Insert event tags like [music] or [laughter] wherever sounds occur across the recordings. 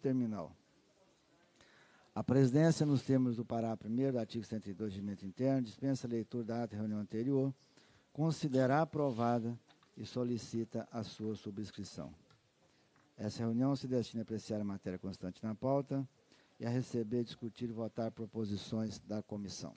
subterminal. A presidência, nos termos do parágrafo 1 do artigo 102 do Regimento Interno, dispensa a leitura da ata reunião anterior, considera aprovada e solicita a sua subscrição. Essa reunião se destina a apreciar a matéria constante na pauta e a receber, discutir e votar proposições da comissão.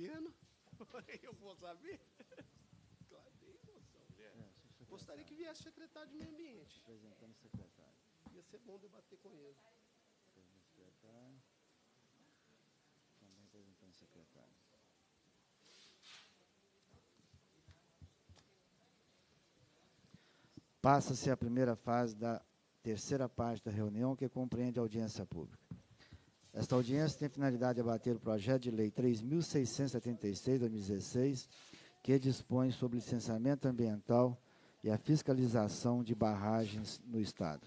governo. [laughs] Eu vou saber. Claro, tem emoção, né? É, Gostaria que viesse secretário de meio ambiente. Representando o secretário. Ia ser bom debater com ele. secretário. Também o secretário. Passa-se a primeira fase da terceira parte da reunião, que compreende a audiência pública. Esta audiência tem finalidade de abater o projeto de lei 3676/2016, que dispõe sobre licenciamento ambiental e a fiscalização de barragens no estado.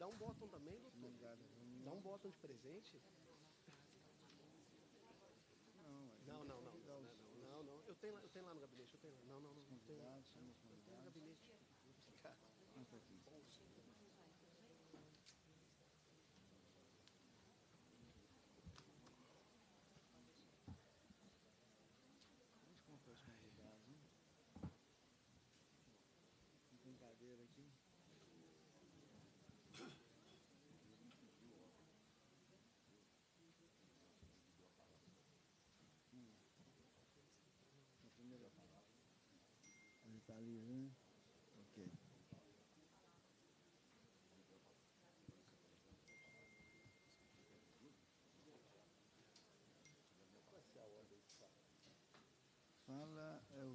dá um botão também, doutor? Dá um botão de presente? Não, não, não. Não, não, não, Eu tenho lá, eu tenho lá no gabinete, eu tenho lá. Não, não, não. Eu tenho lá no gabinete. Obrigado.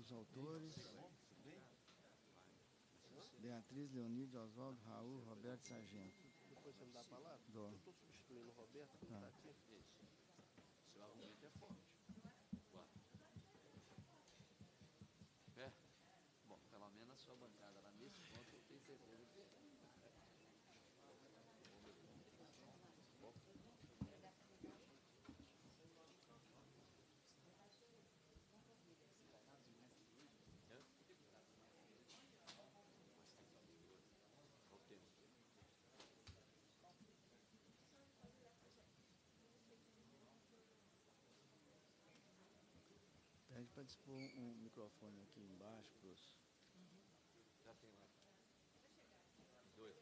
os autores. Beatriz, Leonide, Oswaldo, Raul, Roberto e Sargento. Depois você me dá a palavra? Dó. Eu estou substituindo o Roberto, não está tá aqui. Isso. Seu argumento é forte. Quatro. Pé? Bom, pelo menos a sua bancada lá nesse ponto eu tenho certeza para tá dispor um microfone aqui embaixo, professor. Uhum. Já tem lá. Dois.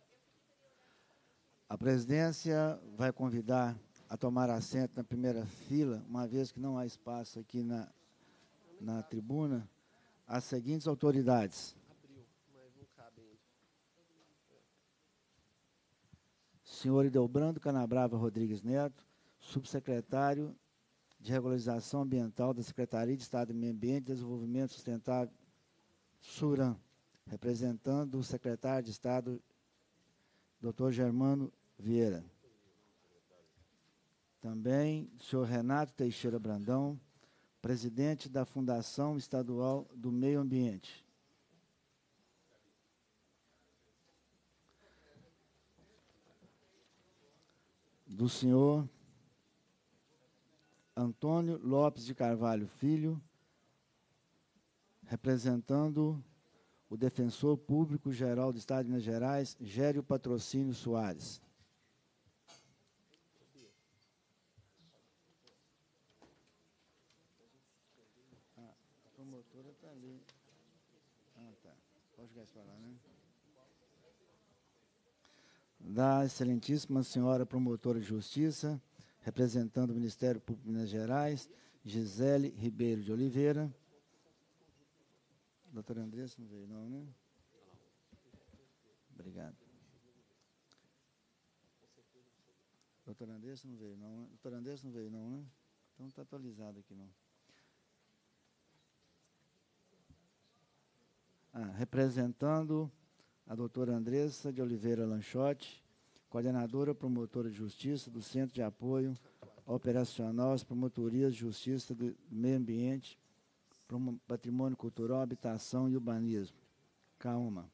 A presidência vai convidar a tomar assento na primeira fila, uma vez que não há espaço aqui na, na tribuna, as seguintes autoridades. Senhor Idelbrando Canabrava Rodrigues Neto, subsecretário de Regularização Ambiental da Secretaria de Estado do Meio Ambiente e Desenvolvimento Sustentável, SURAM, representando o secretário de Estado, Dr. Germano Vieira. Também o senhor Renato Teixeira Brandão, presidente da Fundação Estadual do Meio Ambiente. Do senhor Antônio Lopes de Carvalho Filho, representando o Defensor Público Geral do Estado de Minas Gerais, Gério Patrocínio Soares. Ah, a promotora está ali. Ah, tá. Pode jogar isso para lá, Da excelentíssima senhora promotora de justiça, representando o Ministério Público de Minas Gerais, Gisele Ribeiro de Oliveira. Doutora Andressa, não veio não, né? Obrigado. Doutora Andressa não veio não, né? Doutora Andressa não veio não, né? Então não está atualizado aqui não. Ah, representando a doutora Andressa de Oliveira Lanchote, coordenadora promotora de justiça do Centro de Apoio Operacional às Promotorias de Justiça do Meio Ambiente, Patrimônio Cultural, Habitação e Urbanismo. Calma.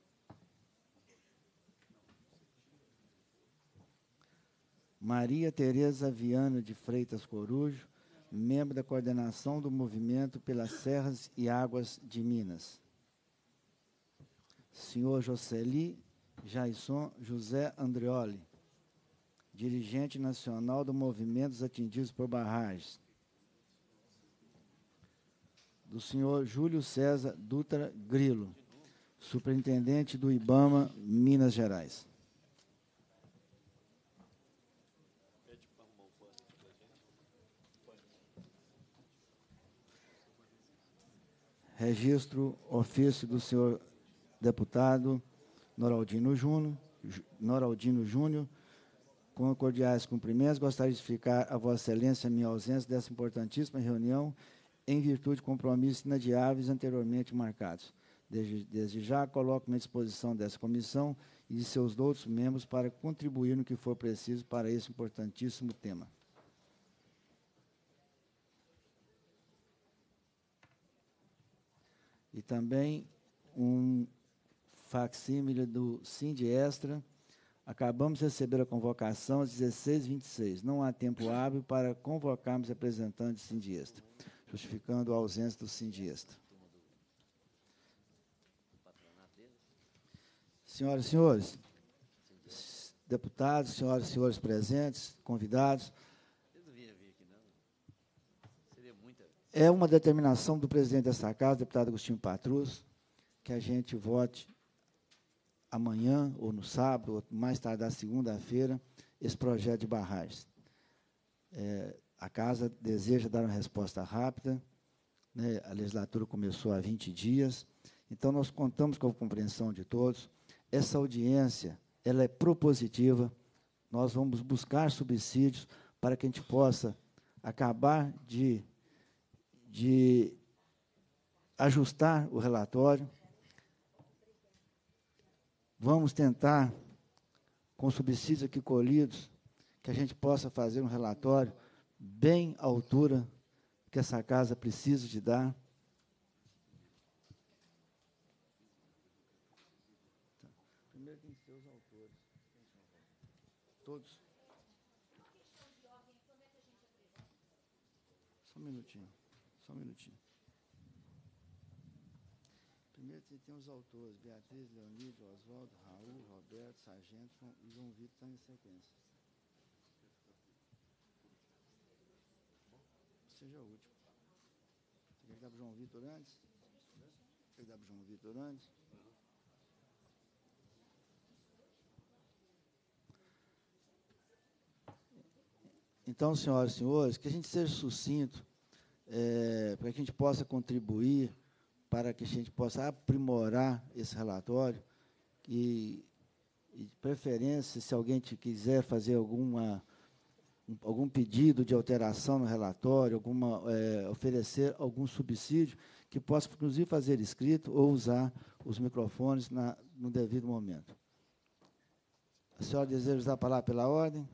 Maria Tereza Viana de Freitas Corujo, membro da coordenação do movimento pelas Serras e Águas de Minas. Senhor Joseli Jaison José Andrioli, dirigente nacional do Movimento dos Atingidos por Barragens. Do senhor Júlio César Dutra Grilo, superintendente do IBAMA, Minas Gerais. Registro ofício do senhor deputado Noraldino Júnior, Noraldino Júnior, com cordiais cumprimentos, gostaria de ficar a Vossa Excelência minha ausência dessa importantíssima reunião em virtude de compromissos inadiáveis anteriormente marcados. Desde, desde já, coloco-me à disposição dessa comissão e de seus outros membros para contribuir no que for preciso para esse importantíssimo tema. E também um facsímile do Extra. Acabamos de receber a convocação às 16h26. Não há tempo hábil para convocarmos representantes sindista, justificando a ausência do sindista. Senhoras e senhores, deputados, senhoras e senhores presentes, convidados, é uma determinação do presidente dessa casa, deputado Agostinho Patrus, que a gente vote amanhã ou no sábado, ou mais tardar segunda-feira, esse projeto de barragens. É, a Casa deseja dar uma resposta rápida, né, a legislatura começou há 20 dias, então nós contamos com a compreensão de todos. Essa audiência ela é propositiva, nós vamos buscar subsídios para que a gente possa acabar de, de ajustar o relatório vamos tentar, com os subsídios aqui colhidos, que a gente possa fazer um relatório bem à altura que essa casa precisa de dar. Primeiro tem que ser os autores. Todos. tem os autores, Beatriz, Leonido, Oswaldo, Raul, Roberto, Sargento e João Vitor estão em sequência. Seja o último. Você quer dar dá João Vitor antes? Quer dar dá João Vitor antes? Então, senhoras e senhores, que a gente seja sucinto, é, para que a gente possa contribuir para que a gente possa aprimorar esse relatório e, e de preferência, se alguém quiser fazer alguma algum pedido de alteração no relatório, alguma, é, oferecer algum subsídio, que possa, inclusive, fazer escrito ou usar os microfones na, no devido momento. A senhora deseja usar a palavra pela ordem?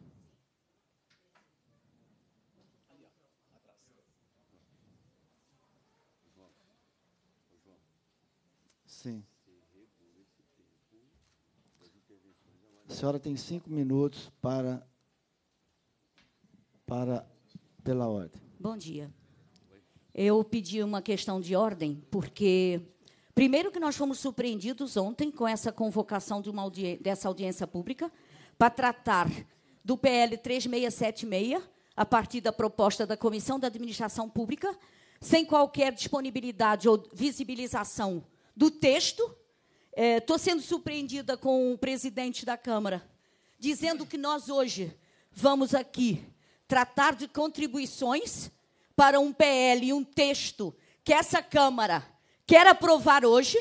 A senhora tem cinco minutos para, para pela ordem. Bom dia. Eu pedi uma questão de ordem, porque, primeiro, que nós fomos surpreendidos ontem com essa convocação de uma dessa audiência pública para tratar do PL 3676, a partir da proposta da Comissão da Administração Pública, sem qualquer disponibilidade ou visibilização do texto Estou é, sendo surpreendida com o presidente da Câmara, dizendo que nós hoje vamos aqui tratar de contribuições para um PL, um texto que essa Câmara quer aprovar hoje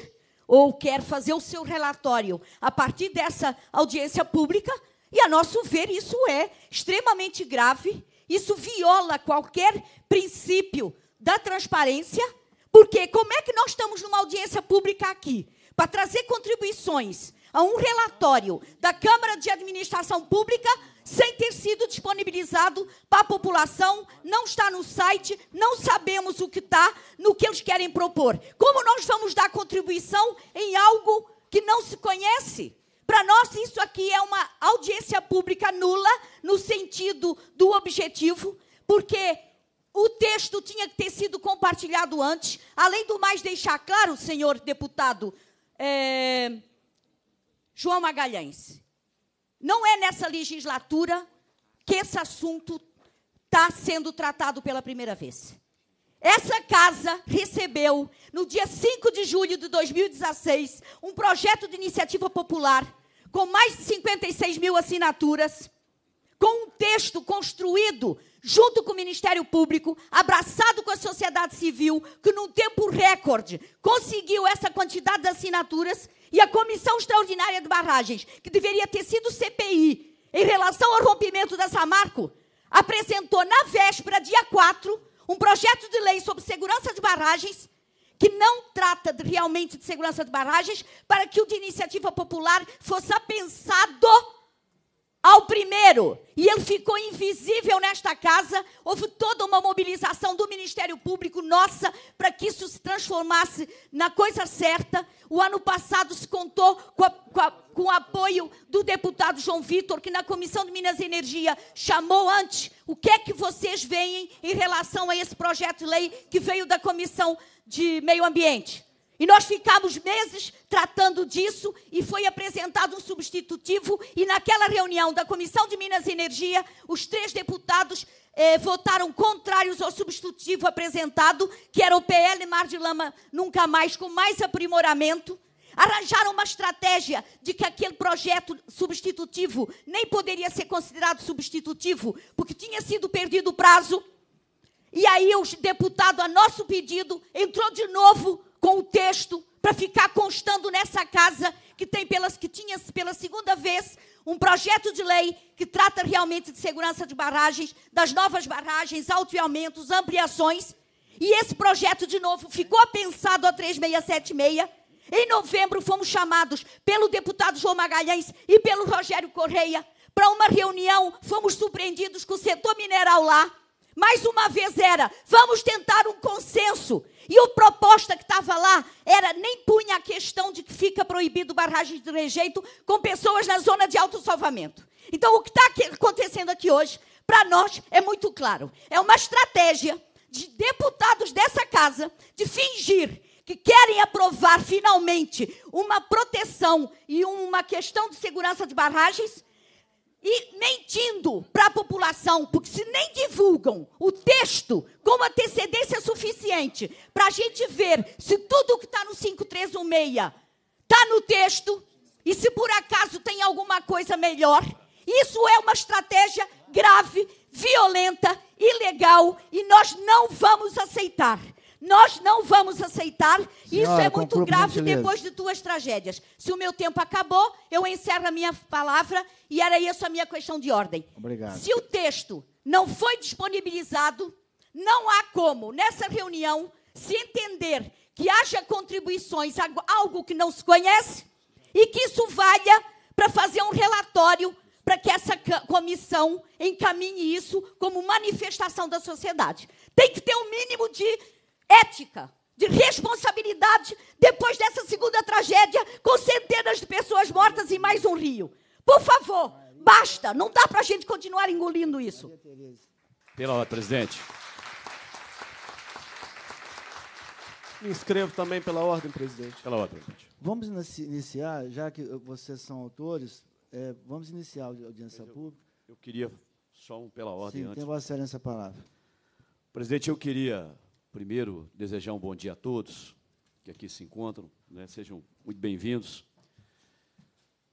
ou quer fazer o seu relatório a partir dessa audiência pública. E, a nosso ver, isso é extremamente grave. Isso viola qualquer princípio da transparência, porque como é que nós estamos numa audiência pública aqui? para trazer contribuições a um relatório da Câmara de Administração Pública sem ter sido disponibilizado para a população, não está no site, não sabemos o que está, no que eles querem propor. Como nós vamos dar contribuição em algo que não se conhece? Para nós, isso aqui é uma audiência pública nula, no sentido do objetivo, porque o texto tinha que ter sido compartilhado antes. Além do mais, deixar claro, senhor deputado é, João Magalhães. Não é nessa legislatura que esse assunto está sendo tratado pela primeira vez. Essa casa recebeu, no dia 5 de julho de 2016, um projeto de iniciativa popular com mais de 56 mil assinaturas, com um texto construído junto com o Ministério Público, abraçado com a sociedade civil, que num tempo recorde conseguiu essa quantidade de assinaturas, e a Comissão Extraordinária de Barragens, que deveria ter sido CPI em relação ao rompimento da Samarco, apresentou na véspera, dia 4, um projeto de lei sobre segurança de barragens que não trata de, realmente de segurança de barragens, para que o de iniciativa popular fosse pensado ao primeiro, e ele ficou invisível nesta casa. Houve toda uma mobilização do Ministério Público nossa para que isso se transformasse na coisa certa. O ano passado se contou com, a, com, a, com o apoio do deputado João Vitor, que na Comissão de Minas e Energia chamou antes. O que é que vocês veem em relação a esse projeto de lei que veio da Comissão de Meio Ambiente? E nós ficamos meses tratando disso e foi apresentado um substitutivo. E naquela reunião da Comissão de Minas e Energia, os três deputados eh, votaram contrários ao substitutivo apresentado, que era o PL Mar de Lama Nunca Mais, com mais aprimoramento. Arranjaram uma estratégia de que aquele projeto substitutivo nem poderia ser considerado substitutivo, porque tinha sido perdido o prazo. E aí, o deputado a nosso pedido, entrou de novo com o texto para ficar constando nessa casa que tem pelas que tinha pela segunda vez um projeto de lei que trata realmente de segurança de barragens, das novas barragens, aumentos, ampliações. E esse projeto, de novo, ficou pensado a 3676. Em novembro, fomos chamados pelo deputado João Magalhães e pelo Rogério Correia para uma reunião. Fomos surpreendidos com o setor mineral lá. Mais uma vez era, vamos tentar um consenso. E a proposta que estava lá era nem punha a questão de que fica proibido barragem de rejeito com pessoas na zona de salvamento. Então, o que está acontecendo aqui hoje, para nós, é muito claro. É uma estratégia de deputados dessa casa de fingir que querem aprovar finalmente uma proteção e uma questão de segurança de barragens e mentindo para a população, porque se nem divulgam o texto com antecedência suficiente para a gente ver se tudo que está no 5316 está no texto e se por acaso tem alguma coisa melhor, isso é uma estratégia grave, violenta, ilegal e nós não vamos aceitar. Nós não vamos aceitar. Senhora, Isso é muito grave depois de duas tragédias. Se o meu tempo acabou, eu encerro a minha palavra e era isso a minha questão de ordem. Obrigado. Se o texto não foi disponibilizado, não há como, nessa reunião, se entender que haja contribuições, algo que não se conhece, e que isso valha para fazer um relatório para que essa comissão encaminhe isso como manifestação da sociedade. Tem que ter um mínimo de ética, de responsabilidade, depois dessa segunda tragédia, com centenas de pessoas mortas e mais um rio. Por favor, basta, não dá para a gente continuar engolindo isso. Pela presidente. Me inscrevo também pela ordem, presidente. Pela ordem, presidente. Vamos iniciar, já que vocês são autores, é, vamos iniciar a audiência eu, pública. Eu queria só um pela ordem Sim, antes. Tem Vossa Excelência a palavra. Presidente, eu queria primeiro, desejar um bom dia a todos que aqui se encontram, né? sejam muito bem-vindos.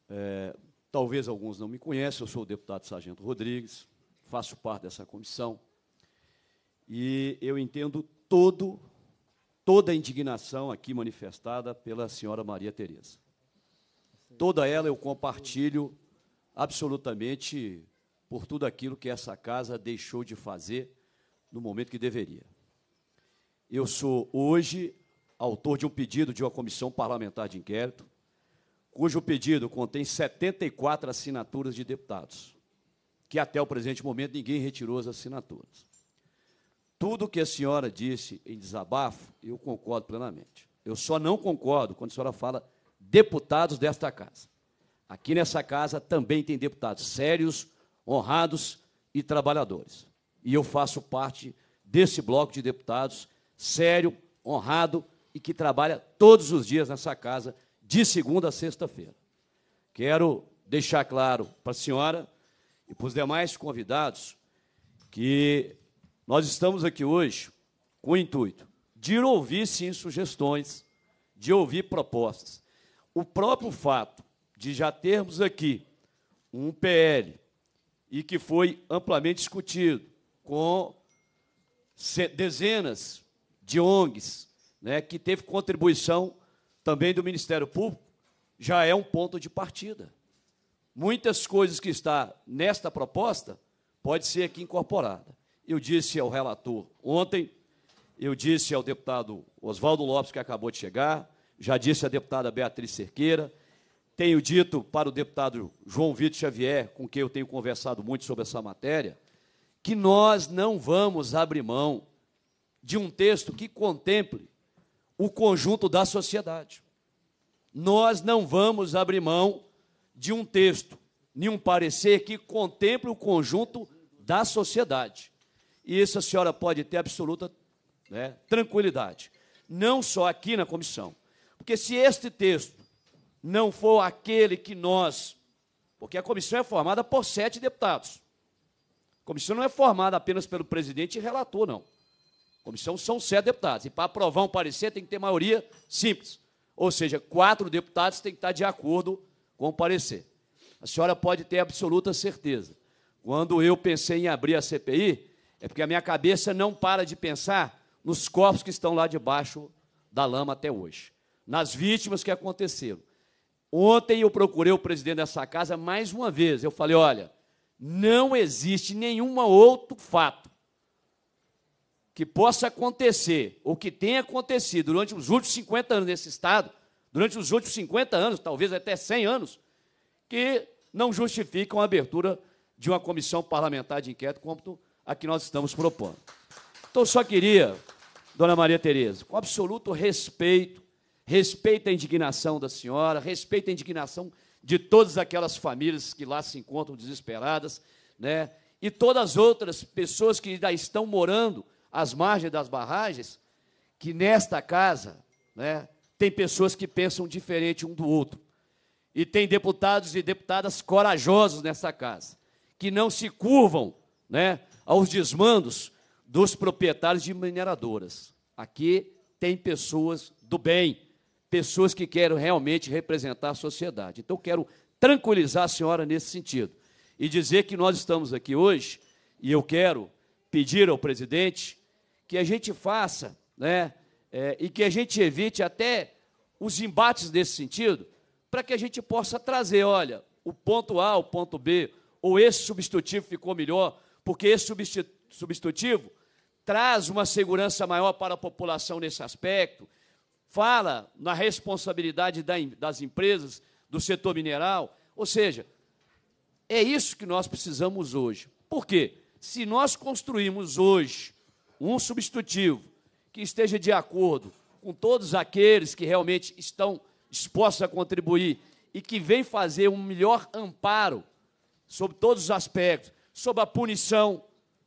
É, talvez alguns não me conheçam, eu sou o deputado Sargento Rodrigues, faço parte dessa comissão, e eu entendo todo, toda a indignação aqui manifestada pela senhora Maria Tereza. Toda ela eu compartilho absolutamente por tudo aquilo que essa casa deixou de fazer no momento que deveria. Eu sou hoje autor de um pedido de uma comissão parlamentar de inquérito, cujo pedido contém 74 assinaturas de deputados, que até o presente momento ninguém retirou as assinaturas. Tudo que a senhora disse em desabafo, eu concordo plenamente. Eu só não concordo quando a senhora fala deputados desta casa. Aqui nessa casa também tem deputados sérios, honrados e trabalhadores. E eu faço parte desse bloco de deputados sério, honrado e que trabalha todos os dias nessa casa, de segunda a sexta-feira. Quero deixar claro para a senhora e para os demais convidados que nós estamos aqui hoje com o intuito de ouvir, sim, sugestões, de ouvir propostas. O próprio fato de já termos aqui um PL e que foi amplamente discutido com dezenas de ONGs, né, que teve contribuição também do Ministério Público, já é um ponto de partida. Muitas coisas que está nesta proposta pode ser aqui incorporada. Eu disse ao relator ontem, eu disse ao deputado Oswaldo Lopes, que acabou de chegar, já disse à deputada Beatriz Cerqueira, tenho dito para o deputado João Vitor Xavier, com quem eu tenho conversado muito sobre essa matéria, que nós não vamos abrir mão de um texto que contemple o conjunto da sociedade. Nós não vamos abrir mão de um texto, nenhum um parecer que contemple o conjunto da sociedade. E isso a senhora pode ter absoluta né, tranquilidade. Não só aqui na comissão. Porque se este texto não for aquele que nós. Porque a comissão é formada por sete deputados. A comissão não é formada apenas pelo presidente e relator, não. Comissão são sete deputados. E para aprovar um parecer tem que ter maioria simples. Ou seja, quatro deputados têm que estar de acordo com o parecer. A senhora pode ter absoluta certeza. Quando eu pensei em abrir a CPI, é porque a minha cabeça não para de pensar nos corpos que estão lá debaixo da lama até hoje, nas vítimas que aconteceram. Ontem eu procurei o presidente dessa casa mais uma vez. Eu falei: olha, não existe nenhum outro fato que possa acontecer, ou que tenha acontecido durante os últimos 50 anos nesse Estado, durante os últimos 50 anos, talvez até 100 anos, que não justificam a abertura de uma comissão parlamentar de inquérito como a que nós estamos propondo. Então, só queria, dona Maria Tereza, com absoluto respeito, respeito à indignação da senhora, respeito à indignação de todas aquelas famílias que lá se encontram desesperadas, né? E todas as outras pessoas que ainda estão morando às margens das barragens, que nesta casa né, tem pessoas que pensam diferente um do outro. E tem deputados e deputadas corajosos nessa casa, que não se curvam né, aos desmandos dos proprietários de mineradoras. Aqui tem pessoas do bem, pessoas que querem realmente representar a sociedade. Então, quero tranquilizar a senhora nesse sentido e dizer que nós estamos aqui hoje e eu quero pedir ao presidente que a gente faça, né, é, e que a gente evite até os embates nesse sentido, para que a gente possa trazer, olha, o ponto A, o ponto B, ou esse substitutivo ficou melhor, porque esse substitutivo traz uma segurança maior para a população nesse aspecto, fala na responsabilidade das empresas do setor mineral, ou seja, é isso que nós precisamos hoje. Por quê? Se nós construímos hoje um substitutivo que esteja de acordo com todos aqueles que realmente estão dispostos a contribuir e que vem fazer um melhor amparo sobre todos os aspectos, sobre a punição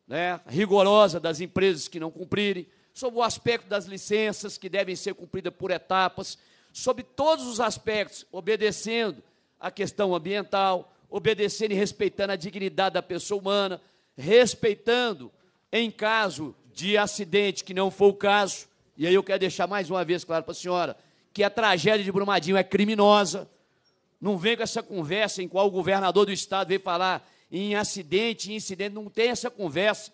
né, rigorosa das empresas que não cumprirem, sobre o aspecto das licenças que devem ser cumpridas por etapas, sobre todos os aspectos, obedecendo à questão ambiental, obedecendo e respeitando a dignidade da pessoa humana, respeitando, em caso de acidente, que não foi o caso, e aí eu quero deixar mais uma vez claro para a senhora que a tragédia de Brumadinho é criminosa. Não vem com essa conversa em qual o governador do estado veio falar em acidente, em incidente, não tem essa conversa.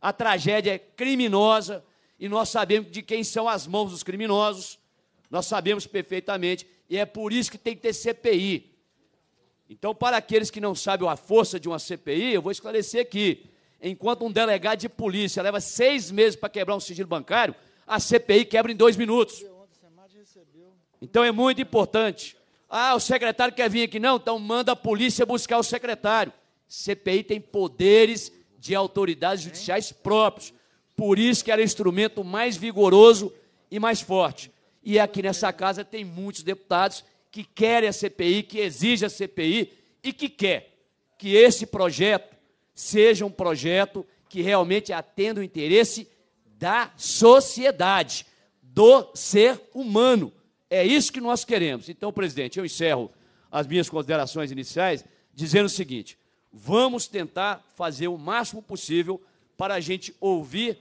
A tragédia é criminosa e nós sabemos de quem são as mãos dos criminosos, nós sabemos perfeitamente, e é por isso que tem que ter CPI. Então, para aqueles que não sabem a força de uma CPI, eu vou esclarecer aqui. Enquanto um delegado de polícia leva seis meses para quebrar um sigilo bancário, a CPI quebra em dois minutos. Então é muito importante. Ah, o secretário quer vir aqui. Não, então manda a polícia buscar o secretário. CPI tem poderes de autoridades judiciais próprios. Por isso que era é o instrumento mais vigoroso e mais forte. E aqui nessa casa tem muitos deputados que querem a CPI, que exigem a CPI e que quer que esse projeto seja um projeto que realmente atenda o interesse da sociedade, do ser humano. É isso que nós queremos. Então, presidente, eu encerro as minhas considerações iniciais dizendo o seguinte: vamos tentar fazer o máximo possível para a gente ouvir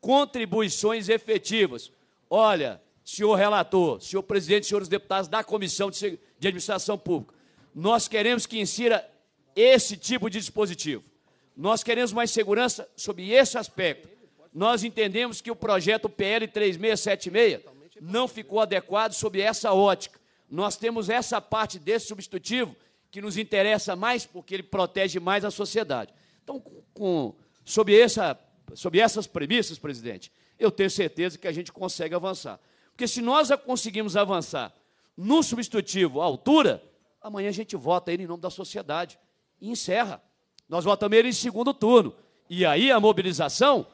contribuições efetivas. Olha, senhor relator, senhor presidente, senhores deputados da Comissão de Administração Pública, nós queremos que insira esse tipo de dispositivo. Nós queremos mais segurança sobre esse aspecto. Nós entendemos que o projeto PL 3676 não ficou adequado sob essa ótica. Nós temos essa parte desse substitutivo que nos interessa mais porque ele protege mais a sociedade. Então, com, sob, essa, sob essas premissas, presidente, eu tenho certeza que a gente consegue avançar. Porque se nós conseguimos avançar no substitutivo à altura, amanhã a gente vota ele em nome da sociedade e encerra. Nós votamos ele em segundo turno. E aí a mobilização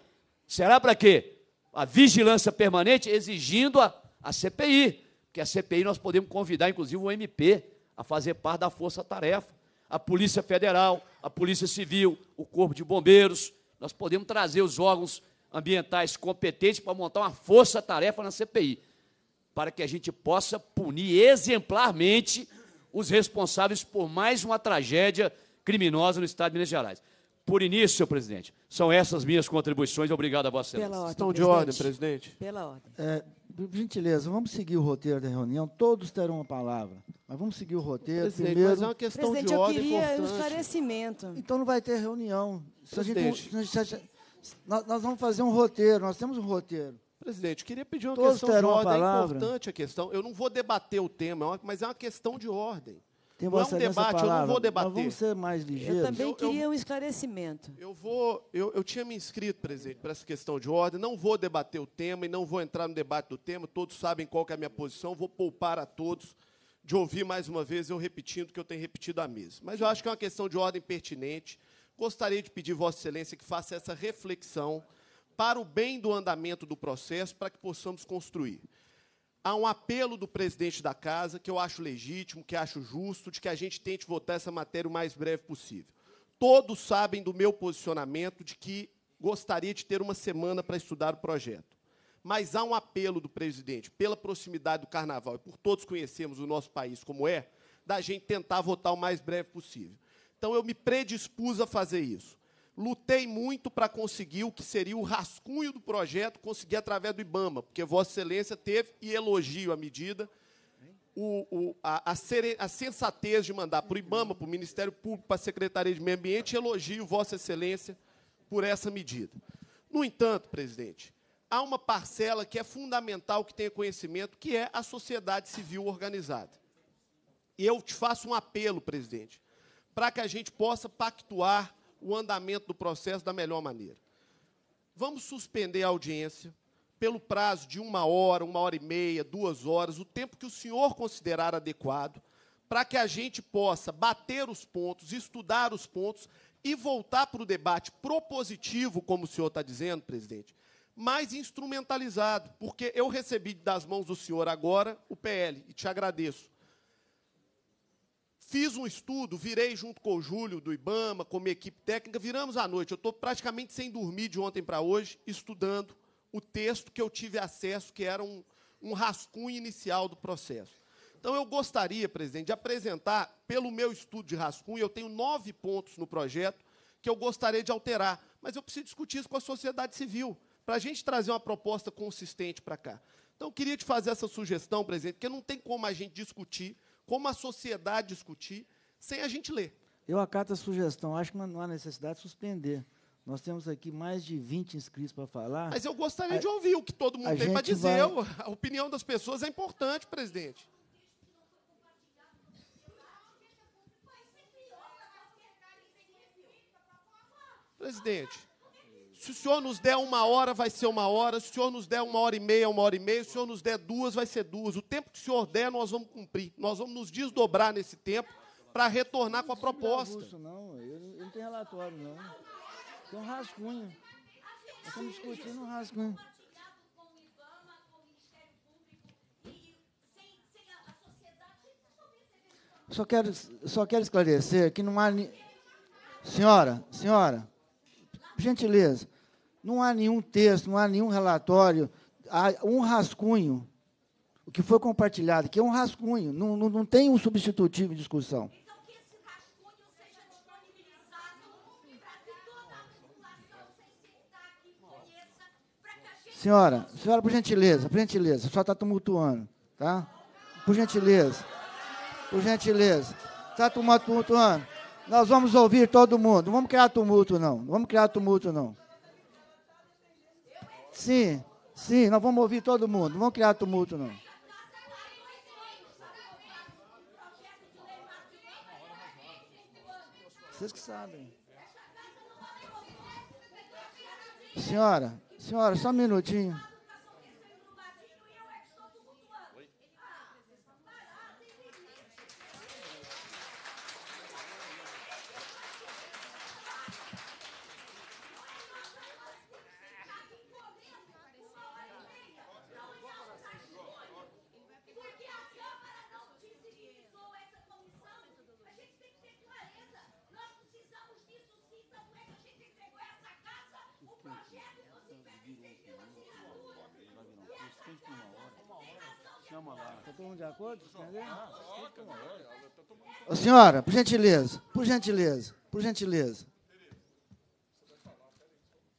será para quê? A vigilância permanente exigindo a, a CPI. Porque a CPI nós podemos convidar, inclusive, o MP a fazer parte da força-tarefa. A Polícia Federal, a Polícia Civil, o Corpo de Bombeiros. Nós podemos trazer os órgãos ambientais competentes para montar uma força-tarefa na CPI, para que a gente possa punir exemplarmente os responsáveis por mais uma tragédia criminosa no Estado de Minas Gerais. Por início, senhor presidente, são essas minhas contribuições. Obrigado a Vossa Excelência. Pela ordem, Estão de presidente. ordem, presidente. Pela ordem. É, por gentileza, vamos seguir o roteiro da reunião. Todos terão a palavra. Mas vamos seguir o roteiro. Presidente, primeiro. mas é uma questão presidente, de ordem Presidente, eu queria importante. um esclarecimento. Então não vai ter reunião. Se presidente. a gente, se a gente, nós, nós vamos fazer um roteiro. Nós temos um roteiro. Presidente, queria pedir uma Todos questão de ordem. É importante a questão. Eu não vou debater o tema, é mas é uma questão de ordem. Tem não é um debate, eu não vou debater. Mas vamos ser mais ligeiros. Eu também queria eu, eu, um esclarecimento. Eu, vou, eu, eu tinha me inscrito, presidente, para essa questão de ordem. Não vou debater o tema e não vou entrar no debate do tema. Todos sabem qual é a minha posição. Vou poupar a todos de ouvir mais uma vez eu repetindo o que eu tenho repetido à mesa. Mas eu acho que é uma questão de ordem pertinente. Gostaria de pedir Vossa Excelência que faça essa reflexão para o bem do andamento do processo, para que possamos construir há um apelo do presidente da casa, que eu acho legítimo, que acho justo, de que a gente tente votar essa matéria o mais breve possível. Todos sabem do meu posicionamento de que gostaria de ter uma semana para estudar o projeto. Mas há um apelo do presidente, pela proximidade do carnaval e por todos conhecemos o nosso país como é, da gente tentar votar o mais breve possível. Então eu me predispus a fazer isso. Lutei muito para conseguir o que seria o rascunho do projeto, conseguir através do IBAMA, porque Vossa Excelência teve, e elogio a medida, o, o, a, a, a, sensatez de mandar para o IBAMA, para o Ministério Público, para a Secretaria de Meio Ambiente, elogio Vossa Excelência por essa medida. No entanto, presidente, há uma parcela que é fundamental que tenha conhecimento, que é a sociedade civil organizada. E eu te faço um apelo, presidente, para que a gente possa pactuar o andamento do processo da melhor maneira. Vamos suspender a audiência pelo prazo de uma hora, uma hora e meia, duas horas, o tempo que o senhor considerar adequado, para que a gente possa bater os pontos, estudar os pontos e voltar para o debate propositivo, como o senhor está dizendo, presidente, mas instrumentalizado, porque eu recebi das mãos do senhor agora o PL, e te agradeço. Fiz um estudo, virei junto com o Júlio do Ibama, com a minha equipe técnica, viramos à noite. Eu estou praticamente sem dormir de ontem para hoje, estudando o texto que eu tive acesso, que era um, um rascunho inicial do processo. Então, eu gostaria, presidente, de apresentar, pelo meu estudo de rascunho, eu tenho nove pontos no projeto que eu gostaria de alterar, mas eu preciso discutir isso com a sociedade civil, para a gente trazer uma proposta consistente para cá. Então, eu queria te fazer essa sugestão, presidente, porque não tem como a gente discutir como a sociedade discutir, sem a gente ler. Eu acato a sugestão, acho que não há necessidade de suspender. Nós temos aqui mais de 20 inscritos para falar. Mas eu gostaria a, de ouvir o que todo mundo tem para dizer. Vai... [laughs] A opinião das pessoas é importante, presidente. Presidente. Se o Senhor nos der uma hora, vai ser uma hora. Se o Senhor nos der uma hora e meia, uma hora e meia. Se o Senhor nos der duas, vai ser duas. O tempo que o Senhor der, nós vamos cumprir. Nós vamos nos desdobrar nesse tempo para retornar com a proposta. Augusto, não, eu não tenho relatório, não. Tem um rascunho. Nós estamos discutindo um rascunho. Só quero, só quero esclarecer que não há. Senhora, senhora, gentileza. Não há nenhum texto, não há nenhum relatório, há um rascunho. O que foi compartilhado, que é um rascunho, não, não, não tem um substitutivo de discussão. Senhora, senhora, por gentileza, por gentileza, só está tumultuando, tá? Por gentileza, por gentileza, está tumultuando. Nós vamos ouvir todo mundo, não vamos criar tumulto, não, não vamos criar tumulto, não. Sim, sim, nós vamos ouvir todo mundo, não vamos criar tumulto, não. Vocês que sabem. Senhora, senhora, só um minutinho. Ah, senhora, por gentileza, por gentileza, por gentileza.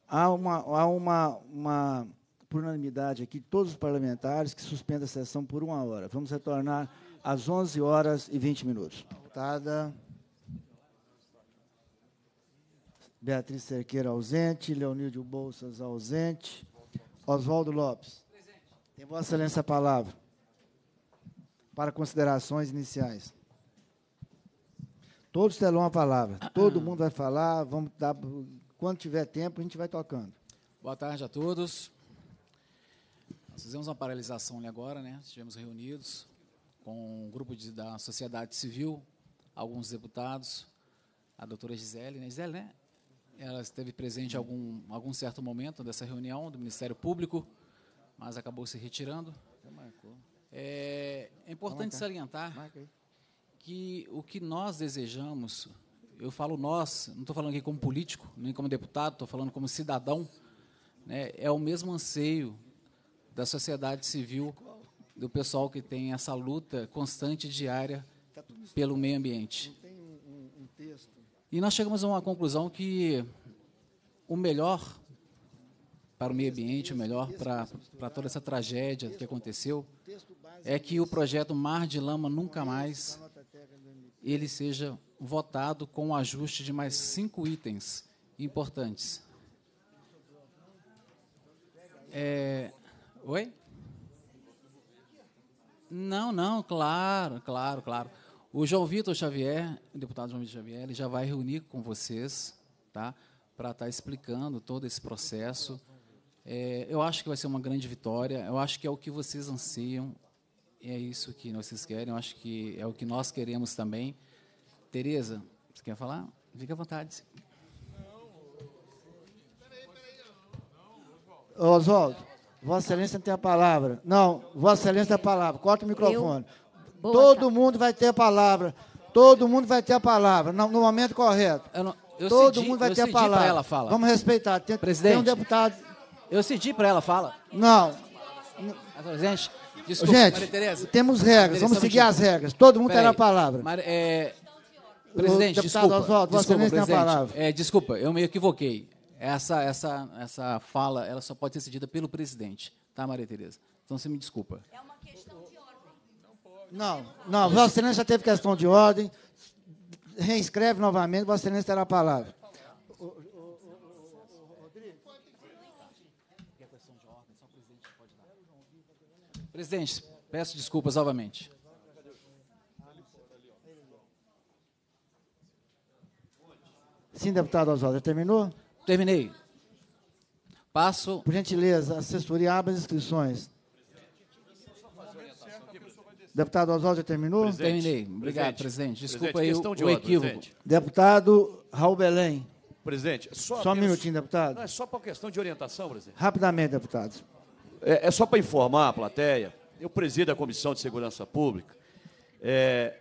Há uma, há uma, uma por unanimidade aqui, de todos os parlamentares, que suspenda a sessão por uma hora. Vamos retornar às 11 horas e 20 minutos. Deputada Beatriz Cerqueira ausente, Leonildo Bolsas ausente, Oswaldo Lopes. Tem Vossa Excelência a palavra para considerações iniciais. Todos terão a palavra. Todo mundo vai falar. Vamos dar quando tiver tempo a gente vai tocando. Boa tarde a todos. Nós fizemos uma paralisação ali agora, né? Estivemos reunidos com um grupo de, da sociedade civil, alguns deputados, a doutora Gisele, né? Gisele, né? Ela esteve presente em algum, algum certo momento dessa reunião do Ministério Público, mas acabou se retirando. marcou. É, é importante salientar que o que nós desejamos, eu falo nós, não estou falando aqui como político, nem como deputado, estou falando como cidadão, né, é o mesmo anseio da sociedade civil, do pessoal que tem essa luta constante, diária, tá pelo meio ambiente. E nós chegamos a uma conclusão que o melhor para o meio ambiente, o melhor para, para toda essa tragédia que aconteceu, é que o projeto Mar de Lama Nunca Mais ele seja votado com o ajuste de mais cinco itens importantes. É... Oi? Não, não, claro, claro, claro. O João Vitor Xavier, o deputado João Vitor Xavier, ele já vai reunir com vocês, tá? Para estar tá explicando todo esse processo. É, eu acho que vai ser uma grande vitória. Eu acho que é o que vocês anseiam, e é isso que vocês querem, eu acho que é o que nós queremos também. Tereza, você quer falar? Fique à vontade. Oswaldo, Vossa Excelência tem a palavra. Não, Vossa Excelência tem a palavra. Corta o microfone. Eu, Todo tarde. mundo vai ter a palavra. Todo mundo vai ter a palavra, no, momento correto. Eu não, eu Todo cedi, mundo vai ter a palavra. Ela, fala. Vamos respeitar. Tem, Presidente, tem um deputado. Eu cedi para ela, fala. Não. Presidente, Desculpa, Gente, temos regras, vamos seguir as regras. Todo mundo terá a palavra. Mar, é... Então, presidente, desculpa. Oswaldo, desculpa, presidente, tem a palavra. É, desculpa, eu me equivoquei. Essa, essa, essa fala ela só pode ser cedida pelo presidente, tá, Maria Tereza? Então você me desculpa. É uma questão de ordem. Não, não, Vossa Excelência já teve questão de ordem. Reescreve novamente, Vossa Excelência terá a palavra. Presidente, peço desculpas novamente. Sim, deputado Oswaldo, terminou? Terminei. Passo. Por gentileza, assessoria abre as inscrições. Deputado Oswaldo, terminou? Presidente. Terminei. Obrigado, presidente. presidente. Desculpa presidente, aí o, de o equívoco. Presidente. Deputado Raul Belém. Presidente, só, só apenas... um minutinho, deputado. Não, é só por questão de orientação, presidente. Rapidamente, deputados. É, é só para informar a plateia, eu presido a Comissão de Segurança Pública. É,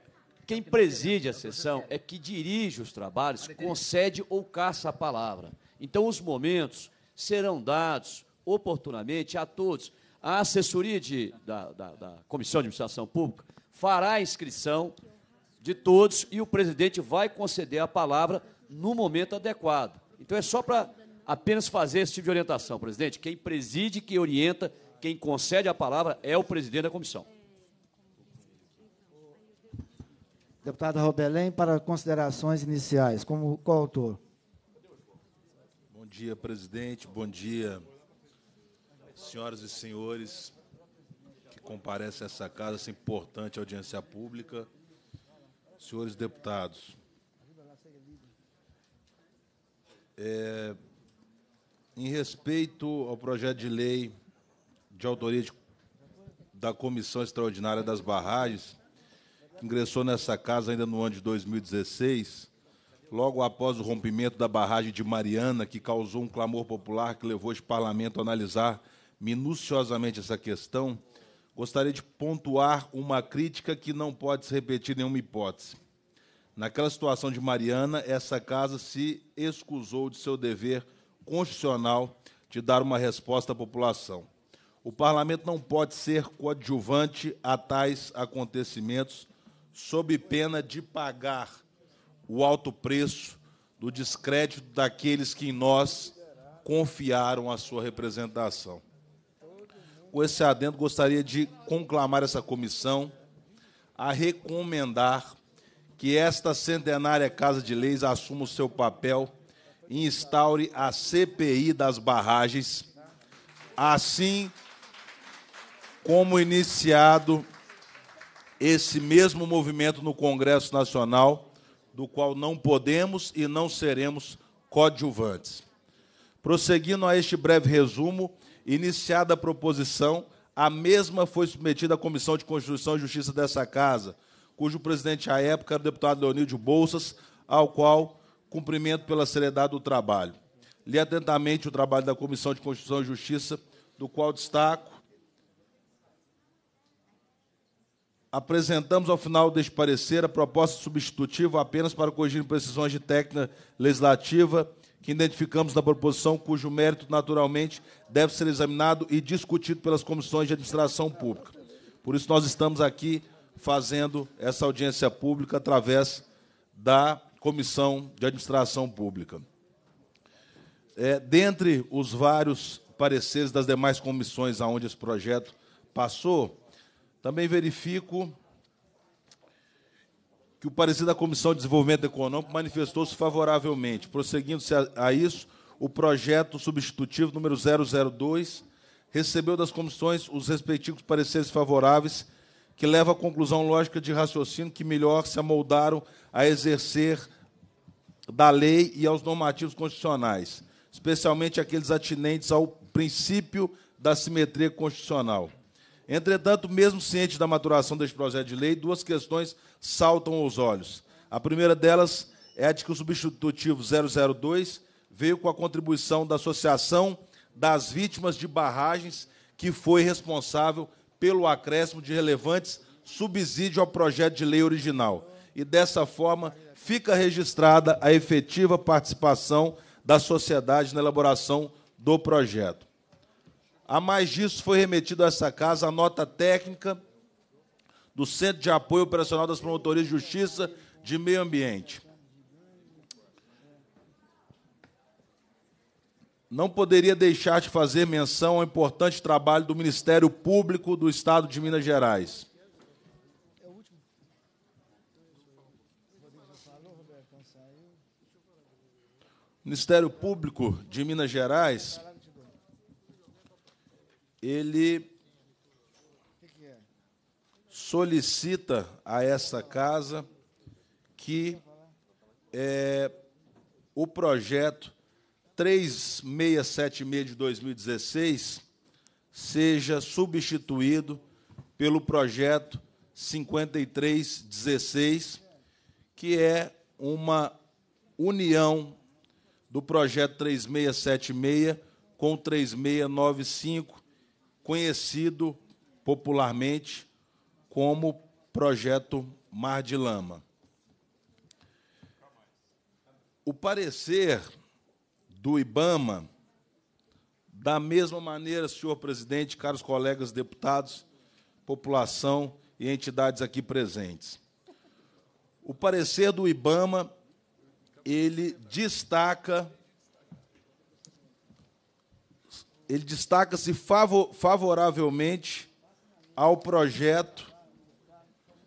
quem preside a sessão é que dirige os trabalhos, concede ou caça a palavra. Então, os momentos serão dados oportunamente a todos. A assessoria de, da, da, da Comissão de Administração Pública fará a inscrição de todos e o presidente vai conceder a palavra no momento adequado. Então, é só para apenas fazer esse tipo de orientação, presidente. Quem preside, quem orienta, quem concede a palavra é o presidente da comissão. Deputada Robelém, para considerações iniciais, como coautor. Bom dia, presidente. Bom dia, senhoras e senhores que comparecem a essa casa, essa importante audiência pública, senhores deputados. É, em respeito ao projeto de lei de autoria de, da Comissão Extraordinária das Barragens, que ingressou nessa casa ainda no ano de 2016, logo após o rompimento da barragem de Mariana, que causou um clamor popular que levou este parlamento a analisar minuciosamente essa questão, gostaria de pontuar uma crítica que não pode se repetir em nenhuma hipótese. Naquela situação de Mariana, essa casa se excusou de seu dever constitucional de dar uma resposta à população. O parlamento não pode ser coadjuvante a tais acontecimentos, sob pena de pagar o alto preço do descrédito daqueles que em nós confiaram a sua representação. Com esse adendo, gostaria de conclamar essa comissão a recomendar que esta centenária Casa de Leis assuma o seu papel instaure a CPI das barragens, assim como iniciado esse mesmo movimento no Congresso Nacional, do qual não podemos e não seremos coadjuvantes. Prosseguindo a este breve resumo, iniciada a proposição, a mesma foi submetida à Comissão de Constituição e Justiça dessa Casa, cujo presidente à época era o deputado Leonídio Bolsas, ao qual Cumprimento pela seriedade do trabalho. Li atentamente o trabalho da Comissão de Constituição e Justiça, do qual destaco. Apresentamos ao final deste parecer a proposta substitutiva apenas para corrigir imprecisões de técnica legislativa que identificamos na proposição, cujo mérito, naturalmente, deve ser examinado e discutido pelas comissões de administração pública. Por isso, nós estamos aqui fazendo essa audiência pública através da Comissão de Administração Pública. É, dentre os vários pareceres das demais comissões aonde esse projeto passou, também verifico que o parecer da Comissão de Desenvolvimento Econômico manifestou-se favoravelmente. Prosseguindo-se a, a isso, o projeto substitutivo número 002 recebeu das comissões os respectivos pareceres favoráveis, que leva à conclusão lógica de raciocínio que melhor se amoldaram a exercer da lei e aos normativos constitucionais, especialmente aqueles atinentes ao princípio da simetria constitucional. Entretanto, mesmo ciente da maturação deste projeto de lei, duas questões saltam aos olhos. A primeira delas é a de que o substitutivo 002 veio com a contribuição da Associação das Vítimas de Barragens, que foi responsável pelo acréscimo de relevantes subsídio ao projeto de lei original e dessa forma fica registrada a efetiva participação da sociedade na elaboração do projeto. A mais disso foi remetido a essa casa a nota técnica do Centro de Apoio Operacional das Promotorias de Justiça de Meio Ambiente. Não poderia deixar de fazer menção ao importante trabalho do Ministério Público do Estado de Minas Gerais Ministério Público de Minas Gerais, ele solicita a essa casa que é, o projeto 3676 de 2016 seja substituído pelo projeto 5316, que é uma união do projeto 3676 com 3695, conhecido popularmente como Projeto Mar de Lama. O parecer do IBAMA, da mesma maneira, senhor presidente, caros colegas deputados, população e entidades aqui presentes. O parecer do IBAMA ele destaca ele destaca-se favoravelmente ao projeto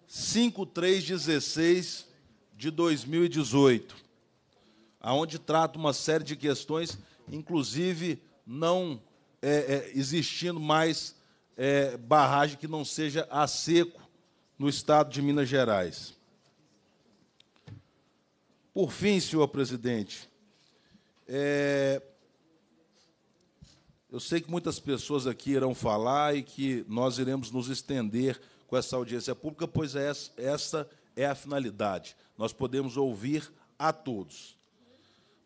5316 de 2018, aonde trata uma série de questões, inclusive não é, é, existindo mais é, barragem que não seja a seco no estado de Minas Gerais. Por fim, senhor presidente, é... eu sei que muitas pessoas aqui irão falar e que nós iremos nos estender com essa audiência pública, pois é essa é a finalidade. Nós podemos ouvir a todos.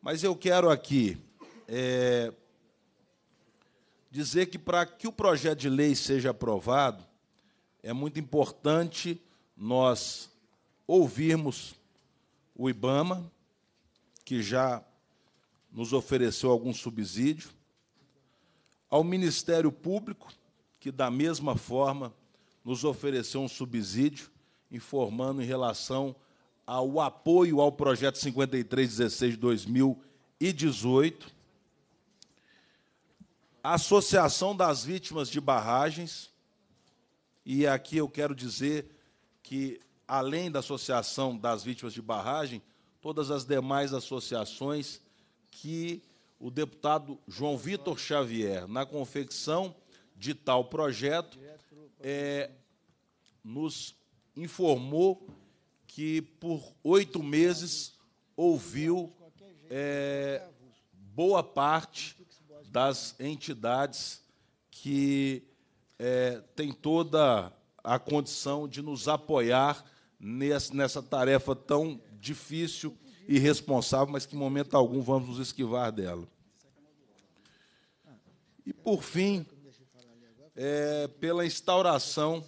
Mas eu quero aqui é... dizer que, para que o projeto de lei seja aprovado, é muito importante nós ouvirmos o IBAMA, que já nos ofereceu algum subsídio, ao Ministério Público, que da mesma forma nos ofereceu um subsídio, informando em relação ao apoio ao projeto 5316 de 2018. A Associação das Vítimas de Barragens, e aqui eu quero dizer que além da Associação das Vítimas de Barragem, todas as demais associações que o deputado João Vitor Xavier, na confecção de tal projeto, é, nos informou que por oito meses ouviu é, boa parte das entidades que é, tem toda a condição de nos apoiar nessa tarefa tão difícil e responsável, mas que, em momento algum, vamos nos esquivar dela. E, por fim, é, pela instauração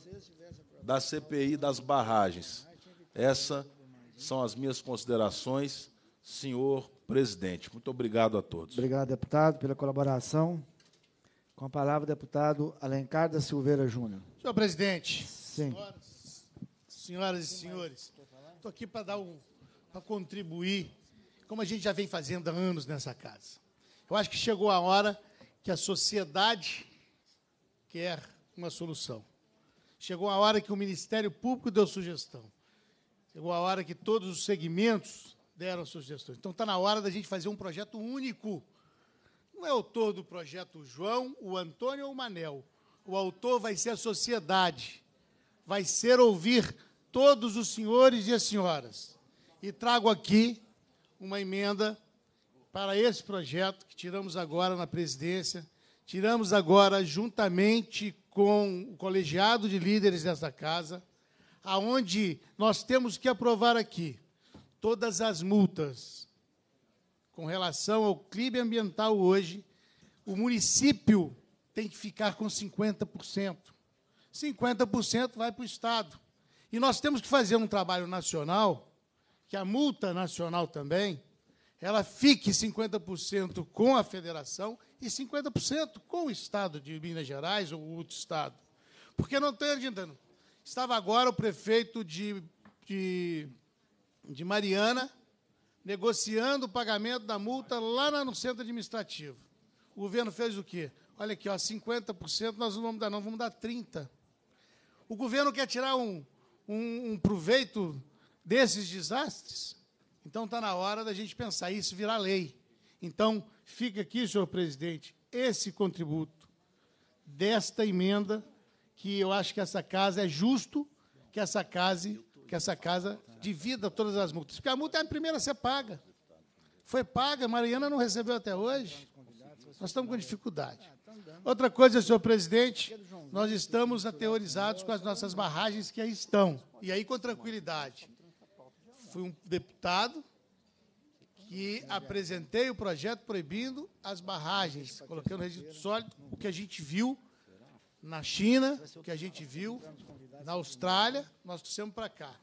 da CPI das barragens. Essas são as minhas considerações, senhor presidente. Muito obrigado a todos. Obrigado, deputado, pela colaboração. Com a palavra, deputado Alencar da Silveira Júnior. Senhor presidente, Sim. Senhoras, senhoras e senhores. Estou aqui para dar um, para contribuir, como a gente já vem fazendo há anos nessa casa. Eu acho que chegou a hora que a sociedade quer uma solução. Chegou a hora que o Ministério Público deu sugestão. Chegou a hora que todos os segmentos deram sugestões. Então está na hora da gente fazer um projeto único. Não é autor do projeto o João, o Antônio ou o Manel. O autor vai ser a sociedade. Vai ser ouvir todos os senhores e as senhoras. E trago aqui uma emenda para esse projeto que tiramos agora na presidência, tiramos agora juntamente com o colegiado de líderes desta casa, aonde nós temos que aprovar aqui todas as multas com relação ao clima ambiental hoje, o município tem que ficar com 50%. 50% vai para o Estado. E nós temos que fazer um trabalho nacional, que a multa nacional também, ela fique 50% com a federação e 50% com o Estado de Minas Gerais ou outro Estado. Porque não tem adiantando. Estava agora o prefeito de, de, de Mariana negociando o pagamento da multa lá no centro administrativo. O governo fez o quê? Olha aqui, ó, 50% nós não vamos dar, não, vamos dar 30%. O governo quer tirar um, um, um proveito desses desastres? Então está na hora da gente pensar, isso virar lei. Então, fica aqui, senhor presidente, esse contributo desta emenda, que eu acho que essa casa é justo que essa casa, que essa casa divida todas as multas. Porque a multa é a primeira a ser paga. Foi paga, Mariana não recebeu até hoje. Nós estamos com dificuldade. Outra coisa, senhor presidente, nós estamos aterrorizados com as nossas barragens que aí estão. E aí, com tranquilidade. Fui um deputado que apresentei o projeto proibindo as barragens, colocando resíduo sólido, o que a gente viu na China, o que a gente viu na Austrália, nós trouxemos para cá.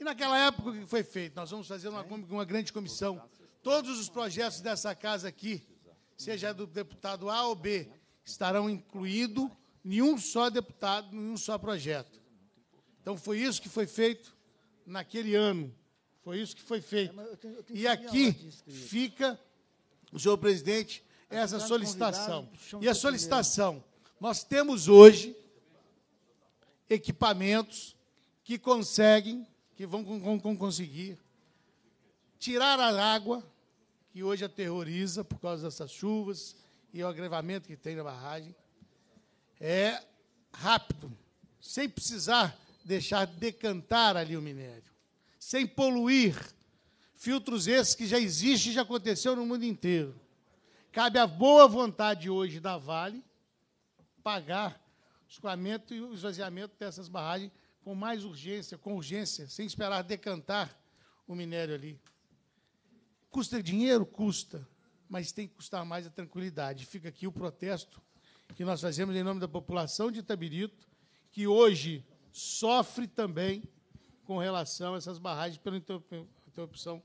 E naquela época, o que foi feito? Nós vamos fazer uma, uma grande comissão. Todos os projetos dessa casa aqui, seja do deputado A ou B, estarão incluídos nenhum só deputado, nenhum só projeto. Então foi isso que foi feito naquele ano. Foi isso que foi feito. É, e aqui fica, senhor presidente, essa solicitação. E a solicitação, nós temos hoje equipamentos que conseguem, que vão conseguir tirar a água que hoje aterroriza por causa dessas chuvas e o agravamento que tem na barragem, é rápido, sem precisar deixar decantar ali o minério, sem poluir. Filtros esses que já existem e já aconteceu no mundo inteiro. Cabe à boa vontade hoje da Vale pagar o escoamento e o esvaziamento dessas barragens com mais urgência, com urgência, sem esperar decantar o minério ali. Custa dinheiro? Custa. Mas tem que custar mais a tranquilidade. Fica aqui o protesto que nós fazemos em nome da população de Itabirito, que hoje sofre também com relação a essas barragens pela interrupção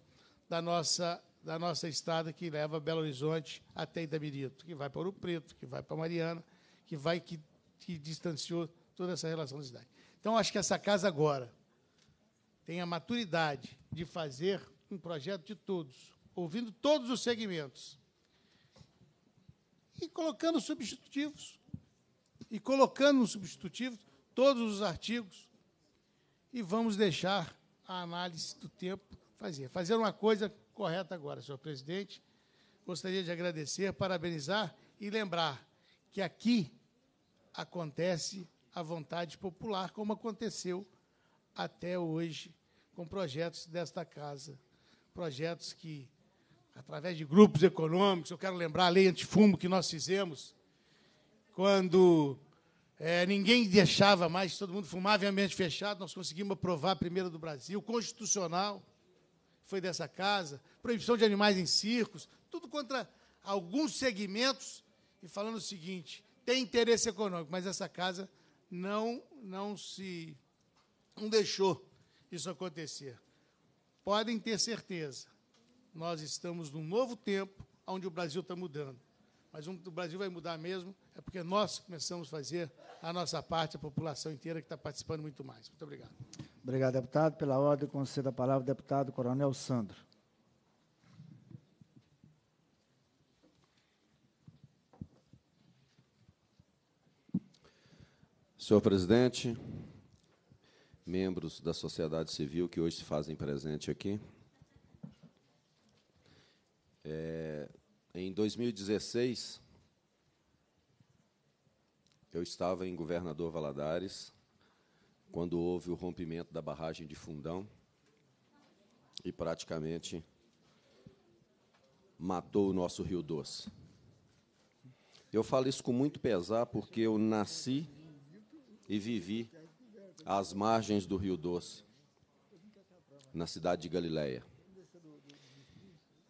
da nossa, da nossa estrada que leva Belo Horizonte até Itabirito, que vai para Ouro Preto, que vai para Mariana, que vai que, que distanciou toda essa relação da cidade. Então, acho que essa casa agora tem a maturidade de fazer um projeto de todos, ouvindo todos os segmentos. E colocando substitutivos. E colocando nos substitutivos todos os artigos. E vamos deixar a análise do tempo fazer. Fazer uma coisa correta agora, senhor presidente. Gostaria de agradecer, parabenizar e lembrar que aqui acontece a vontade popular, como aconteceu até hoje com projetos desta casa, projetos que através de grupos econômicos. Eu quero lembrar a lei antifumo que nós fizemos, quando é, ninguém deixava mais, todo mundo fumava em ambiente fechado, nós conseguimos aprovar a primeira do Brasil, constitucional, foi dessa casa, proibição de animais em circos, tudo contra alguns segmentos, e falando o seguinte, tem interesse econômico, mas essa casa não, não se não deixou isso acontecer. Podem ter certeza nós estamos num novo tempo onde o Brasil está mudando. Mas o Brasil vai mudar mesmo, é porque nós começamos a fazer a nossa parte, a população inteira que está participando muito mais. Muito obrigado. Obrigado, deputado. Pela ordem, concedo a palavra ao deputado Coronel Sandro. Senhor presidente, membros da sociedade civil que hoje se fazem presente aqui, é, em 2016, eu estava em Governador Valadares, quando houve o rompimento da barragem de Fundão e praticamente matou o nosso Rio Doce. Eu falo isso com muito pesar porque eu nasci e vivi às margens do Rio Doce, na cidade de Galiléia.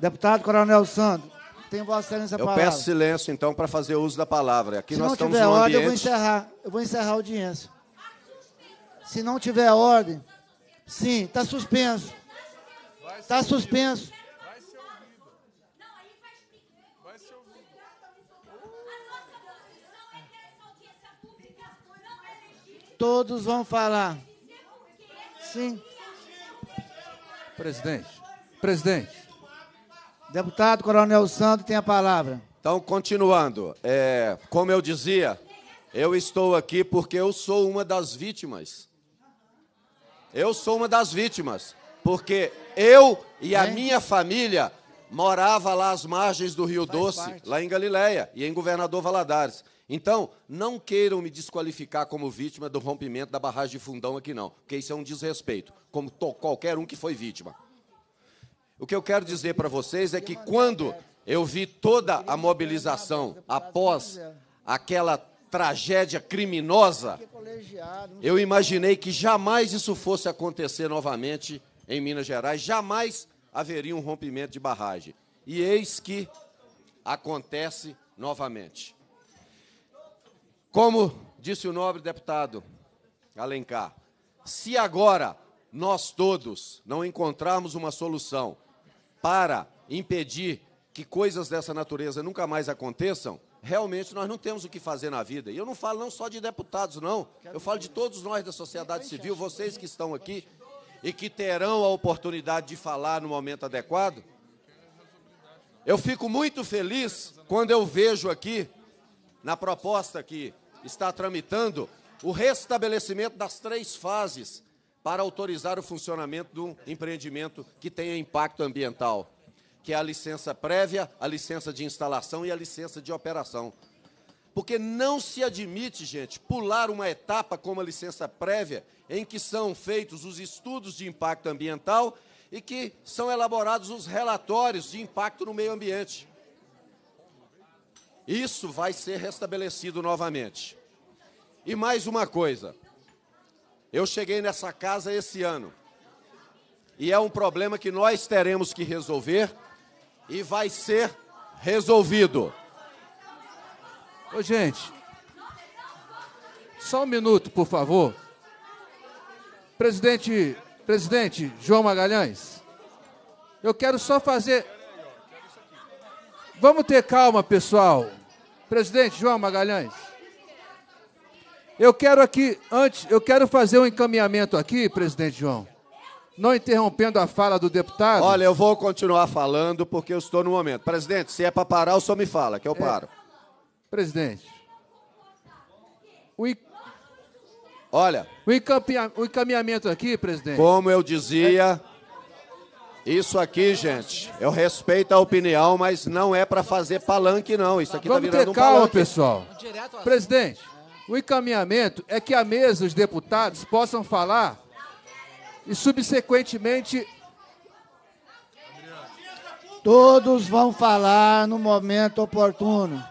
Deputado Coronel Sandro, tem Vossa Excelência a palavra. Eu peço silêncio, então, para fazer uso da palavra. Aqui Se nós não estamos tiver ordem, eu vou encerrar. Eu vou encerrar a audiência. Se não tiver ordem, sim, está suspenso. Está suspenso. Todos vão falar. Sim. Presidente, presidente, Deputado Coronel Santos tem a palavra. Então, continuando, é, como eu dizia, eu estou aqui porque eu sou uma das vítimas. Eu sou uma das vítimas, porque eu e a minha família morava lá às margens do Rio Doce, lá em Galileia e em Governador Valadares. Então, não queiram me desqualificar como vítima do rompimento da barragem de Fundão aqui não, porque isso é um desrespeito, como qualquer um que foi vítima. O que eu quero dizer para vocês é que quando eu vi toda a mobilização após aquela tragédia criminosa, eu imaginei que jamais isso fosse acontecer novamente em Minas Gerais, jamais haveria um rompimento de barragem. E eis que acontece novamente. Como disse o nobre deputado Alencar, se agora nós todos não encontrarmos uma solução para impedir que coisas dessa natureza nunca mais aconteçam, realmente nós não temos o que fazer na vida. E eu não falo não só de deputados, não. Eu falo de todos nós da sociedade civil, vocês que estão aqui e que terão a oportunidade de falar no momento adequado. Eu fico muito feliz quando eu vejo aqui, na proposta que está tramitando, o restabelecimento das três fases para autorizar o funcionamento de um empreendimento que tenha impacto ambiental, que é a licença prévia, a licença de instalação e a licença de operação. Porque não se admite, gente, pular uma etapa como a licença prévia, em que são feitos os estudos de impacto ambiental e que são elaborados os relatórios de impacto no meio ambiente. Isso vai ser restabelecido novamente. E mais uma coisa: eu cheguei nessa casa esse ano. E é um problema que nós teremos que resolver e vai ser resolvido. Ô, gente, só um minuto, por favor. Presidente, presidente João Magalhães, eu quero só fazer. Vamos ter calma, pessoal. Presidente João Magalhães. Eu quero aqui, antes, eu quero fazer um encaminhamento aqui, presidente João. Não interrompendo a fala do deputado. Olha, eu vou continuar falando porque eu estou no momento. Presidente, se é para parar, o senhor me fala, que eu é. paro. É, presidente. O in... Olha. O, encampia... o encaminhamento aqui, presidente. Como eu dizia, isso aqui, gente, eu respeito a opinião, mas não é para fazer palanque, não. Isso aqui está virando ter um calma, palanque. pessoal. Presidente. O encaminhamento é que a mesa os deputados possam falar e, subsequentemente, todos vão falar no momento oportuno.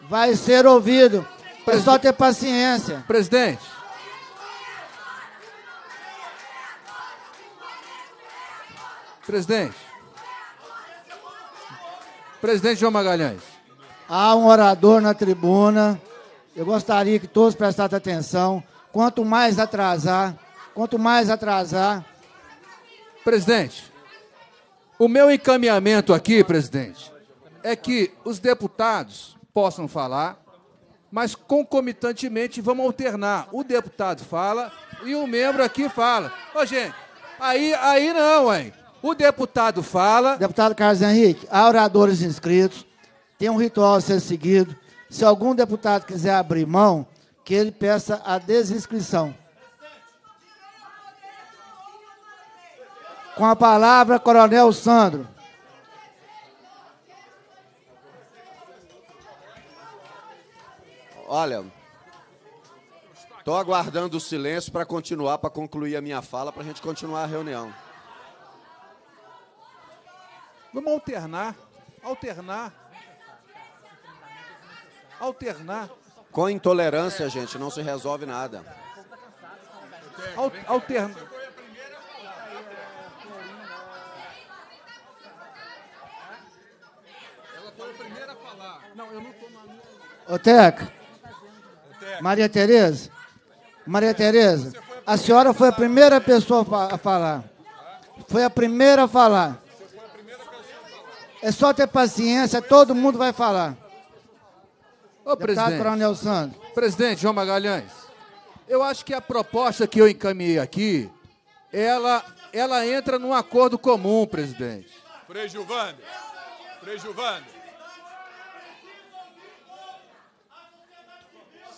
Vai ser ouvido. É só ter paciência. Presidente. Presidente. Presidente João Magalhães. Há um orador na tribuna. Eu gostaria que todos prestassem atenção. Quanto mais atrasar, quanto mais atrasar. Presidente, o meu encaminhamento aqui, presidente, é que os deputados possam falar, mas concomitantemente vamos alternar. O deputado fala e o membro aqui fala. Ô, gente, aí, aí não, hein? O deputado fala. Deputado Carlos Henrique, há oradores inscritos, tem um ritual a ser seguido. Se algum deputado quiser abrir mão, que ele peça a desinscrição. Com a palavra, Coronel Sandro. Olha, estou aguardando o silêncio para continuar, para concluir a minha fala, para a gente continuar a reunião. Vamos alternar, alternar alternar. Com intolerância, gente, não se resolve nada. alternar. Não, eu não Ô, Teca. Maria Tereza. Maria Tereza, a senhora foi a primeira pessoa a falar. Foi a primeira a falar. É só ter paciência, todo mundo vai falar. Ô, tá, presidente. Coronel Santos. Presidente João Magalhães, eu acho que a proposta que eu encaminhei aqui, ela, ela entra num acordo comum, presidente. Frei Giovanni. Frei Giovanni.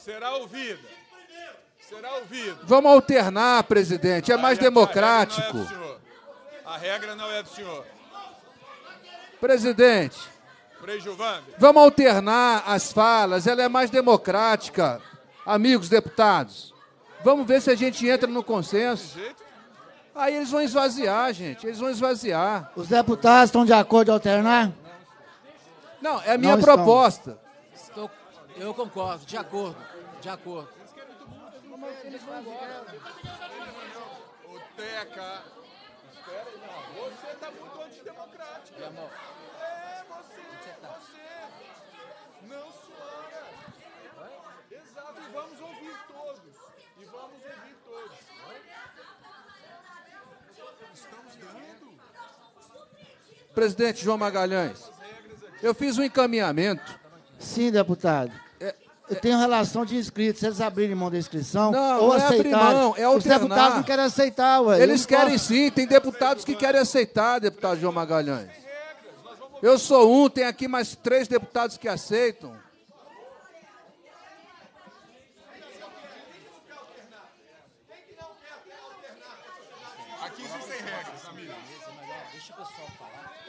Será ouvida. Será ouvido. Vamos alternar, presidente. É a mais regra, é democrático. A regra não é do senhor. É do senhor. Presidente, Vamos alternar as falas, ela é mais democrática, amigos deputados. Vamos ver se a gente entra no consenso. Aí eles vão esvaziar, gente, eles vão esvaziar. Os deputados estão de acordo em alternar? Não, é a minha proposta. Estou, eu concordo, de acordo, de acordo. O Teca. você está muito antidemocrático. presidente João Magalhães, eu fiz um encaminhamento. Sim, deputado. É, eu tenho relação de inscritos. Se eles abrirem mão da inscrição, não, ou não É não, é Os deputados não querem aceitar, ué. Eles querem sim, tem deputados que querem aceitar, deputado João Magalhães. Eu sou um, tem aqui mais três deputados que aceitam.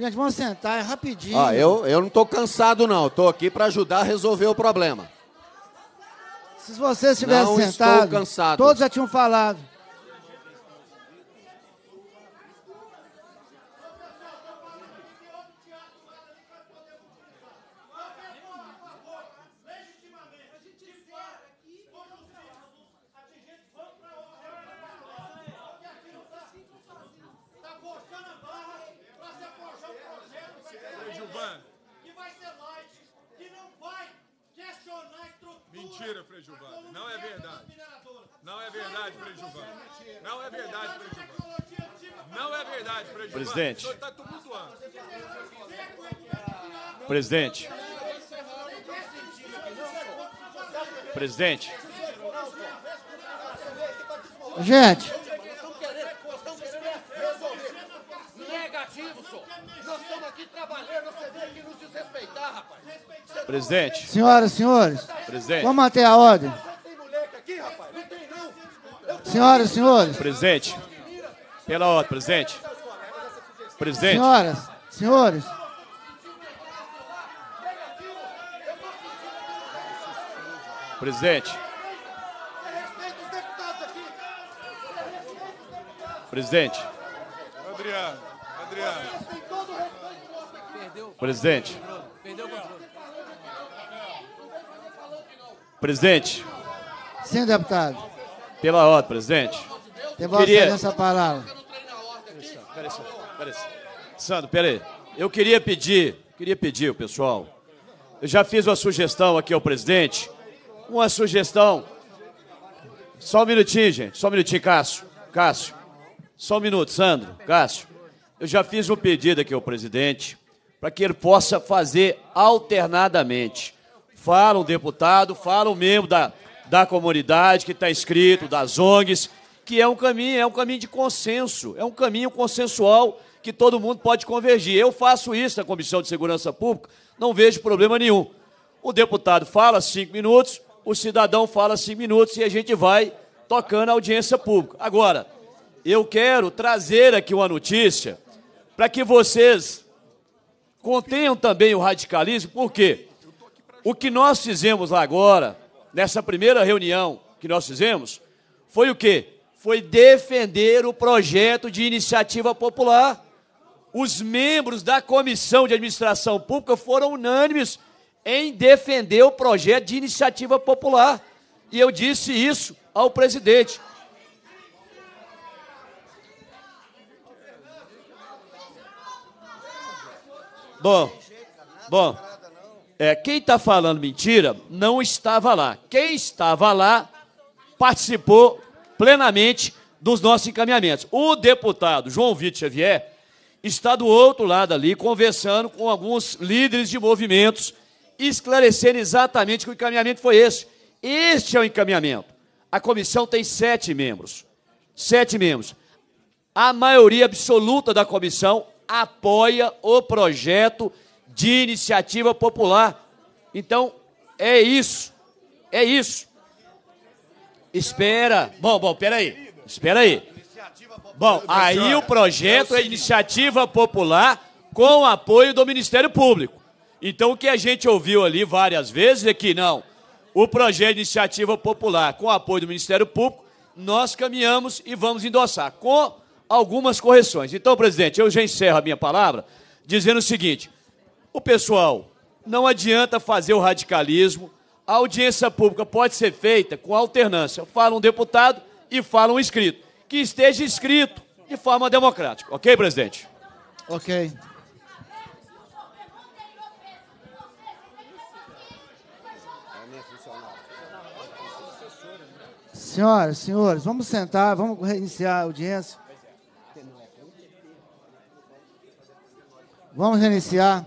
Gente, vamos sentar, é rapidinho. eu, eu não tô cansado, não. Tô aqui para ajudar a resolver o problema. Se vocês tivessem não sentado, estou cansado. todos já tinham falado. É não é verdade. Não é verdade, Prejuvano. Não é verdade, Prejuvano. Não é verdade, Prejuvano. Presidente. Tá Presidente. Presidente. Gente. motivo, senhor. Nós estamos aqui trabalhando, você vem aqui nos desrespeitar, rapaz. Tá presidente. Senhoras e senhores. Presidente. Vamos manter a ordem. Senhoras e senhores. Presidente. Pela ordem, presidente. Presidente. Senhoras, senhores. Presidente. Presidente. Adriano. Presidente. Presidente. Sim, deputado. Pela ordem, presidente. Tem queria... essa palavra. Sandro, peraí. Eu queria pedir, queria pedir, pessoal. Eu já fiz uma sugestão aqui ao presidente. Uma sugestão. Só um minutinho, gente. Só um minutinho, Cássio. Cássio. Só um minuto, Sandro. Cássio. Eu já fiz um pedido aqui ao presidente para que ele possa fazer alternadamente. Fala um deputado, fala um membro da, da comunidade que está inscrito, das ONGs, que é um caminho, é um caminho de consenso, é um caminho consensual que todo mundo pode convergir. Eu faço isso na Comissão de Segurança Pública, não vejo problema nenhum. O deputado fala cinco minutos, o cidadão fala cinco minutos e a gente vai tocando a audiência pública. Agora, eu quero trazer aqui uma notícia para que vocês Contenham também o radicalismo, porque o que nós fizemos lá agora, nessa primeira reunião que nós fizemos, foi o quê? Foi defender o projeto de iniciativa popular. Os membros da Comissão de Administração Pública foram unânimes em defender o projeto de iniciativa popular. E eu disse isso ao presidente. Bom, bom. É, quem está falando mentira não estava lá. Quem estava lá participou plenamente dos nossos encaminhamentos. O deputado João Vitor Xavier está do outro lado ali, conversando com alguns líderes de movimentos, esclarecendo exatamente que o encaminhamento foi esse. Este é o encaminhamento. A comissão tem sete membros. Sete membros. A maioria absoluta da comissão apoia o projeto de iniciativa popular. Então, é isso. É isso. Espera. Bom, bom, peraí. Espera aí. Bom, aí o projeto é iniciativa popular com apoio do Ministério Público. Então, o que a gente ouviu ali várias vezes é que não. O projeto de iniciativa popular com apoio do Ministério Público, nós caminhamos e vamos endossar. Com algumas correções. Então, presidente, eu já encerro a minha palavra dizendo o seguinte: o pessoal, não adianta fazer o radicalismo. A audiência pública pode ser feita com alternância. Fala um deputado e fala um inscrito. Que esteja inscrito de forma democrática. Ok, presidente? Ok. Senhoras, senhores, vamos sentar, vamos reiniciar a audiência. Vamos iniciar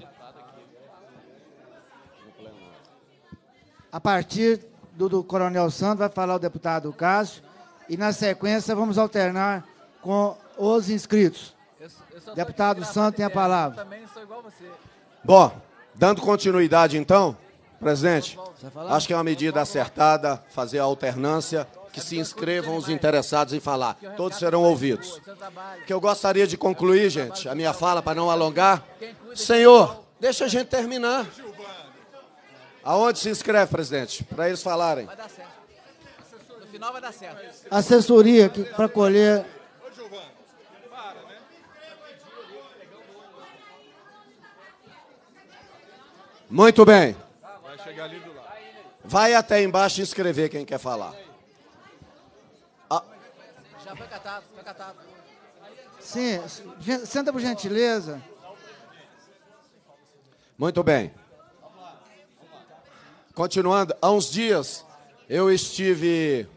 a partir do, do, Coronel Santos, vai falar o deputado Cássio, e na sequência vamos alternar com os inscritos. Eu, eu deputado Santos tem a palavra. Bom, dando continuidade então, presidente, acho que é uma medida acertada fazer a alternância que se inscrevam os interessados em falar. Todos serão ouvidos. Que eu gostaria de concluir, gente, a minha fala para não alongar. Senhor, deixa a gente terminar. Aonde se inscreve, presidente? Para eles falarem. Vai dar certo. No final vai dar certo. Assessoria para colher. Muito bem. Vai Vai até embaixo inscrever quem quer falar catado, foi catado. Sim, senta por gentileza. Muito bem. Continuando, há uns dias eu estive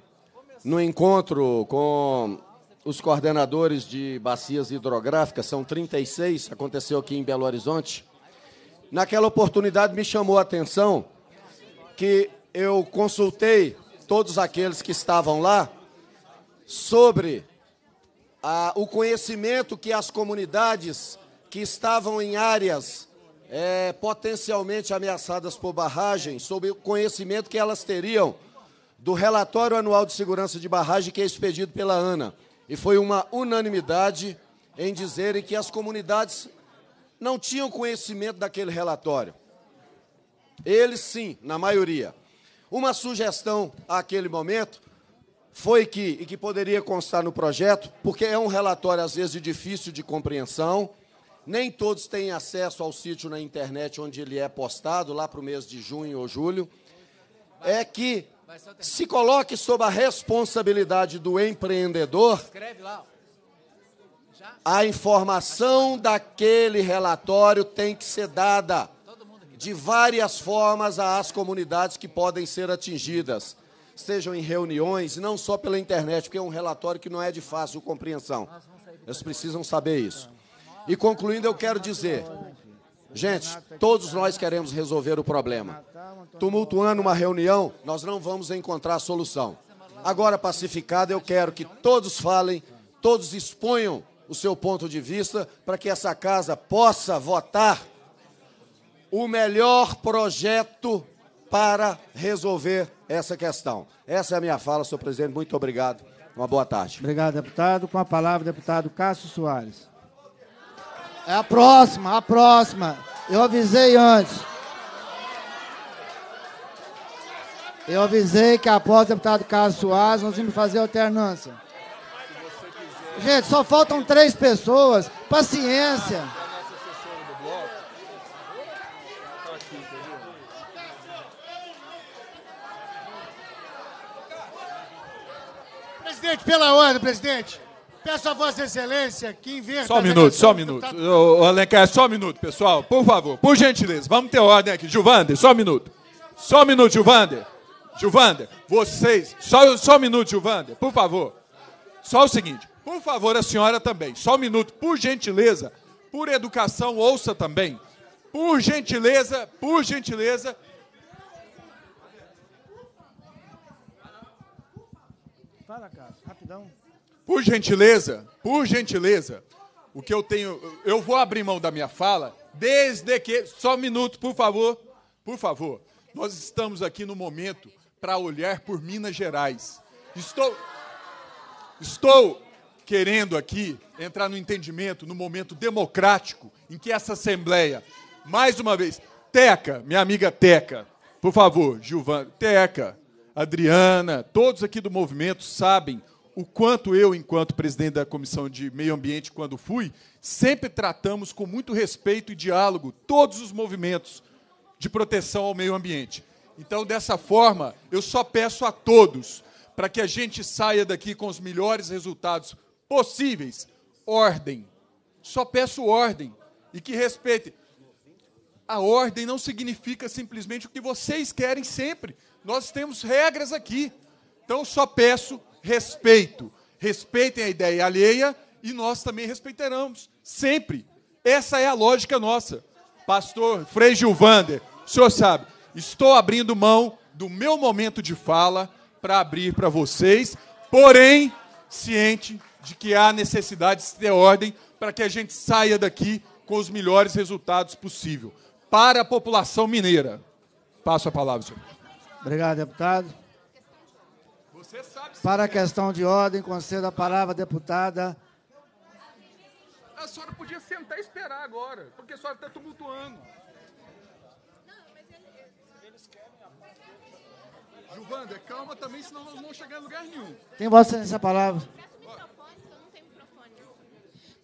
no encontro com os coordenadores de bacias hidrográficas, são 36, aconteceu aqui em Belo Horizonte. Naquela oportunidade me chamou a atenção que eu consultei todos aqueles que estavam lá sobre ah, o conhecimento que as comunidades que estavam em áreas é, potencialmente ameaçadas por barragem, sobre o conhecimento que elas teriam do relatório anual de segurança de barragem que é expedido pela ANA. E foi uma unanimidade em dizerem que as comunidades não tinham conhecimento daquele relatório. Eles sim, na maioria. Uma sugestão àquele momento foi que, e que poderia constar no projeto, porque é um relatório às vezes difícil de compreensão, nem todos têm acesso ao sítio na internet onde ele é postado, lá para o mês de junho ou julho, é que se coloque sob a responsabilidade do empreendedor a informação daquele relatório tem que ser dada de tá. várias formas às comunidades que podem ser atingidas. Sejam em reuniões, não só pela internet, porque é um relatório que não é de fácil compreensão. Eles precisam saber isso. E concluindo, eu quero dizer, gente, todos nós queremos resolver o problema. Tumultuando uma reunião, nós não vamos encontrar solução. Agora, pacificada, eu quero que todos falem, todos exponham o seu ponto de vista para que essa casa possa votar o melhor projeto para resolver essa é questão. Essa é a minha fala, senhor presidente. Muito obrigado. Uma boa tarde. Obrigado, deputado. Com a palavra, deputado Cássio Soares. É a próxima, a próxima. Eu avisei antes. Eu avisei que após o deputado Cássio Soares, nós vamos fazer alternância. Gente, só faltam três pessoas. Paciência. Presidente, pela ordem, presidente. Peço a Vossa Excelência que inverte. Só um minuto, só um minuto. Tá ô, Alencar, só um minuto, pessoal. Por favor, por gentileza. Vamos ter ordem aqui. Gilvander, só um minuto. Só um minuto, Gilvander. Gilvander, vocês. Só, só um minuto, Gilvander, por favor. Só o seguinte. Por favor, a senhora também. Só um minuto, por gentileza. Por educação, ouça também. Por gentileza, por gentileza, Vai na casa. Por gentileza, por gentileza, o que eu tenho. Eu vou abrir mão da minha fala, desde que. Só um minuto, por favor. Por favor. Nós estamos aqui no momento para olhar por Minas Gerais. Estou. Estou querendo aqui entrar no entendimento, no momento democrático em que essa Assembleia, mais uma vez, Teca, minha amiga Teca, por favor, Gilvan, Teca, Adriana, todos aqui do movimento sabem o quanto eu, enquanto presidente da Comissão de Meio Ambiente, quando fui, sempre tratamos com muito respeito e diálogo todos os movimentos de proteção ao meio ambiente. Então, dessa forma, eu só peço a todos para que a gente saia daqui com os melhores resultados possíveis. Ordem. Só peço ordem e que respeite. A ordem não significa simplesmente o que vocês querem sempre. Nós temos regras aqui. Então, só peço respeito. Respeitem a ideia alheia e nós também respeitaremos, sempre. Essa é a lógica nossa. Pastor Frei Gilvander, o senhor sabe, estou abrindo mão do meu momento de fala para abrir para vocês, porém, ciente de que há necessidade de ter ordem para que a gente saia daqui com os melhores resultados possível para a população mineira. Passo a palavra, senhor. Obrigado, deputado. Para a questão de ordem, concedo a palavra à deputada. A senhora podia sentar e esperar agora, porque a senhora está tumultuando. Juvanda, calma também, senão nós não vamos chegar em lugar nenhum. Tem vossa nessa palavra.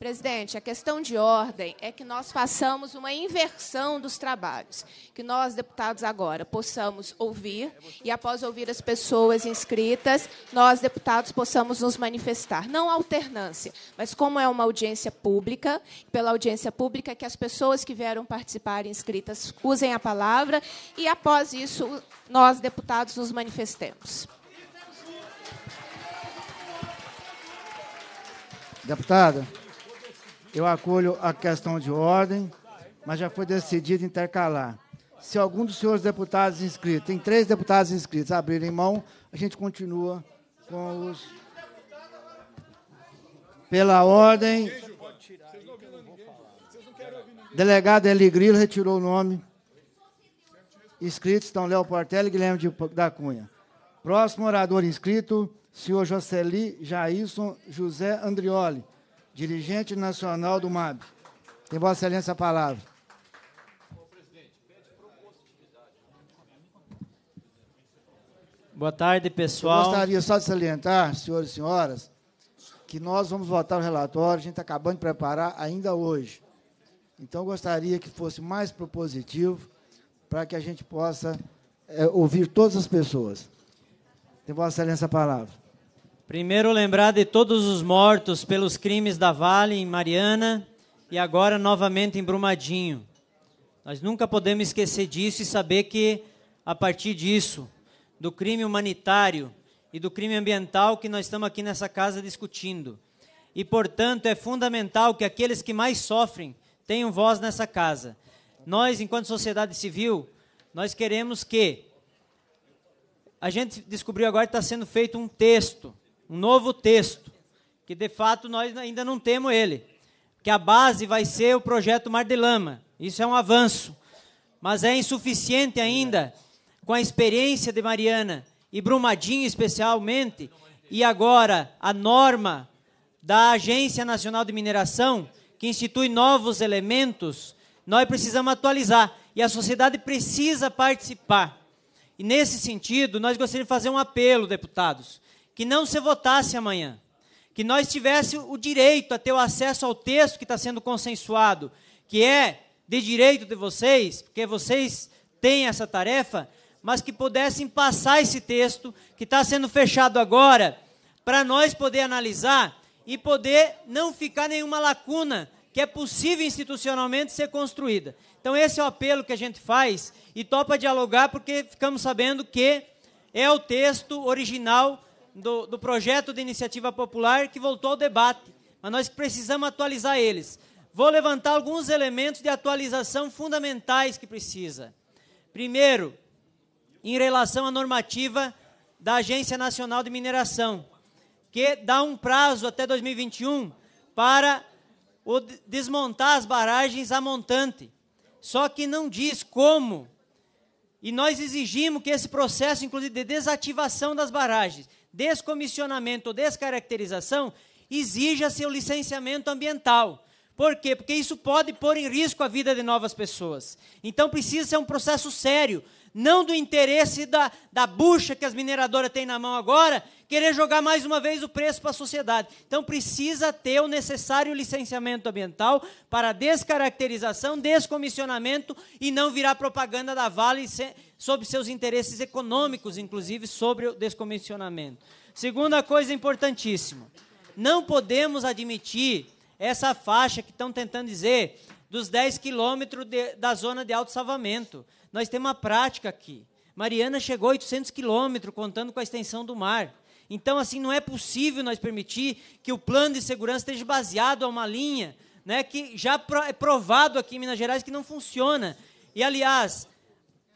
Presidente, a questão de ordem é que nós façamos uma inversão dos trabalhos, que nós, deputados, agora possamos ouvir e, após ouvir as pessoas inscritas, nós, deputados, possamos nos manifestar. Não alternância, mas como é uma audiência pública, pela audiência pública, que as pessoas que vieram participar inscritas usem a palavra e, após isso, nós, deputados, nos manifestemos. Deputada. Eu acolho a questão de ordem, mas já foi decidido intercalar. Se algum dos senhores deputados inscritos, tem três deputados inscritos, abrirem mão, a gente continua com os. Pela ordem. Delegado Eli Grilo retirou o nome. Inscritos estão Léo Portela e Guilherme de, da Cunha. Próximo orador inscrito, senhor Jocely Jailson José Andrioli dirigente nacional do MAB. Tem Vossa Excelência a palavra. Boa tarde, pessoal. Eu gostaria só de salientar, senhores e senhoras, que nós vamos votar o relatório, a gente está acabando de preparar ainda hoje. Então, gostaria que fosse mais propositivo para que a gente possa é, ouvir todas as pessoas. Tem Vossa Excelência a palavra. Primeiro, lembrar de todos os mortos pelos crimes da Vale em Mariana e agora novamente em Brumadinho. Nós nunca podemos esquecer disso e saber que, a partir disso, do crime humanitário e do crime ambiental que nós estamos aqui nessa casa discutindo. E, portanto, é fundamental que aqueles que mais sofrem tenham voz nessa casa. Nós, enquanto sociedade civil, nós queremos que. A gente descobriu agora que está sendo feito um texto um novo texto, que de fato nós ainda não temos ele, que a base vai ser o projeto Mar de Lama. Isso é um avanço, mas é insuficiente ainda com a experiência de Mariana e Brumadinho especialmente, e agora a norma da Agência Nacional de Mineração, que institui novos elementos, nós precisamos atualizar e a sociedade precisa participar. E nesse sentido, nós gostaríamos de fazer um apelo, deputados que não se votasse amanhã, que nós tivéssemos o direito a ter o acesso ao texto que está sendo consensuado, que é de direito de vocês, porque vocês têm essa tarefa, mas que pudessem passar esse texto que está sendo fechado agora, para nós poder analisar e poder não ficar nenhuma lacuna que é possível institucionalmente ser construída. Então, esse é o apelo que a gente faz e topa dialogar, porque ficamos sabendo que é o texto original do, do projeto de iniciativa popular que voltou ao debate, mas nós precisamos atualizar eles. Vou levantar alguns elementos de atualização fundamentais que precisa. Primeiro, em relação à normativa da Agência Nacional de Mineração, que dá um prazo até 2021 para o desmontar as barragens a montante. Só que não diz como. E nós exigimos que esse processo, inclusive de desativação das barragens, descomissionamento ou descaracterização exija seu licenciamento ambiental. Por quê? Porque isso pode pôr em risco a vida de novas pessoas. Então precisa ser um processo sério, não do interesse da, da bucha que as mineradoras têm na mão agora, querer jogar mais uma vez o preço para a sociedade. Então precisa ter o necessário licenciamento ambiental para descaracterização, descomissionamento e não virar propaganda da Vale sobre seus interesses econômicos, inclusive sobre o descomissionamento. Segunda coisa importantíssima: não podemos admitir essa faixa que estão tentando dizer dos 10 quilômetros da zona de alto salvamento. Nós temos uma prática aqui. Mariana chegou a 800 quilômetros, contando com a extensão do mar. Então, assim, não é possível nós permitir que o plano de segurança esteja baseado a uma linha né, que já é provado aqui em Minas Gerais que não funciona. E, aliás,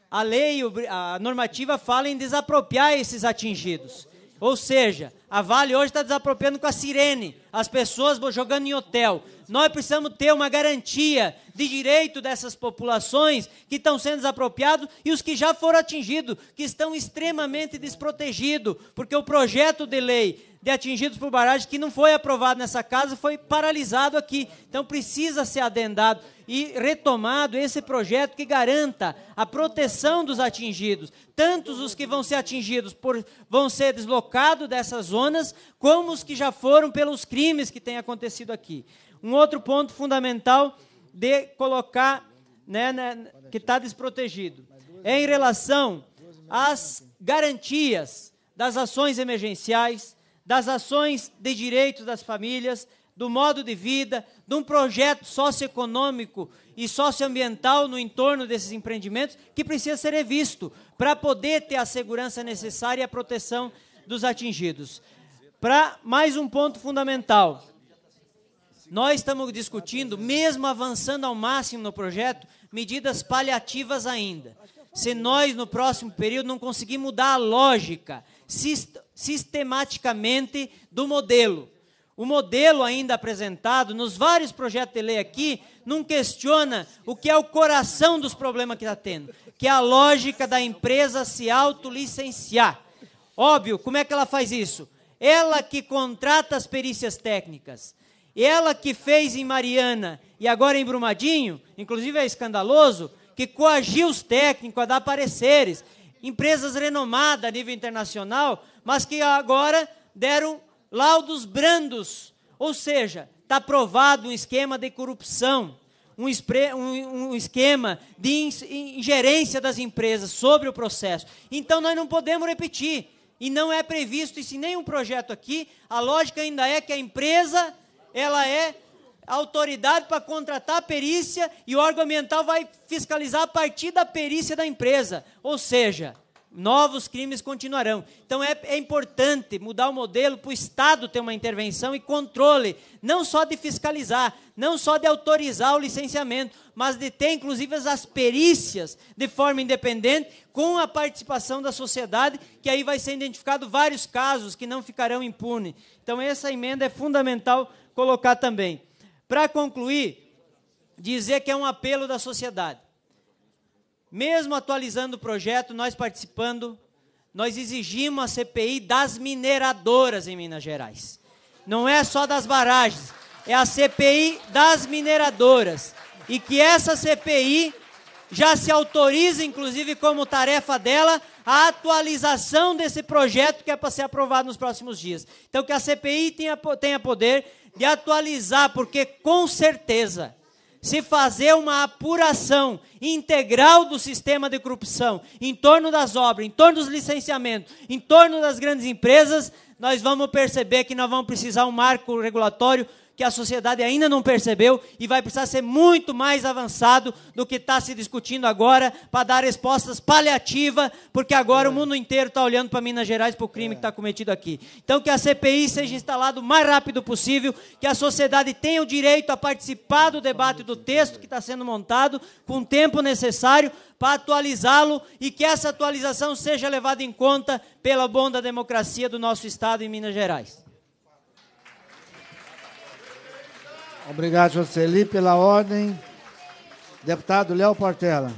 a lei, a normativa fala em desapropriar esses atingidos. Ou seja, a Vale hoje está desapropriando com a sirene, as pessoas jogando em hotel. Nós precisamos ter uma garantia de direito dessas populações que estão sendo desapropriadas e os que já foram atingidos, que estão extremamente desprotegidos, porque o projeto de lei de atingidos por barragem que não foi aprovado nessa casa foi paralisado aqui. Então precisa ser adendado e retomado esse projeto que garanta a proteção dos atingidos, tantos os que vão ser atingidos por vão ser deslocados dessas zonas, como os que já foram pelos crimes que têm acontecido aqui. Um outro ponto fundamental de colocar né, né, que está desprotegido é em relação às garantias das ações emergenciais, das ações de direitos das famílias, do modo de vida, de um projeto socioeconômico e socioambiental no entorno desses empreendimentos que precisa ser revisto para poder ter a segurança necessária e a proteção dos atingidos. Para mais um ponto fundamental. Nós estamos discutindo, mesmo avançando ao máximo no projeto, medidas paliativas ainda. Se nós, no próximo período, não conseguirmos mudar a lógica, sistematicamente do modelo. O modelo ainda apresentado nos vários projetos de lei aqui não questiona o que é o coração dos problemas que está tendo, que é a lógica da empresa se autolicenciar. Óbvio, como é que ela faz isso? Ela que contrata as perícias técnicas, ela que fez em Mariana e agora em Brumadinho, inclusive é escandaloso, que coagiu os técnicos a dar pareceres, empresas renomadas a nível internacional, mas que agora deram laudos brandos. Ou seja, está provado um esquema de corrupção, um, um, um, esquema de ingerência das empresas sobre o processo. Então nós não podemos repetir. E não é previsto isso em nenhum projeto aqui. A lógica ainda é que a empresa ela é autoridade para contratar a perícia e o órgão ambiental vai fiscalizar a partir da perícia da empresa. Ou seja, novos crimes continuarão. Então é, é importante mudar o modelo para o Estado ter uma intervenção e controle, não só de fiscalizar, não só de autorizar o licenciamento, mas de ter inclusive as perícias de forma independente, com a participação da sociedade, que aí vai ser identificado vários casos que não ficarão impunes. Então essa emenda é fundamental colocar também. Para concluir, dizer que é um apelo da sociedade. Mesmo atualizando o projeto, nós participando, nós exigimos a CPI das mineradoras em Minas Gerais. Não é só das barragens, é a CPI das mineradoras. E que essa CPI já se autoriza, inclusive, como tarefa dela, a atualização desse projeto que é para ser aprovado nos próximos dias. Então, que a CPI tenha, tenha poder de atualizar, porque com certeza, se fazer uma apuração integral do sistema de corrupção em torno das obras, em torno dos licenciamentos, em torno das grandes empresas, nós vamos perceber que nós vamos precisar um marco regulatório que a sociedade ainda não percebeu e vai precisar ser muito mais avançado do que está se discutindo agora para dar respostas paliativas, porque agora é. o mundo inteiro está olhando para Minas Gerais para o crime é. que está cometido aqui. Então, que a CPI seja instalada o mais rápido possível, que a sociedade tenha o direito a participar do debate do texto que está sendo montado, com o tempo necessário para atualizá-lo e que essa atualização seja levada em conta pela bom da democracia do nosso Estado em Minas Gerais. Obrigado, Joseli, pela ordem. Deputado Léo Portela.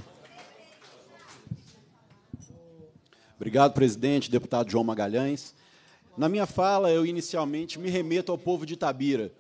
Obrigado, presidente. Deputado João Magalhães. Na minha fala, eu inicialmente me remeto ao povo de Itabira,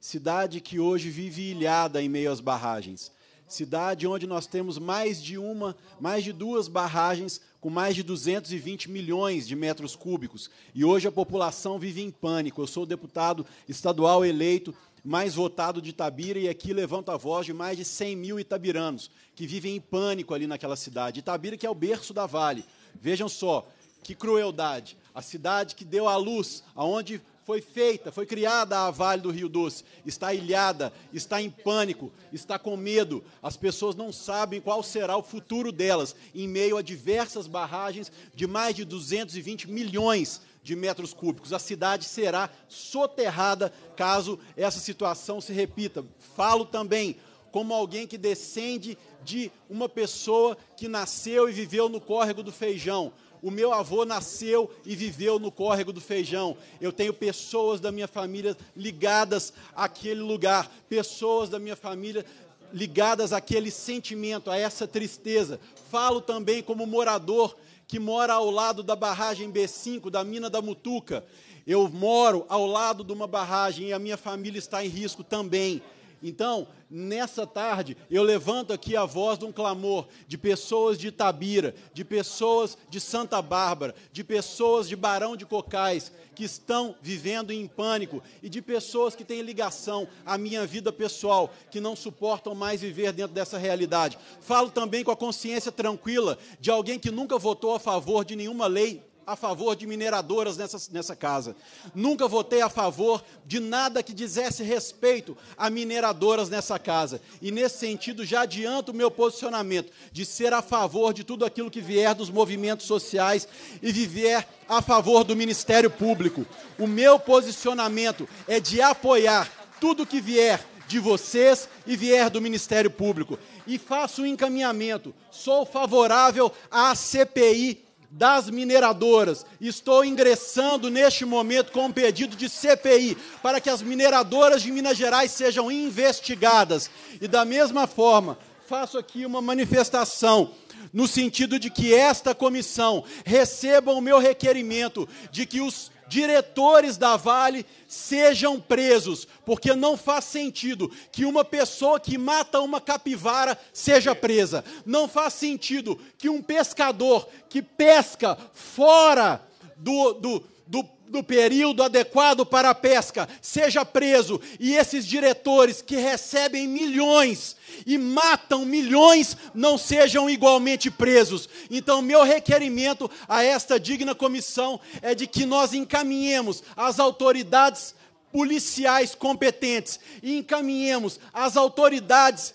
cidade que hoje vive ilhada em meio às barragens. Cidade onde nós temos mais de uma, mais de duas barragens com mais de 220 milhões de metros cúbicos. E hoje a população vive em pânico. Eu sou deputado estadual eleito mais votado de Itabira, e aqui levanta a voz de mais de 100 mil itabiranos que vivem em pânico ali naquela cidade. Itabira, que é o berço da Vale. Vejam só, que crueldade. A cidade que deu à luz, aonde foi feita, foi criada a Vale do Rio Doce, está ilhada, está em pânico, está com medo. As pessoas não sabem qual será o futuro delas, em meio a diversas barragens de mais de 220 milhões de metros cúbicos. A cidade será soterrada caso essa situação se repita. Falo também como alguém que descende de uma pessoa que nasceu e viveu no córrego do feijão. O meu avô nasceu e viveu no córrego do feijão. Eu tenho pessoas da minha família ligadas àquele lugar, pessoas da minha família ligadas àquele sentimento, a essa tristeza. Falo também como morador que mora ao lado da barragem B5, da mina da Mutuca. Eu moro ao lado de uma barragem e a minha família está em risco também. Então, nessa tarde, eu levanto aqui a voz de um clamor de pessoas de Itabira, de pessoas de Santa Bárbara, de pessoas de Barão de Cocais, que estão vivendo em pânico, e de pessoas que têm ligação à minha vida pessoal, que não suportam mais viver dentro dessa realidade. Falo também com a consciência tranquila de alguém que nunca votou a favor de nenhuma lei a favor de mineradoras nessa, nessa casa. Nunca votei a favor de nada que dissesse respeito a mineradoras nessa casa. E nesse sentido, já adianto o meu posicionamento de ser a favor de tudo aquilo que vier dos movimentos sociais e viver a favor do Ministério Público. O meu posicionamento é de apoiar tudo que vier de vocês e vier do Ministério Público. E faço um encaminhamento. Sou favorável à CPI das mineradoras. Estou ingressando neste momento com um pedido de CPI para que as mineradoras de Minas Gerais sejam investigadas. E da mesma forma, faço aqui uma manifestação no sentido de que esta comissão receba o meu requerimento de que os diretores da Vale sejam presos, porque não faz sentido que uma pessoa que mata uma capivara seja presa. Não faz sentido que um pescador que pesca fora do, do do, do período adequado para a pesca, seja preso. E esses diretores que recebem milhões e matam milhões não sejam igualmente presos. Então, meu requerimento a esta digna comissão é de que nós encaminhemos as autoridades policiais competentes e encaminhemos as autoridades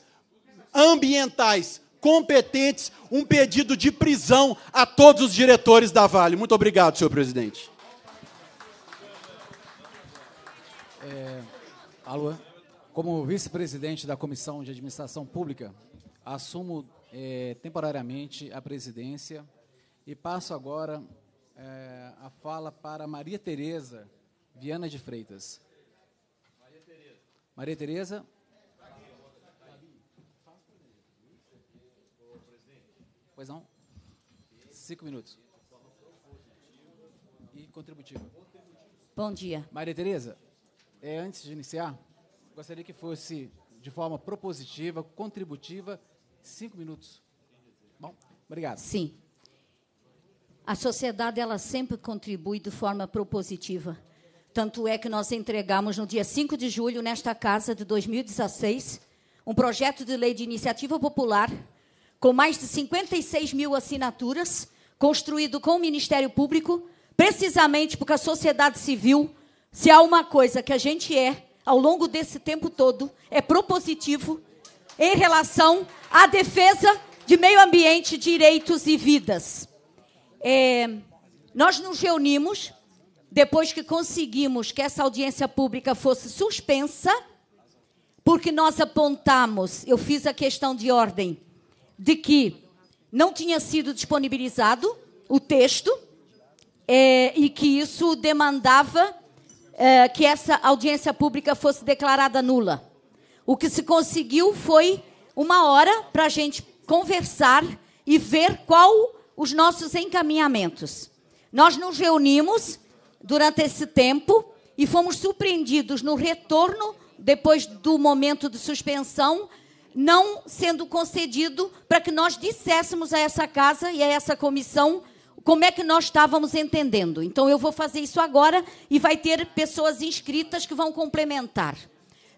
ambientais competentes um pedido de prisão a todos os diretores da Vale. Muito obrigado, senhor presidente. É, alô, como vice-presidente da Comissão de Administração Pública, assumo é, temporariamente a presidência e passo agora é, a fala para Maria Tereza Viana de Freitas. Maria Tereza. Maria Pois não? Cinco minutos. E contributivo. Bom dia. Maria Tereza, é, antes de iniciar, gostaria que fosse de forma propositiva, contributiva, cinco minutos. Bom, obrigado. Sim. A sociedade ela sempre contribui de forma propositiva. Tanto é que nós entregamos no dia 5 de julho, nesta casa de 2016, um projeto de lei de iniciativa popular com mais de 56 mil assinaturas, construído com o Ministério Público, precisamente porque a sociedade civil se há uma coisa que a gente é ao longo desse tempo todo, é propositivo em relação à defesa de meio ambiente, direitos e vidas. É, nós nos reunimos depois que conseguimos que essa audiência pública fosse suspensa, porque nós apontamos, eu fiz a questão de ordem, de que não tinha sido disponibilizado o texto é, e que isso demandava eh, que essa audiência pública fosse declarada nula. O que se conseguiu foi uma hora para a gente conversar e ver qual os nossos encaminhamentos. Nós nos reunimos durante esse tempo e fomos surpreendidos no retorno, depois do momento de suspensão, não sendo concedido para que nós disséssemos a essa casa e a essa comissão como é que nós estávamos entendendo. Então eu vou fazer isso agora e vai ter pessoas inscritas que vão complementar.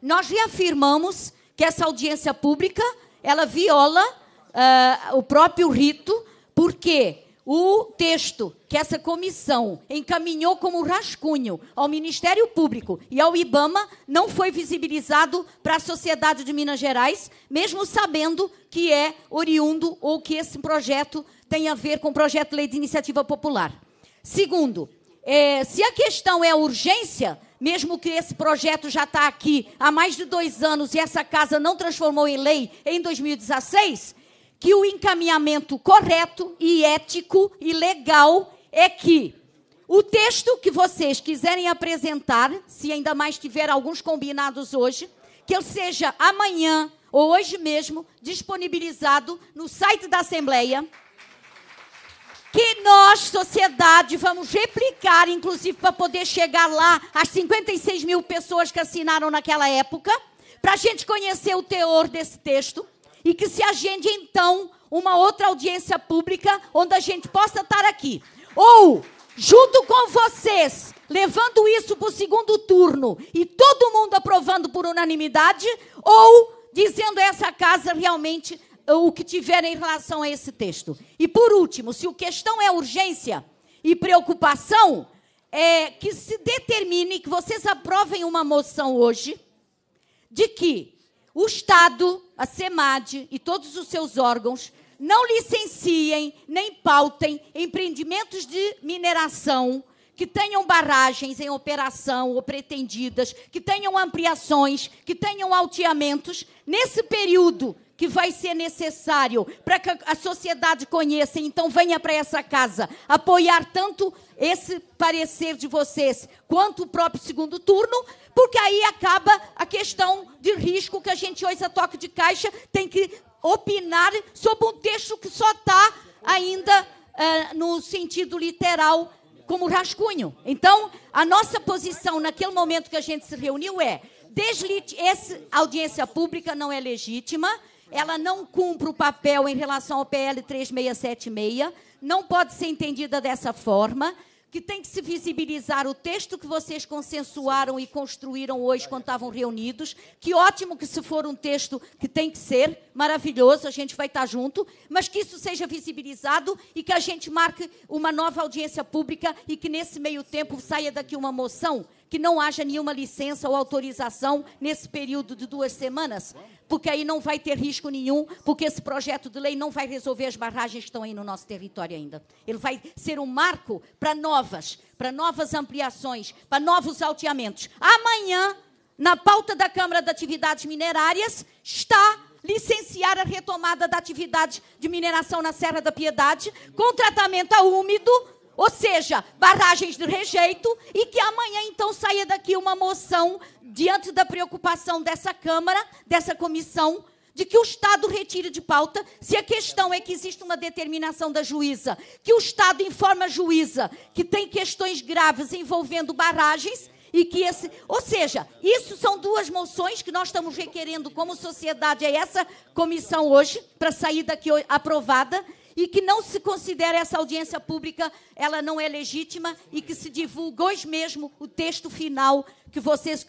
Nós reafirmamos que essa audiência pública ela viola uh, o próprio rito, porque o texto que essa comissão encaminhou como rascunho ao Ministério Público e ao IBAMA não foi visibilizado para a sociedade de Minas Gerais, mesmo sabendo que é oriundo ou que esse projeto tem a ver com o projeto de lei de iniciativa popular. Segundo, é, se a questão é urgência, mesmo que esse projeto já está aqui há mais de dois anos e essa casa não transformou em lei em 2016, que o encaminhamento correto e ético e legal é que o texto que vocês quiserem apresentar, se ainda mais tiver alguns combinados hoje, que ele seja amanhã ou hoje mesmo disponibilizado no site da Assembleia que nós, sociedade, vamos replicar, inclusive, para poder chegar lá às 56 mil pessoas que assinaram naquela época, para a gente conhecer o teor desse texto e que se agende, então, uma outra audiência pública onde a gente possa estar aqui. Ou, junto com vocês, levando isso para o segundo turno e todo mundo aprovando por unanimidade, ou dizendo essa casa realmente o que tiver em relação a esse texto. E por último, se o questão é urgência e preocupação, é que se determine que vocês aprovem uma moção hoje de que o Estado, a SEMAD e todos os seus órgãos não licenciem nem pautem empreendimentos de mineração que tenham barragens em operação ou pretendidas, que tenham ampliações, que tenham alteamentos, nesse período que vai ser necessário para que a sociedade conheça. Então, venha para essa casa apoiar tanto esse parecer de vocês quanto o próprio segundo turno, porque aí acaba a questão de risco que a gente hoje a toque de caixa tem que opinar sobre um texto que só está ainda uh, no sentido literal como rascunho. Então, a nossa posição naquele momento que a gente se reuniu é essa audiência pública não é legítima, ela não cumpre o papel em relação ao PL 3676, não pode ser entendida dessa forma, que tem que se visibilizar o texto que vocês consensuaram e construíram hoje quando estavam reunidos. Que ótimo que se for um texto que tem que ser, maravilhoso, a gente vai estar junto, mas que isso seja visibilizado e que a gente marque uma nova audiência pública e que nesse meio tempo saia daqui uma moção que não haja nenhuma licença ou autorização nesse período de duas semanas, porque aí não vai ter risco nenhum, porque esse projeto de lei não vai resolver as barragens que estão aí no nosso território ainda. Ele vai ser um marco para novas, para novas ampliações, para novos alteamentos. Amanhã, na pauta da Câmara de Atividades Minerárias, está licenciar a retomada da atividade de mineração na Serra da Piedade, com tratamento a úmido, ou seja, barragens de rejeito, e que amanhã então saia daqui uma moção diante da preocupação dessa Câmara, dessa comissão, de que o Estado retire de pauta, se a questão é que existe uma determinação da juíza, que o Estado informa a juíza que tem questões graves envolvendo barragens e que esse, ou seja, isso são duas moções que nós estamos requerendo como sociedade a é essa comissão hoje para sair daqui aprovada e que não se considera essa audiência pública, ela não é legítima e que se divulgue hoje mesmo o texto final que vocês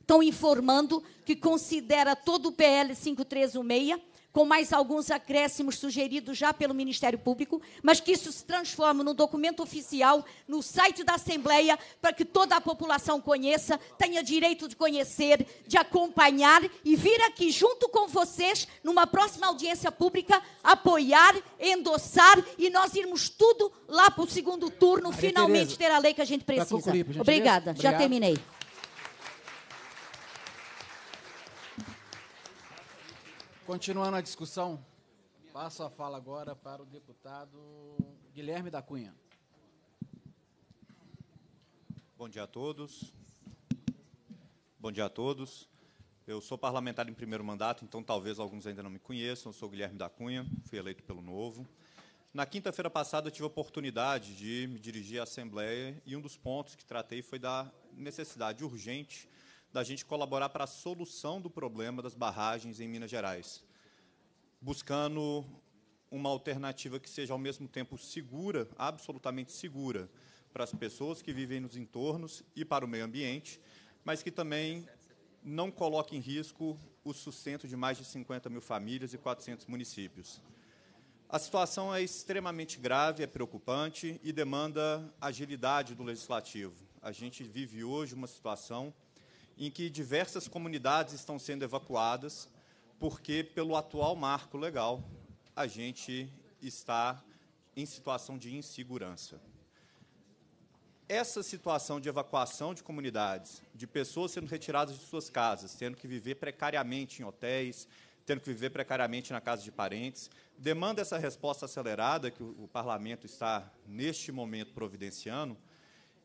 estão informando, que considera todo o PL 5316 com mais alguns acréscimos sugeridos já pelo Ministério Público, mas que isso se transforme num documento oficial no site da Assembleia para que toda a população conheça, tenha direito de conhecer, de acompanhar e vir aqui junto com vocês numa próxima audiência pública apoiar, endossar e nós irmos tudo lá para o segundo turno, Maria finalmente Tereza, ter a lei que a gente precisa. Concluir, Obrigada, Obrigado. já terminei. Continuando a discussão, passo a fala agora para o deputado Guilherme da Cunha. Bom dia a todos. Bom dia a todos. Eu sou parlamentar em primeiro mandato, então talvez alguns ainda não me conheçam. Eu sou Guilherme da Cunha, fui eleito pelo Novo. Na quinta-feira passada, eu tive a oportunidade de me dirigir à Assembleia e um dos pontos que tratei foi da necessidade urgente da gente colaborar para a solução do problema das barragens em Minas Gerais, buscando uma alternativa que seja ao mesmo tempo segura, absolutamente segura, para as pessoas que vivem nos entornos e para o meio ambiente, mas que também não coloque em risco o sustento de mais de 50 mil famílias e 400 municípios. A situação é extremamente grave, é preocupante e demanda agilidade do legislativo. A gente vive hoje uma situação em que diversas comunidades estão sendo evacuadas, porque, pelo atual marco legal, a gente está em situação de insegurança. Essa situação de evacuação de comunidades, de pessoas sendo retiradas de suas casas, tendo que viver precariamente em hotéis, tendo que viver precariamente na casa de parentes, demanda essa resposta acelerada que o, parlamento está, neste momento, providenciando,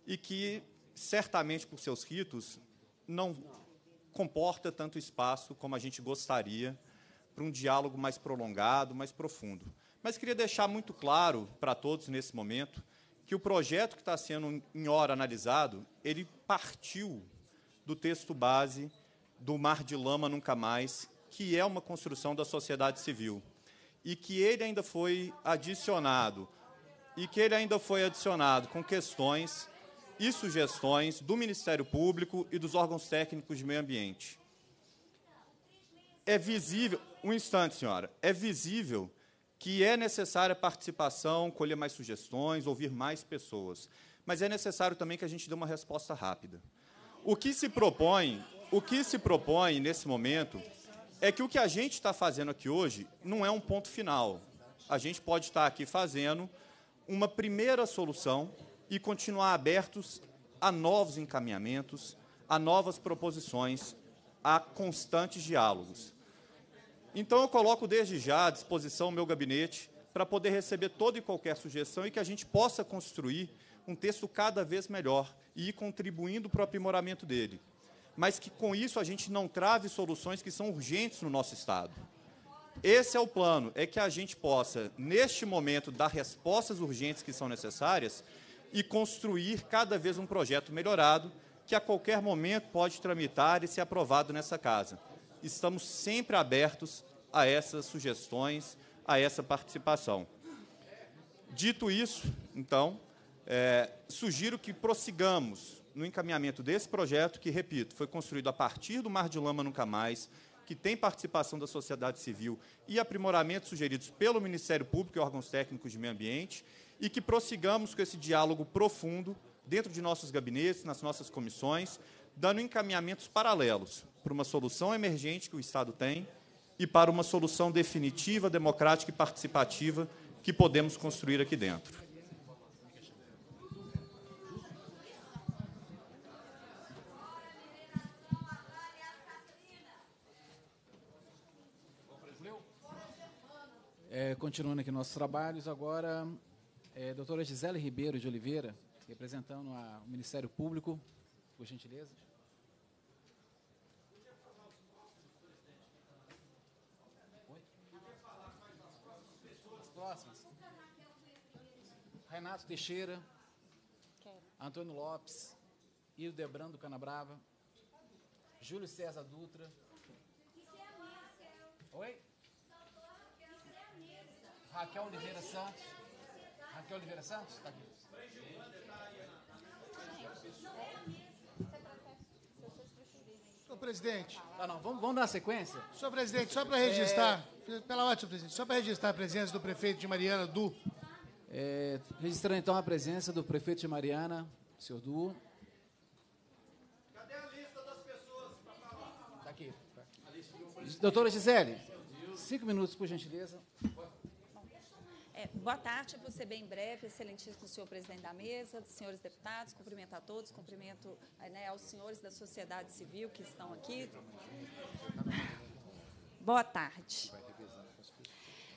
e que, certamente, por seus ritos, não comporta tanto espaço como a gente gostaria para um diálogo mais prolongado, mais profundo. Mas queria deixar muito claro para todos nesse momento que o projeto que está sendo em hora analisado, ele partiu do texto base do Mar de Lama Nunca Mais, que é uma construção da sociedade civil, e que ele ainda foi adicionado, e que ele ainda foi adicionado com questões e sugestões do Ministério Público e dos órgãos técnicos de meio ambiente. É visível, um instante, senhora, é visível que é necessária participação, colher mais sugestões, ouvir mais pessoas, mas é necessário também que a gente dê uma resposta rápida. O que se propõe, o que se propõe nesse momento é que o que a gente está fazendo aqui hoje não é um ponto final. A gente pode estar aqui fazendo uma primeira solução e continuar abertos a novos encaminhamentos, a novas proposições, a constantes diálogos. Então, eu coloco desde já à disposição o meu gabinete para poder receber toda e qualquer sugestão e que a gente possa construir um texto cada vez melhor e ir contribuindo para o aprimoramento dele. Mas que com isso a gente não trave soluções que são urgentes no nosso Estado. Esse é o plano, é que a gente possa, neste momento, dar respostas urgentes que são necessárias e construir cada vez um projeto melhorado que a qualquer momento pode tramitar e ser aprovado nessa casa. Estamos sempre abertos a essas sugestões, a essa participação. Dito isso, então, é, sugiro que prossigamos no encaminhamento desse projeto, que, repito, foi construído a partir do Mar de Lama Nunca Mais, que tem participação da sociedade civil e aprimoramentos sugeridos pelo Ministério Público e órgãos técnicos de meio ambiente, e que prossigamos com esse diálogo profundo dentro de nossos gabinetes, nas nossas comissões, dando encaminhamentos paralelos para uma solução emergente que o Estado tem e para uma solução definitiva, democrática e participativa que podemos construir aqui dentro. É, continuando aqui nossos trabalhos, agora é, doutora Gisele Ribeiro de Oliveira, representando a, o Ministério Público, por gentileza. As próximas. Renato Teixeira, Antônio Lopes, Ildo Debrando Canabrava, Júlio César Dutra. É é Oi? É Raquel Oliveira Santos. Raquel Oliveira Santos está aqui. Senhor presidente. Tá, não, vamos, vamos dar sequência? Senhor presidente, só para registrar, é... pela ótima, presidente, só para registrar a presença do prefeito de Mariana, Du. É, registrando então a presença do prefeito de Mariana, senhor Du. Cadê a lista das pessoas para falar? Está aqui. Doutora Gisele, cinco minutos, por gentileza. Pode. É, boa tarde, vou ser bem breve, excelentíssimo senhor presidente da mesa, senhores deputados, cumprimento a todos, cumprimento né, aos senhores da sociedade civil que estão aqui. Boa tarde.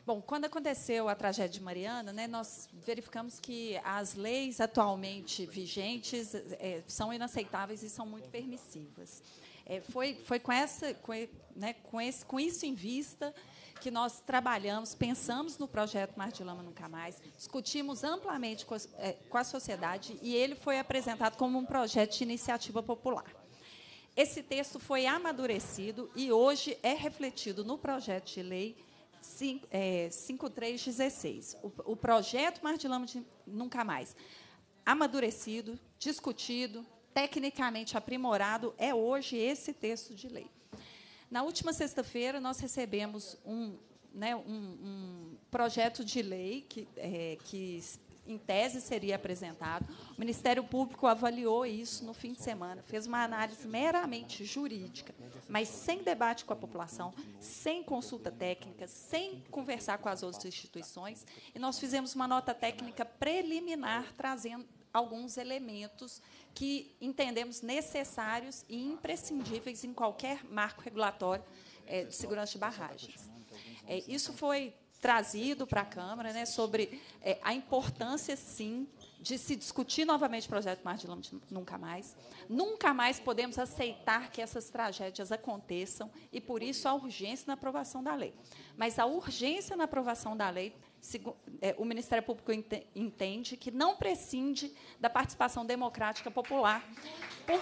Bom, quando aconteceu a tragédia de Mariana, né, nós verificamos que as leis atualmente vigentes é, são inaceitáveis e são muito permissivas. É, foi, foi com, essa, com, né, com, esse, com isso em vista que nós trabalhamos, pensamos no projeto Mar de Lama Nunca Mais, discutimos amplamente com a, é, com a sociedade e ele foi apresentado como um projeto de iniciativa popular. Esse texto foi amadurecido e hoje é refletido no projeto de lei 5, é, 5316. O, o projeto Mar de Lama de Nunca Mais, amadurecido, discutido, tecnicamente aprimorado, é hoje esse texto de lei. Na última sexta-feira, nós recebemos um, né, um, um, projeto de lei que, é, que, em tese, seria apresentado. O Ministério Público avaliou isso no fim de semana, fez uma análise meramente jurídica, mas sem debate com a população, sem consulta técnica, sem conversar com as outras instituições. E nós fizemos uma nota técnica preliminar trazendo alguns elementos que entendemos necessários e imprescindíveis em qualquer marco regulatório é, de segurança de barragens. É, isso foi trazido para a Câmara né, sobre é, a importância, sim, de se discutir novamente o projeto Mar de Lama Nunca Mais. Nunca mais podemos aceitar que essas tragédias aconteçam e, por isso, a urgência na aprovação da lei. Mas a urgência na aprovação da lei é, o Ministério Público entende que não prescinde da participação democrática popular. Por...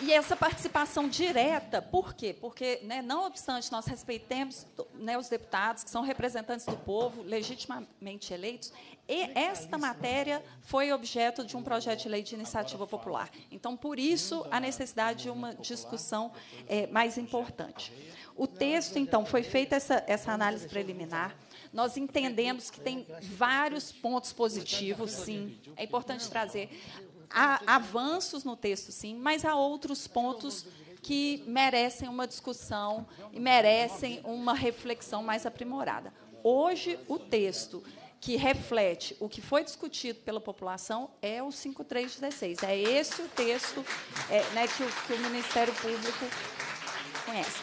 E essa participação direta, por quê? Porque, né, não obstante nós respeitemos né, os deputados, que são representantes do povo, legitimamente eleitos, e esta matéria foi objeto de um projeto de lei de iniciativa popular. Então, por isso, a necessidade de uma discussão é, mais importante. O texto, então, foi feita essa, essa análise preliminar. Nós entendemos que tem vários pontos positivos, sim. É importante trazer há avanços no texto, sim, mas há outros pontos que merecem uma discussão e merecem uma reflexão mais aprimorada. Hoje, o texto que reflete o que foi discutido pela população é o 5316. É esse o texto é, né, que, o, que o Ministério Público conhece.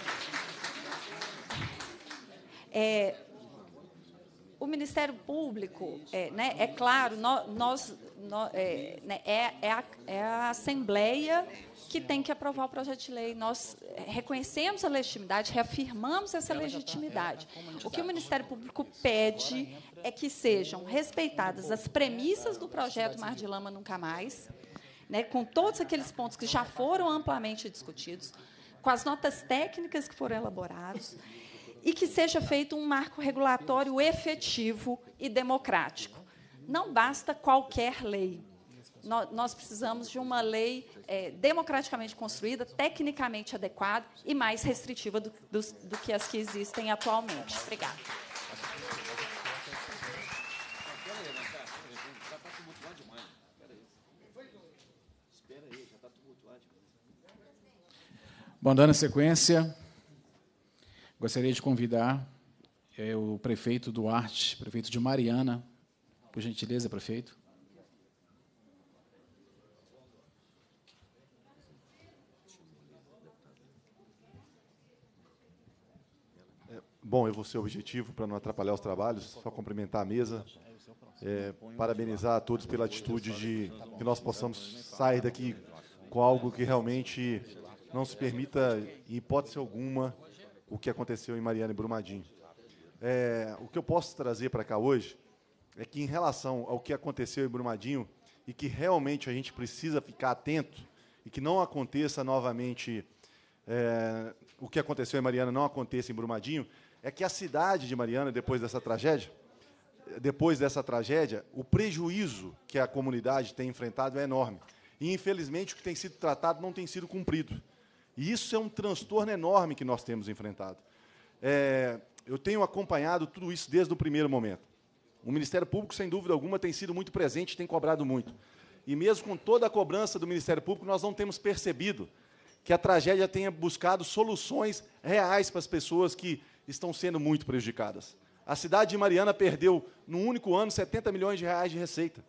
É, o Ministério Público, é, né, é claro, nós, é, né, é, é, a, é, a, Assembleia que tem que aprovar o projeto de lei. Nós reconhecemos a legitimidade, reafirmamos essa tá, tá legitimidade. O que o Ministério Público pede é que sejam respeitadas as premissas do projeto Mar de Lama Nunca Mais, né, com todos aqueles pontos que já foram amplamente discutidos, com as notas técnicas que foram elaboradas e que seja feito um marco regulatório efetivo e democrático. Não basta qualquer lei. Nós precisamos de uma lei é, democraticamente construída, tecnicamente adequada e mais restritiva do, do, do que as que existem atualmente. Obrigada. Bom, dando sequência, Gostaria de convidar é, o prefeito Duarte, prefeito de Mariana, por gentileza, prefeito. Bom, eu vou ser objetivo para não atrapalhar os trabalhos, só cumprimentar a mesa, é, parabenizar a todos pela atitude de que nós possamos sair daqui com algo que realmente não se permita, em hipótese alguma, o que aconteceu em Mariana e Brumadinho. É, o que eu posso trazer para cá hoje é que, em relação ao que aconteceu em Brumadinho, e que realmente a gente precisa ficar atento, e que não aconteça novamente é, o que aconteceu em Mariana, não aconteça em Brumadinho, é que a cidade de Mariana, depois dessa tragédia, depois dessa tragédia, o prejuízo que a comunidade tem enfrentado é enorme. E, infelizmente, o que tem sido tratado não tem sido cumprido. E isso é um transtorno enorme que nós temos enfrentado. É, eu tenho acompanhado tudo isso desde o primeiro momento. O Ministério Público, sem dúvida alguma, tem sido muito presente, tem cobrado muito. E mesmo com toda a cobrança do Ministério Público, nós não temos percebido que a tragédia tenha buscado soluções reais para as pessoas que estão sendo muito prejudicadas. A cidade de Mariana perdeu, num único ano, 70 milhões de reais de receita.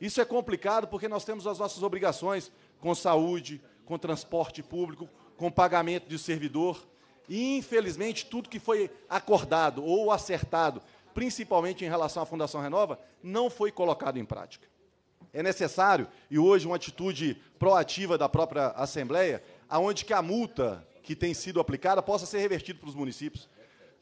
Isso é complicado porque nós temos as nossas obrigações com saúde, com transporte público, com pagamento de servidor. E, infelizmente, tudo que foi acordado ou acertado, principalmente em relação à Fundação Renova, não foi colocado em prática. É necessário, e hoje uma atitude proativa da própria Assembleia, aonde que a multa que tem sido aplicada possa ser revertida para os municípios.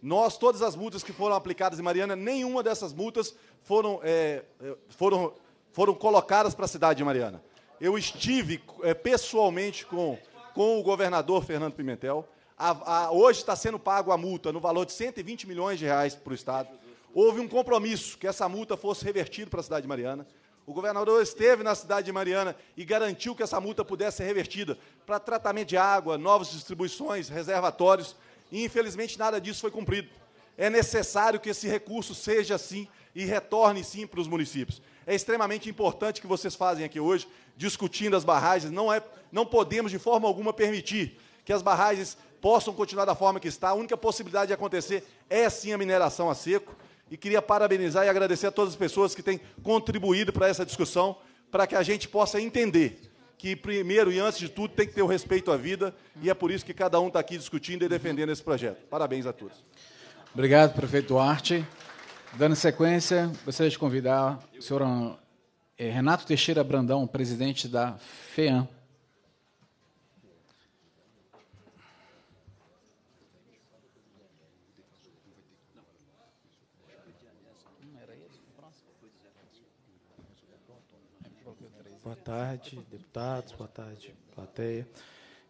Nós, todas as multas que foram aplicadas em Mariana, nenhuma dessas multas foram, é, é foram, foram colocadas para a cidade de Mariana. Eu estive é, pessoalmente com com o governador Fernando Pimentel. A, a, hoje está sendo pago a multa no valor de 120 milhões de reais para o Estado. Houve um compromisso que essa multa fosse revertida para a cidade de Mariana. O governador esteve na cidade de Mariana e garantiu que essa multa pudesse ser revertida para tratamento de água, novas distribuições, reservatórios. E, infelizmente, nada disso foi cumprido. É necessário que esse recurso seja, sim, e retorne, sim, para os municípios. É extremamente importante o que vocês fazem aqui hoje discutindo as barragens. Não, é, não podemos, de forma alguma, permitir que as barragens possam continuar da forma que está. A única possibilidade de acontecer é, sim, a mineração a seco. E queria parabenizar e agradecer a todas as pessoas que têm contribuído para essa discussão, para que a gente possa entender que, primeiro e antes de tudo, tem que ter o respeito à vida, e é por isso que cada um está aqui discutindo e defendendo esse projeto. Parabéns a todos. Obrigado, prefeito Duarte. Dando sequência, gostaria de convidar o senhor é, Renato Teixeira Brandão, presidente da FEAM. Boa tarde, deputados, boa tarde, plateia.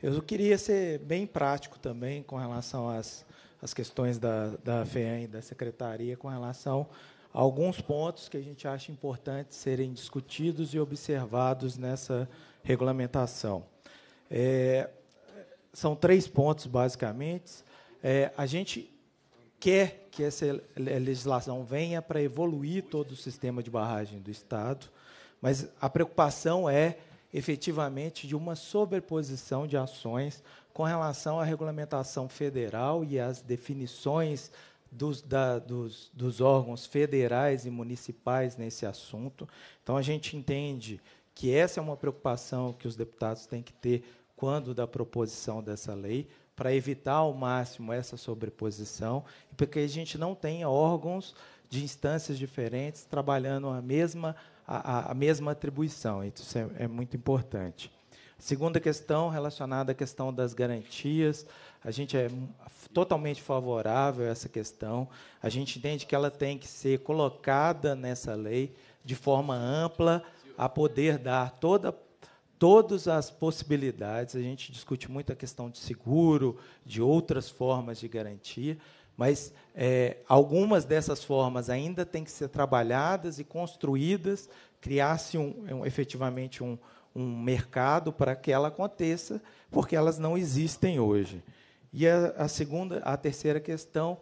Eu queria ser bem prático também com relação às, às questões da, da FEAM e da secretaria, com relação alguns pontos que a gente acha importantes serem discutidos e observados nessa regulamentação. É, são três pontos, basicamente. É, a gente quer que essa legislação venha para evoluir todo o sistema de barragem do Estado, mas a preocupação é efetivamente de uma sobreposição de ações com relação à regulamentação federal e às definições dos, da, dos, dos, órgãos federais e municipais nesse assunto. Então, a gente entende que essa é uma preocupação que os deputados têm que ter quando da proposição dessa lei, para evitar ao máximo essa sobreposição, porque a gente não tenha órgãos de instâncias diferentes trabalhando a mesma, a, a mesma atribuição. Isso é, é muito importante. Segunda questão, relacionada à questão das garantias. A gente é totalmente favorável a essa questão. A gente entende que ela tem que ser colocada nessa lei de forma ampla, a poder dar toda, todas as possibilidades. A gente discute muito a questão de seguro, de outras formas de garantia, mas é, algumas dessas formas ainda têm que ser trabalhadas e construídas, criar-se um, um, efetivamente um um mercado para que ela aconteça, porque elas não existem hoje. E a, a segunda, a terceira questão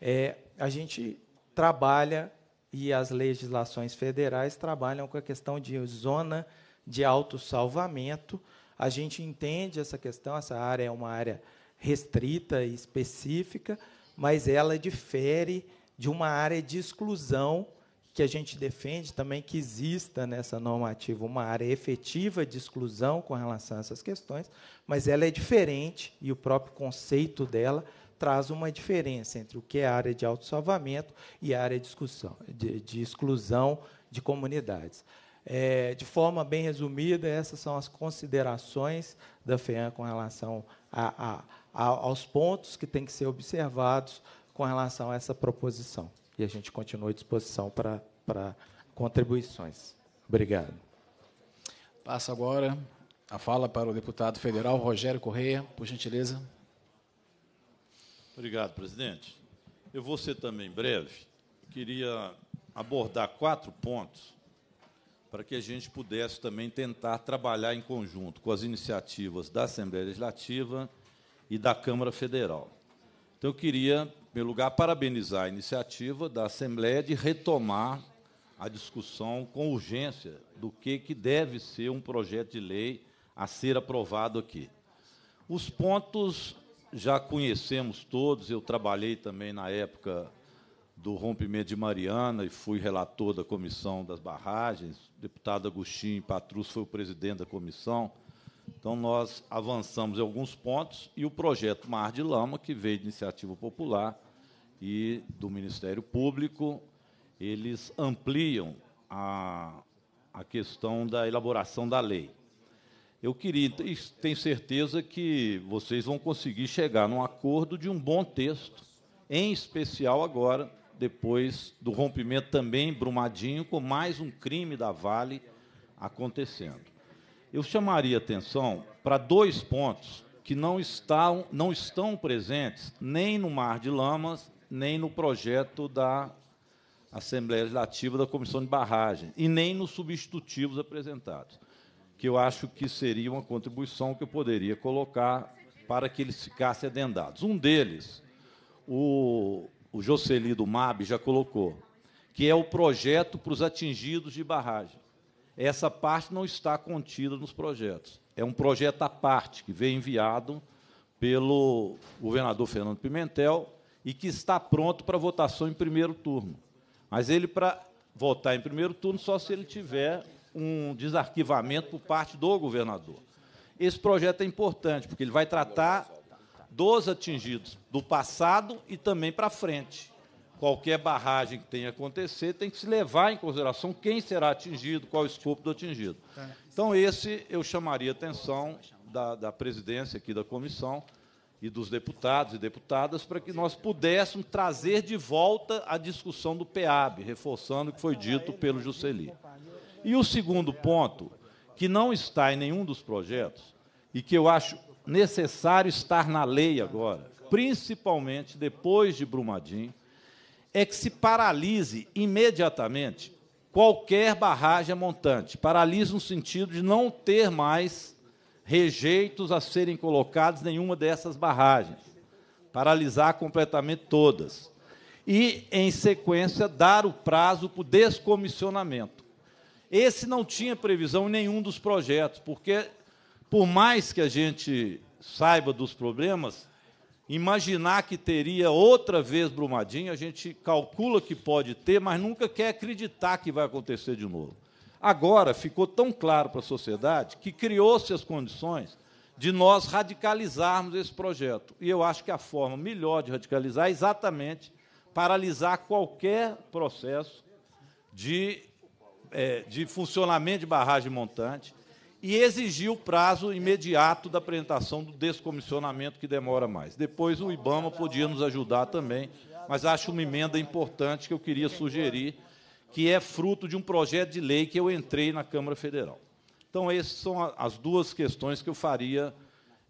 é a gente trabalha e as legislações federais trabalham com a questão de zona de autossalvamento. A gente entende essa questão, essa área é uma área restrita e específica, mas ela difere de uma área de exclusão que a gente defende também que exista nessa normativa uma área efetiva de exclusão com relação a essas questões, mas ela é diferente e o próprio conceito dela traz uma diferença entre o que é área de autossalvamento e área de, discussão, de, de exclusão de comunidades. É, de forma bem resumida, essas são as considerações da FEAM com relação a, a, a, aos pontos que têm que ser observados com relação a essa proposição e a gente continua à disposição para contribuições. Obrigado. Passa agora a fala para o deputado federal Rogério Correia, por gentileza. Obrigado, presidente. Eu vou ser também breve. queria abordar quatro pontos para que a gente pudesse também tentar trabalhar em conjunto com as iniciativas da Assembleia Legislativa e da Câmara Federal. Então, eu queria primeiro lugar, parabenizar a iniciativa da Assembleia de retomar a discussão com urgência do que, que deve ser um projeto de lei a ser aprovado aqui. Os pontos já conhecemos todos, eu trabalhei também na época do rompimento de Mariana e fui relator da comissão das barragens, o deputado Agostinho Patrus foi o presidente da comissão. Então, nós avançamos em alguns pontos e o projeto Mar de Lama, que veio de iniciativa popular, e do Ministério Público, eles ampliam a, a questão da elaboração da lei. Eu queria, e tenho certeza que vocês vão conseguir chegar num acordo de um bom texto, em especial agora, depois do rompimento também Brumadinho, com mais um crime da Vale acontecendo. Eu chamaria atenção para dois pontos que não estão, não estão presentes nem no Mar de Lamas, nem no projeto da Assembleia Legislativa da Comissão de Barragem, e nem nos substitutivos apresentados, que eu acho que seria uma contribuição que eu poderia colocar para que eles ficassem adendados. Um deles, o, o Jocely do MAB já colocou, que é o projeto para os atingidos de barragem. Essa parte não está contida nos projetos. É um projeto à parte que veio enviado pelo governador Fernando Pimentel e que está pronto para votação em primeiro turno. Mas ele, para votar em primeiro turno, só se ele tiver um desarquivamento por parte do governador. Esse projeto é importante, porque ele vai tratar dos atingidos do passado e também para frente. Qualquer barragem que tenha acontecer tem que se levar em consideração quem será atingido, qual o escopo do atingido. Tá. Então, esse eu chamaria a atenção da, da presidência aqui da comissão e dos deputados e deputadas para que nós pudéssemos trazer de volta a discussão do PEAB, reforçando o que foi dito pelo Juscelino. E o segundo ponto, que não está em nenhum dos projetos e que eu acho necessário estar na lei agora, principalmente depois de Brumadinho, é que se paralise imediatamente qualquer barragem montante. Paralise no sentido de não ter mais rejeitos a serem colocados em nenhuma dessas barragens, paralisar completamente todas. E, em sequência, dar o prazo para o descomissionamento. Esse não tinha previsão em nenhum dos projetos, porque, por mais que a gente saiba dos problemas, imaginar que teria outra vez Brumadinho, a gente calcula que pode ter, mas nunca quer acreditar que vai acontecer de novo. Agora ficou tão claro para a sociedade que criou-se as condições de nós radicalizarmos esse projeto. E eu acho que a forma melhor de radicalizar é exatamente paralisar qualquer processo de, é, de funcionamento de barragem montante e exigir o prazo imediato da apresentação do descomissionamento, que demora mais. Depois o IBAMA podia nos ajudar também, mas acho uma emenda importante que eu queria sugerir que é fruto de um projeto de lei que eu entrei na Câmara Federal. Então, essas são as duas questões que eu faria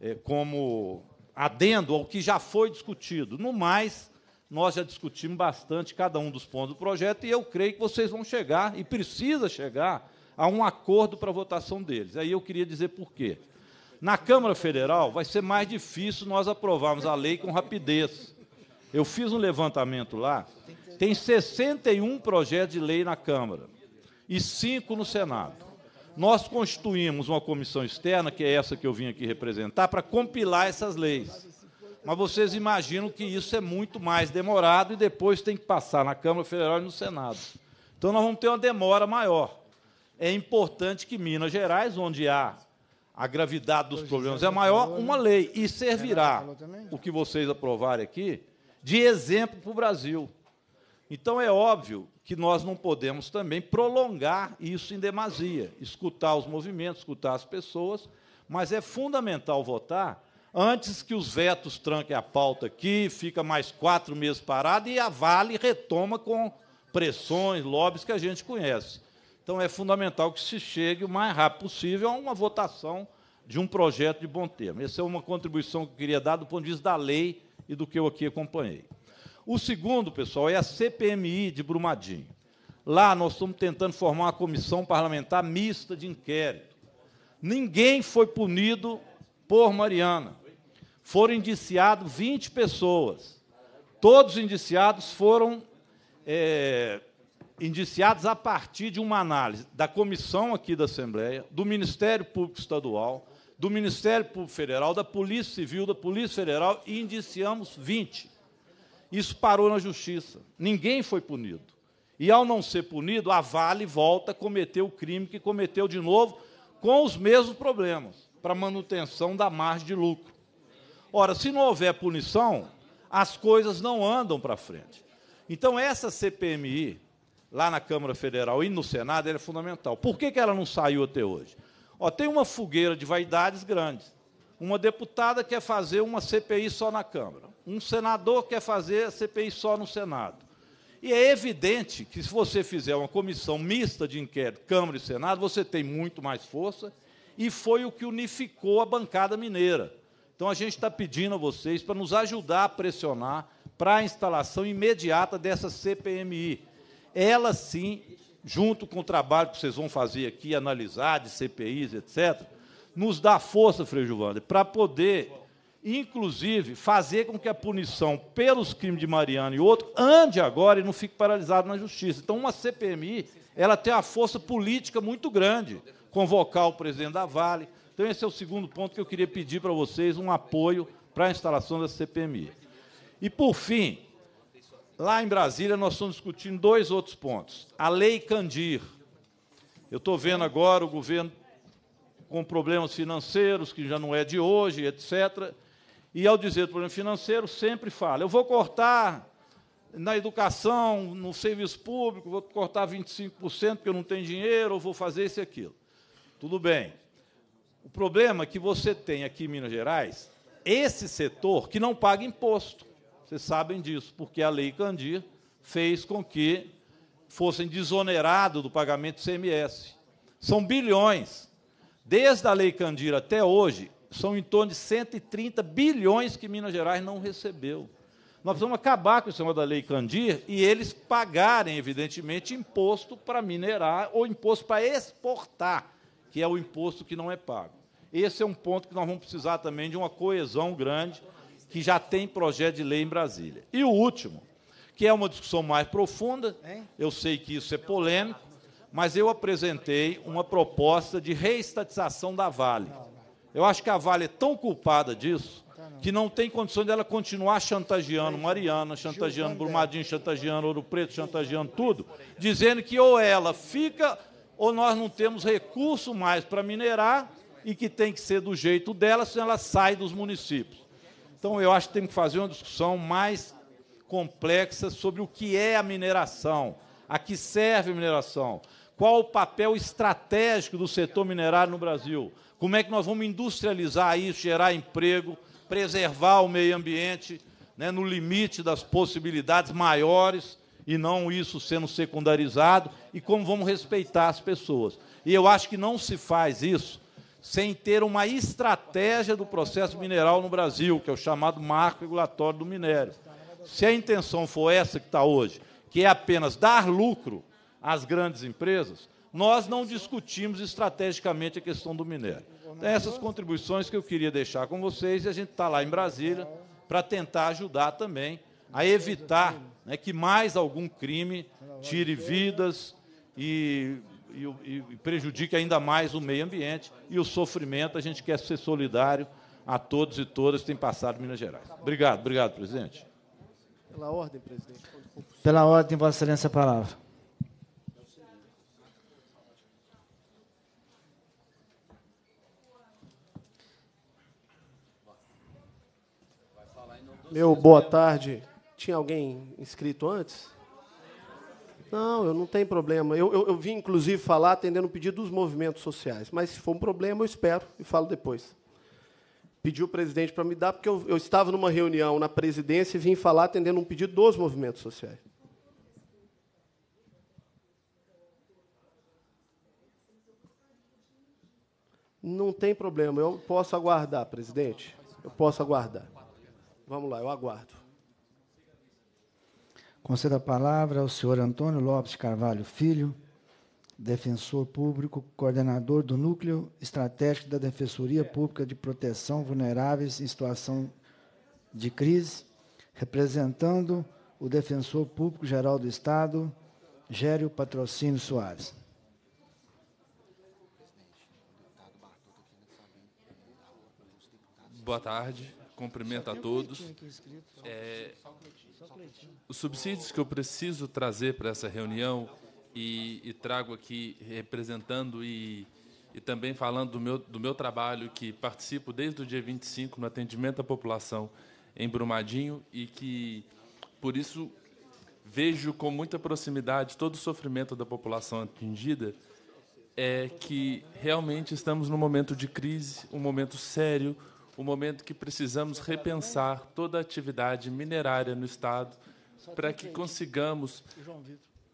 é, como adendo ao que já foi discutido. No mais, nós já discutimos bastante cada um dos pontos do projeto e eu creio que vocês vão chegar, e precisa chegar, a um acordo para a votação deles. Aí eu queria dizer por quê. Na Câmara Federal, vai ser mais difícil nós aprovarmos a lei com rapidez. Eu fiz um levantamento lá tem 61 projetos de lei na Câmara e cinco no Senado. Nós constituímos uma comissão externa, que é essa que eu vim aqui representar, para compilar essas leis. Mas vocês imaginam que isso é muito mais demorado e depois tem que passar na Câmara Federal e no Senado. Então nós vamos ter uma demora maior. É importante que Minas Gerais, onde há a gravidade dos problemas é maior, uma lei e servirá o que vocês aprovarem aqui de exemplo para o Brasil. Então é óbvio que nós não podemos também prolongar isso em demasia, escutar os movimentos, escutar as pessoas, mas é fundamental votar antes que os vetos tranquem a pauta aqui, fica mais quatro meses parado e a Vale retoma com pressões, lobbies que a gente conhece. Então é fundamental que se chegue o mais rápido possível a uma votação de um projeto de bom termo. Essa é uma contribuição que eu queria dar do ponto de vista da lei e do que eu aqui acompanhei. O segundo, pessoal, é a CPMI de Brumadinho. Lá nós estamos tentando formar uma comissão parlamentar mista de inquérito. Ninguém foi punido por Mariana. Foram indiciados 20 pessoas. Todos os indiciados foram é, indiciados a partir de uma análise da comissão aqui da Assembleia, do Ministério Público Estadual, do Ministério Público Federal, da Polícia Civil, da Polícia Federal e indiciamos 20. Isso parou na justiça. Ninguém foi punido. E ao não ser punido, a Vale volta a cometer o crime que cometeu de novo, com os mesmos problemas, para manutenção da margem de lucro. Ora, se não houver punição, as coisas não andam para frente. Então, essa CPMI, lá na Câmara Federal e no Senado, é fundamental. Por que, que ela não saiu até hoje? Ó, tem uma fogueira de vaidades grandes. Uma deputada quer fazer uma CPI só na Câmara. Um senador quer fazer a CPI só no Senado. E é evidente que, se você fizer uma comissão mista de inquérito, Câmara e Senado, você tem muito mais força, e foi o que unificou a bancada mineira. Então, a gente está pedindo a vocês para nos ajudar a pressionar para a instalação imediata dessa CPMI. Ela, sim, junto com o trabalho que vocês vão fazer aqui, analisar de CPIs, etc., nos dá força, Frei Giovanni, para poder inclusive fazer com que a punição pelos crimes de Mariana e outro ande agora e não fique paralisado na justiça. Então, uma CPMI ela tem uma força política muito grande, convocar o presidente da Vale. Então, esse é o segundo ponto que eu queria pedir para vocês, um apoio para a instalação da CPMI. E, por fim, lá em Brasília, nós estamos discutindo dois outros pontos. A Lei Candir. Eu estou vendo agora o governo com problemas financeiros, que já não é de hoje, etc., e ao dizer do problema financeiro, sempre fala: eu vou cortar na educação, no serviço público, vou cortar 25% porque eu não tenho dinheiro, ou vou fazer isso e aquilo. Tudo bem. O problema é que você tem aqui em Minas Gerais esse setor que não paga imposto. Vocês sabem disso, porque a Lei Candir fez com que fossem desonerados do pagamento do CMS. São bilhões. Desde a Lei Candir até hoje, são em torno de 130 bilhões que Minas Gerais não recebeu. Nós precisamos acabar com o sistema da Lei Candir e eles pagarem, evidentemente, imposto para minerar ou imposto para exportar, que é o imposto que não é pago. Esse é um ponto que nós vamos precisar também de uma coesão grande, que já tem projeto de lei em Brasília. E o último, que é uma discussão mais profunda, eu sei que isso é polêmico, mas eu apresentei uma proposta de reestatização da Vale. Eu acho que a Vale é tão culpada disso tá, que não tem condições dela continuar chantageando é. Mariana, chantageando Brumadinho, chantageando Ouro Preto, chantageando tudo, dizendo que ou ela fica ou nós não temos recurso mais para minerar e que tem que ser do jeito dela, senão ela sai dos municípios. Então, eu acho que tem que fazer uma discussão mais complexa sobre o que é a mineração, a que serve a mineração qual o papel estratégico do setor minerário no Brasil, como é que nós vamos industrializar isso, gerar emprego, preservar o meio ambiente né, no limite das possibilidades maiores e não isso sendo secundarizado, e como vamos respeitar as pessoas. E eu acho que não se faz isso sem ter uma estratégia do processo mineral no Brasil, que é o chamado marco regulatório do minério. Se a intenção for essa que está hoje, que é apenas dar lucro, às grandes empresas, nós não discutimos estrategicamente a questão do minério. Então, essas contribuições que eu queria deixar com vocês, e a gente está lá em Brasília para tentar ajudar também a evitar né, que mais algum crime tire vidas e, e, e prejudique ainda mais o meio ambiente e o sofrimento. A gente quer ser solidário a todos e todas que têm passado Minas Gerais. Obrigado, obrigado, presidente. Pela ordem, presidente. Pela ordem, Vossa Excelência, a palavra. Meu boa tarde. Tinha alguém inscrito antes? Não, eu não tenho problema. Eu, eu, eu vim, inclusive, falar atendendo o pedido dos movimentos sociais. Mas se for um problema, eu espero e falo depois. Pedi o presidente para me dar, porque eu, eu estava numa reunião na presidência e vim falar atendendo um pedido dos movimentos sociais. Não tem problema, eu posso aguardar, presidente. Eu posso aguardar. Vamos lá, eu aguardo. Concedo a palavra ao senhor Antônio Lopes Carvalho Filho, defensor público, coordenador do Núcleo Estratégico da Defensoria Pública de Proteção Vulneráveis em Situação de Crise, representando o defensor público geral do Estado, Gério Patrocínio Soares. Boa tarde cumprimento a todos. É, os subsídios que eu preciso trazer para essa reunião e, e trago aqui representando e, e também falando do meu, do meu trabalho, que participo desde o dia 25 no atendimento à população em Brumadinho e que, por isso, vejo com muita proximidade todo o sofrimento da população atingida, é que realmente estamos num momento de crise, um momento sério, o momento que precisamos repensar toda a atividade minerária no Estado para que consigamos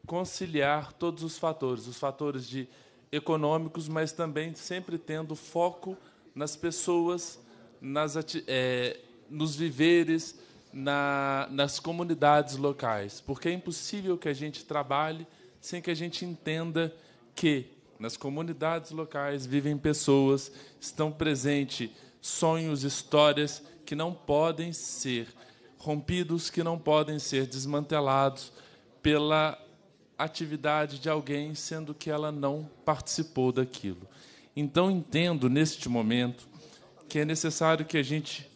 conciliar todos os fatores, os fatores de econômicos, mas também sempre tendo foco nas pessoas, nas é, nos viveres, na, nas comunidades locais, porque é impossível que a gente trabalhe sem que a gente entenda que nas comunidades locais vivem pessoas, estão presentes sonhos, histórias que não podem ser rompidos, que não podem ser desmantelados pela atividade de alguém, sendo que ela não participou daquilo. Então, entendo neste momento que é necessário que a gente,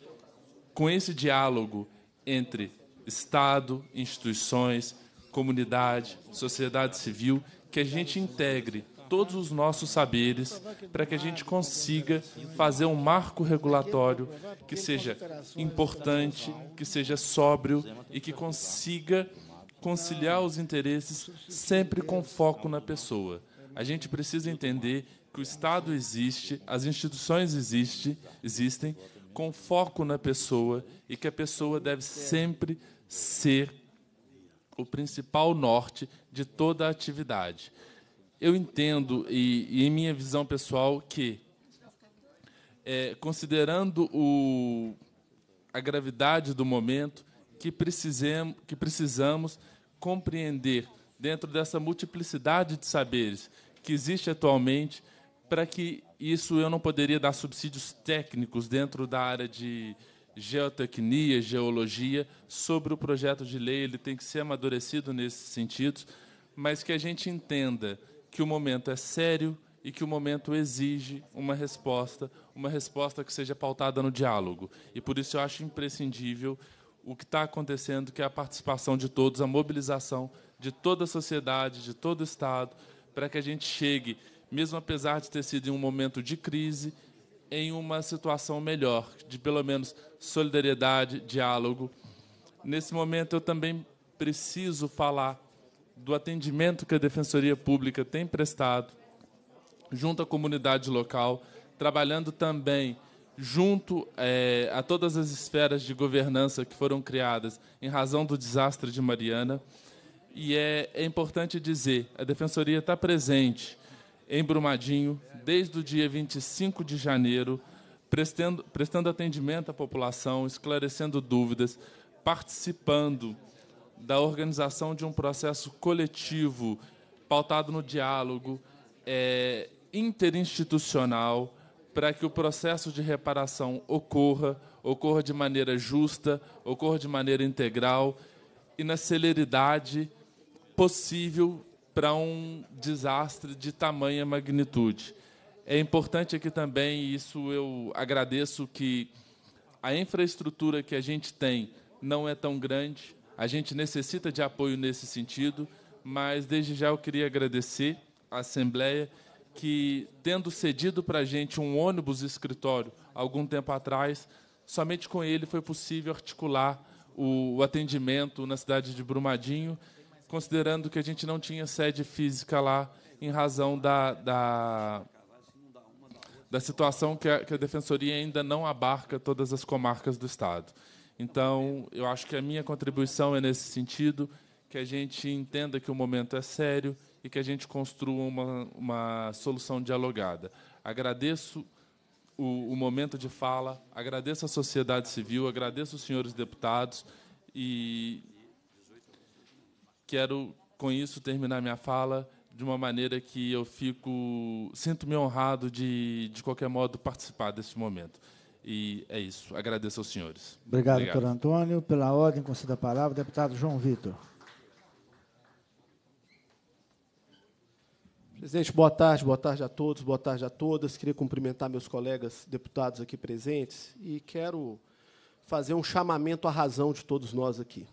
com esse diálogo entre Estado, instituições, comunidade, sociedade civil, que a gente integre todos os nossos saberes para que a gente consiga fazer um marco regulatório que seja importante, que seja sóbrio e que consiga conciliar os interesses sempre com foco na pessoa. A gente precisa entender que o Estado existe, as instituições existe, existem, com foco na pessoa e que a pessoa deve sempre ser o principal norte de toda a atividade eu entendo, e, e em minha visão pessoal, que, é, considerando o, a gravidade do momento, que, precisem, que precisamos compreender, dentro dessa multiplicidade de saberes que existe atualmente, para que isso eu não poderia dar subsídios técnicos dentro da área de geotecnia, geologia, sobre o projeto de lei, ele tem que ser amadurecido nesses sentidos, mas que a gente entenda que o momento é sério e que o momento exige uma resposta, uma resposta que seja pautada no diálogo. E por isso eu acho imprescindível o que está acontecendo, que é a participação de todos, a mobilização de toda a sociedade, de todo o Estado, para que a gente chegue, mesmo apesar de ter sido em um momento de crise, em uma situação melhor, de pelo menos solidariedade, diálogo. Nesse momento eu também preciso falar do atendimento que a Defensoria Pública tem prestado junto à comunidade local, trabalhando também junto é, a todas as esferas de governança que foram criadas em razão do desastre de Mariana. E é, é importante dizer, a Defensoria está presente em Brumadinho desde o dia 25 de janeiro, prestando, prestando atendimento à população, esclarecendo dúvidas, participando da organização de um processo coletivo pautado no diálogo é, interinstitucional para que o processo de reparação ocorra, ocorra de maneira justa, ocorra de maneira integral e na celeridade possível para um desastre de tamanha magnitude. É importante aqui também, e isso eu agradeço, que a infraestrutura que a gente tem não é tão grande, a gente necessita de apoio nesse sentido, mas desde já eu queria agradecer à Assembleia que, tendo cedido para a gente um ônibus escritório algum tempo atrás, somente com ele foi possível articular o, o atendimento na cidade de Brumadinho, considerando que a gente não tinha sede física lá em razão da, da, da situação que a, que a Defensoria ainda não abarca todas as comarcas do Estado. Então, eu acho que a minha contribuição é nesse sentido, que a gente entenda que o momento é sério e que a gente construa uma, uma solução dialogada. Agradeço o, o momento de fala, agradeço a sociedade civil, agradeço os senhores deputados e quero, com isso, terminar minha fala de uma maneira que eu fico sinto-me honrado de de qualquer modo participar deste momento. E é isso. Agradeço aos senhores. Obrigado, Obrigado. doutor Antônio. Pela ordem, concedo a palavra, deputado João Vitor. Presidente, boa tarde, boa tarde a todos, boa tarde a todas. Queria cumprimentar meus colegas deputados aqui presentes e quero fazer um chamamento à razão de todos nós aqui.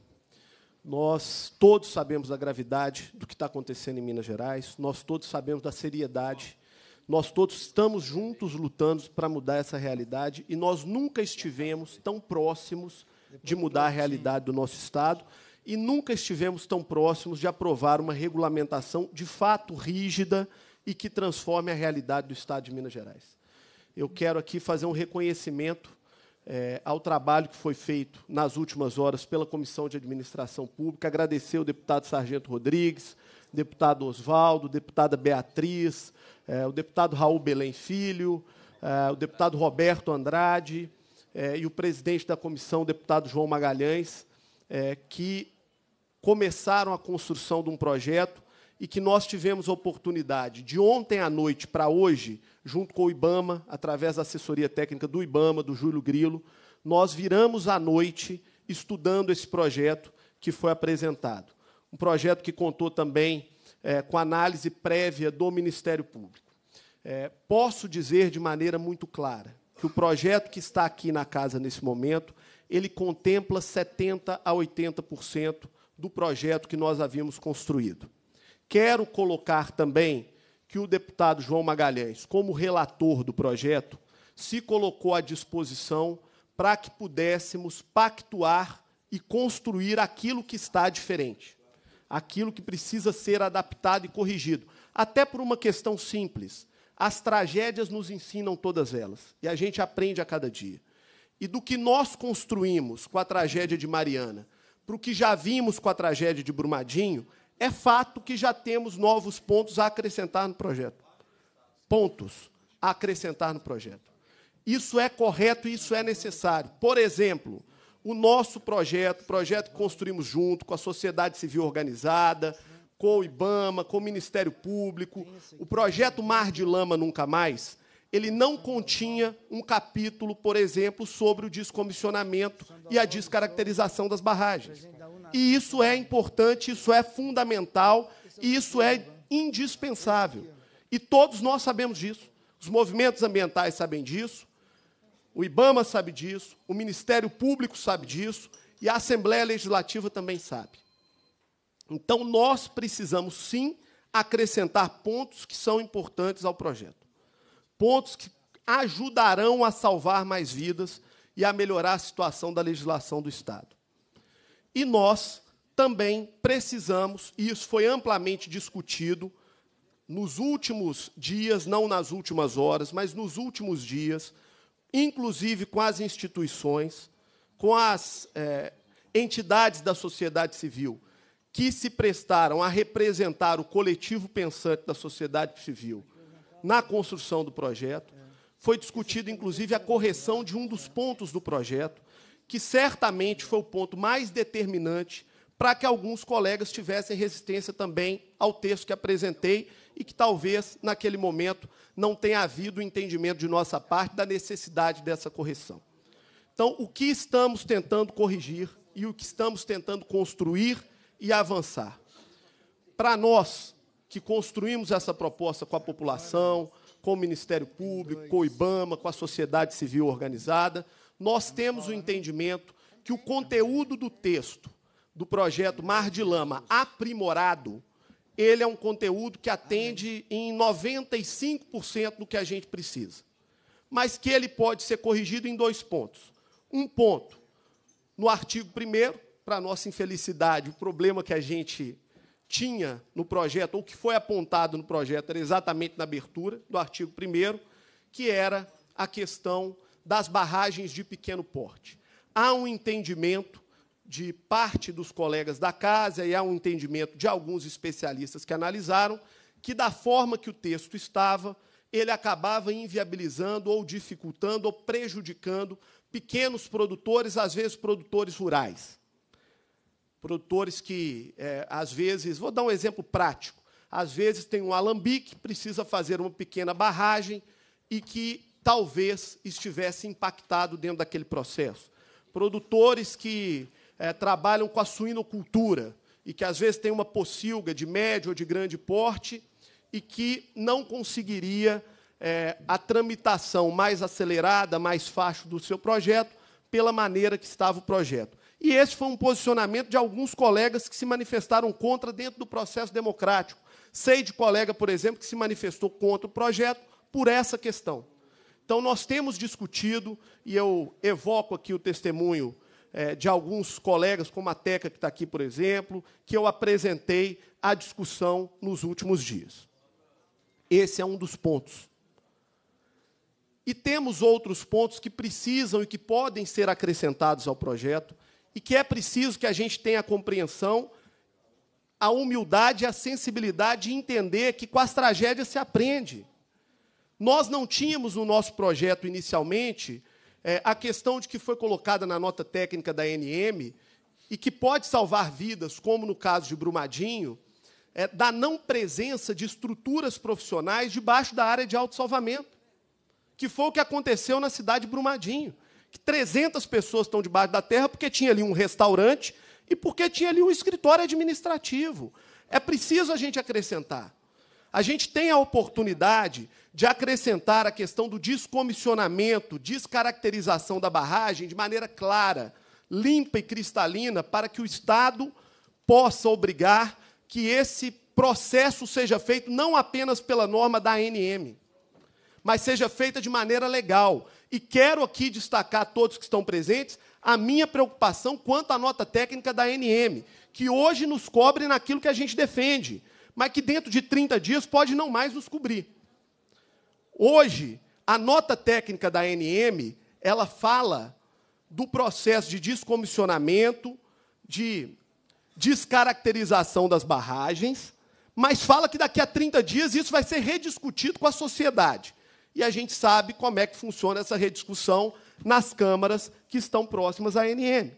Nós todos sabemos da gravidade do que está acontecendo em Minas Gerais, nós todos sabemos da seriedade nós todos estamos juntos lutando para mudar essa realidade e nós nunca estivemos tão próximos de mudar a realidade do nosso Estado e nunca estivemos tão próximos de aprovar uma regulamentação de fato rígida e que transforme a realidade do Estado de Minas Gerais. Eu quero aqui fazer um reconhecimento é, ao trabalho que foi feito nas últimas horas pela Comissão de Administração Pública, agradecer ao deputado Sargento Rodrigues, deputado Oswaldo, deputada Beatriz, é, o deputado Raul Belém Filho, é, o deputado Roberto Andrade é, e o presidente da comissão, o deputado João Magalhães, que começaram a construção de um projeto e que nós tivemos a oportunidade, de ontem à noite para hoje, junto com o IBAMA, através da assessoria técnica do IBAMA, do Júlio Grilo, nós viramos à noite estudando esse projeto que foi apresentado um projeto que contou também é, com análise prévia do Ministério Público. É, posso dizer de maneira muito clara que o projeto que está aqui na casa nesse momento, ele contempla 70 a 80% do projeto que nós havíamos construído. Quero colocar também que o deputado João Magalhães, como relator do projeto, se colocou à disposição para que pudéssemos pactuar e construir aquilo que está diferente aquilo que precisa ser adaptado e corrigido. Até por uma questão simples. As tragédias nos ensinam todas elas, e a gente aprende a cada dia. E do que nós construímos com a tragédia de Mariana, para o que já vimos com a tragédia de Brumadinho, é fato que já temos novos pontos a acrescentar no projeto. Pontos a acrescentar no projeto. Isso é correto e isso é necessário. Por exemplo, o nosso projeto, o projeto que construímos junto com a sociedade civil organizada, com o IBAMA, com o Ministério Público, o projeto Mar de Lama Nunca Mais, ele não continha um capítulo, por exemplo, sobre o descomissionamento e a descaracterização das barragens. E isso é importante, isso é fundamental, e isso é indispensável. E todos nós sabemos disso. Os movimentos ambientais sabem disso, o IBAMA sabe disso, o Ministério Público sabe disso e a Assembleia Legislativa também sabe. Então, nós precisamos sim acrescentar pontos que são importantes ao projeto. Pontos que ajudarão a salvar mais vidas e a melhorar a situação da legislação do Estado. E nós também precisamos, e isso foi amplamente discutido nos últimos dias, não nas últimas horas, mas nos últimos dias, inclusive com as instituições, com as é, entidades da sociedade civil que se prestaram a representar o coletivo pensante da sociedade civil na construção do projeto. Foi discutido, inclusive, a correção de um dos pontos do projeto, que certamente foi o ponto mais determinante para que alguns colegas tivessem resistência também ao texto que apresentei e que talvez, naquele momento, não tenha havido o entendimento de nossa parte da necessidade dessa correção. Então, o que estamos tentando corrigir e o que estamos tentando construir e avançar? Para nós, que construímos essa proposta com a população, com o Ministério Público, com o IBAMA, com a sociedade civil organizada, nós temos o entendimento que o conteúdo do texto do projeto Mar de Lama aprimorado ele é um conteúdo que atende em 95% do que a gente precisa. Mas que ele pode ser corrigido em dois pontos. Um ponto, no artigo 1 para nossa infelicidade, o problema que a gente tinha no projeto, ou que foi apontado no projeto, era exatamente na abertura do artigo 1 que era a questão das barragens de pequeno porte. Há um entendimento de parte dos colegas da casa e há um entendimento de alguns especialistas que analisaram que, da forma que o texto estava, ele acabava inviabilizando ou dificultando ou prejudicando pequenos produtores, às vezes produtores rurais. Produtores que, é, às vezes, vou dar um exemplo prático, às vezes tem um alambique, precisa fazer uma pequena barragem e que talvez estivesse impactado dentro daquele processo. Produtores que é, trabalham com a suinocultura e que às vezes tem uma pocilga de médio ou de grande porte e que não conseguiria é, a tramitação mais acelerada, mais fácil do seu projeto, pela maneira que estava o projeto. E esse foi um posicionamento de alguns colegas que se manifestaram contra dentro do processo democrático. Sei de colega, por exemplo, que se manifestou contra o projeto por essa questão. Então, nós temos discutido, e eu evoco aqui o testemunho é, de alguns colegas, como a Teca, que está aqui, por exemplo, que eu apresentei à discussão nos últimos dias. Esse é um dos pontos. E temos outros pontos que precisam e que podem ser acrescentados ao projeto, e que é preciso que a gente tenha a compreensão, a humildade, a sensibilidade de entender que com as tragédias se aprende. Nós não tínhamos no nosso projeto inicialmente é, a questão de que foi colocada na nota técnica da NM e que pode salvar vidas, como no caso de Brumadinho, é, da não presença de estruturas profissionais debaixo da área de autossalvamento, que foi o que aconteceu na cidade de Brumadinho, que 300 pessoas estão debaixo da terra porque tinha ali um restaurante e porque tinha ali um escritório administrativo. É preciso a gente acrescentar a gente tem a oportunidade de acrescentar a questão do descomissionamento, descaracterização da barragem de maneira clara, limpa e cristalina, para que o Estado possa obrigar que esse processo seja feito não apenas pela norma da ANM, mas seja feita de maneira legal. E quero aqui destacar a todos que estão presentes a minha preocupação quanto à nota técnica da ANM, que hoje nos cobre naquilo que a gente defende mas que dentro de 30 dias pode não mais nos cobrir. Hoje, a nota técnica da ANM, ela fala do processo de descomissionamento, de descaracterização das barragens, mas fala que daqui a 30 dias isso vai ser rediscutido com a sociedade. E a gente sabe como é que funciona essa rediscussão nas câmaras que estão próximas à ANM.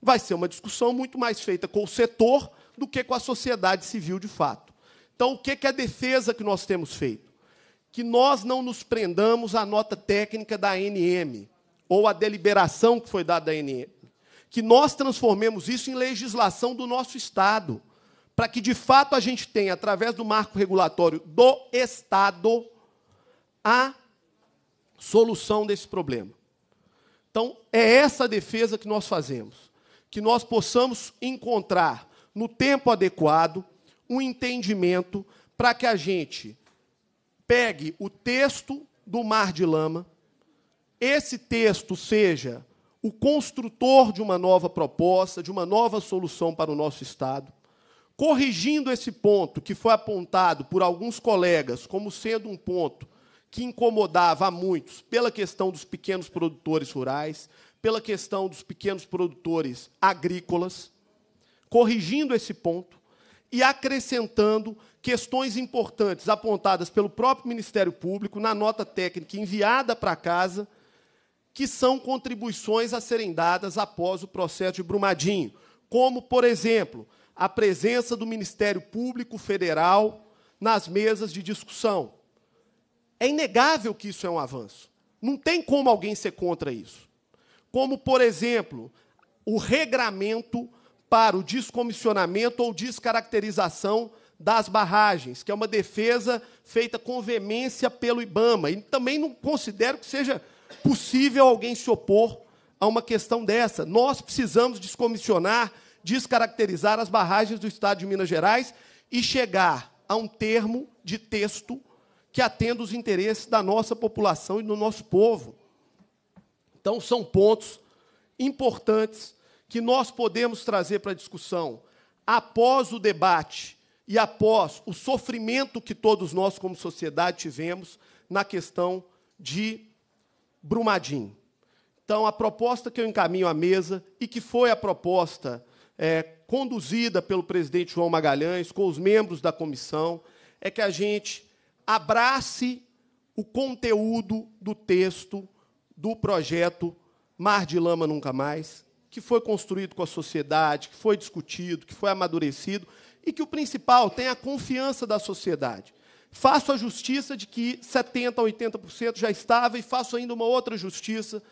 Vai ser uma discussão muito mais feita com o setor do que com a sociedade civil de fato. Então, o que é a defesa que nós temos feito? Que nós não nos prendamos à nota técnica da ANM, ou à deliberação que foi dada da ANM. Que nós transformemos isso em legislação do nosso Estado, para que, de fato, a gente tenha, através do marco regulatório do Estado, a solução desse problema. Então, é essa defesa que nós fazemos, que nós possamos encontrar no tempo adequado, um entendimento para que a gente pegue o texto do Mar de Lama, esse texto seja o construtor de uma nova proposta, de uma nova solução para o nosso Estado, corrigindo esse ponto que foi apontado por alguns colegas como sendo um ponto que incomodava a muitos pela questão dos pequenos produtores rurais, pela questão dos pequenos produtores agrícolas, corrigindo esse ponto e acrescentando questões importantes apontadas pelo próprio Ministério Público na nota técnica enviada para casa, que são contribuições a serem dadas após o processo de Brumadinho, como, por exemplo, a presença do Ministério Público Federal nas mesas de discussão. É inegável que isso é um avanço. Não tem como alguém ser contra isso. Como, por exemplo, o regramento para o descomissionamento ou descaracterização das barragens, que é uma defesa feita com veemência pelo IBAMA. E também não considero que seja possível alguém se opor a uma questão dessa. Nós precisamos descomissionar, descaracterizar as barragens do Estado de Minas Gerais e chegar a um termo de texto que atenda os interesses da nossa população e do nosso povo. Então, são pontos importantes que nós podemos trazer para a discussão após o debate e após o sofrimento que todos nós, como sociedade, tivemos na questão de Brumadinho. Então, a proposta que eu encaminho à mesa e que foi a proposta é, conduzida pelo presidente João Magalhães, com os membros da comissão, é que a gente abrace o conteúdo do texto do projeto Mar de Lama Nunca Mais que foi construído com a sociedade, que foi discutido, que foi amadurecido e que o principal tem a confiança da sociedade. Faço a justiça de que 70% a 80% já estava e faço ainda uma outra justiça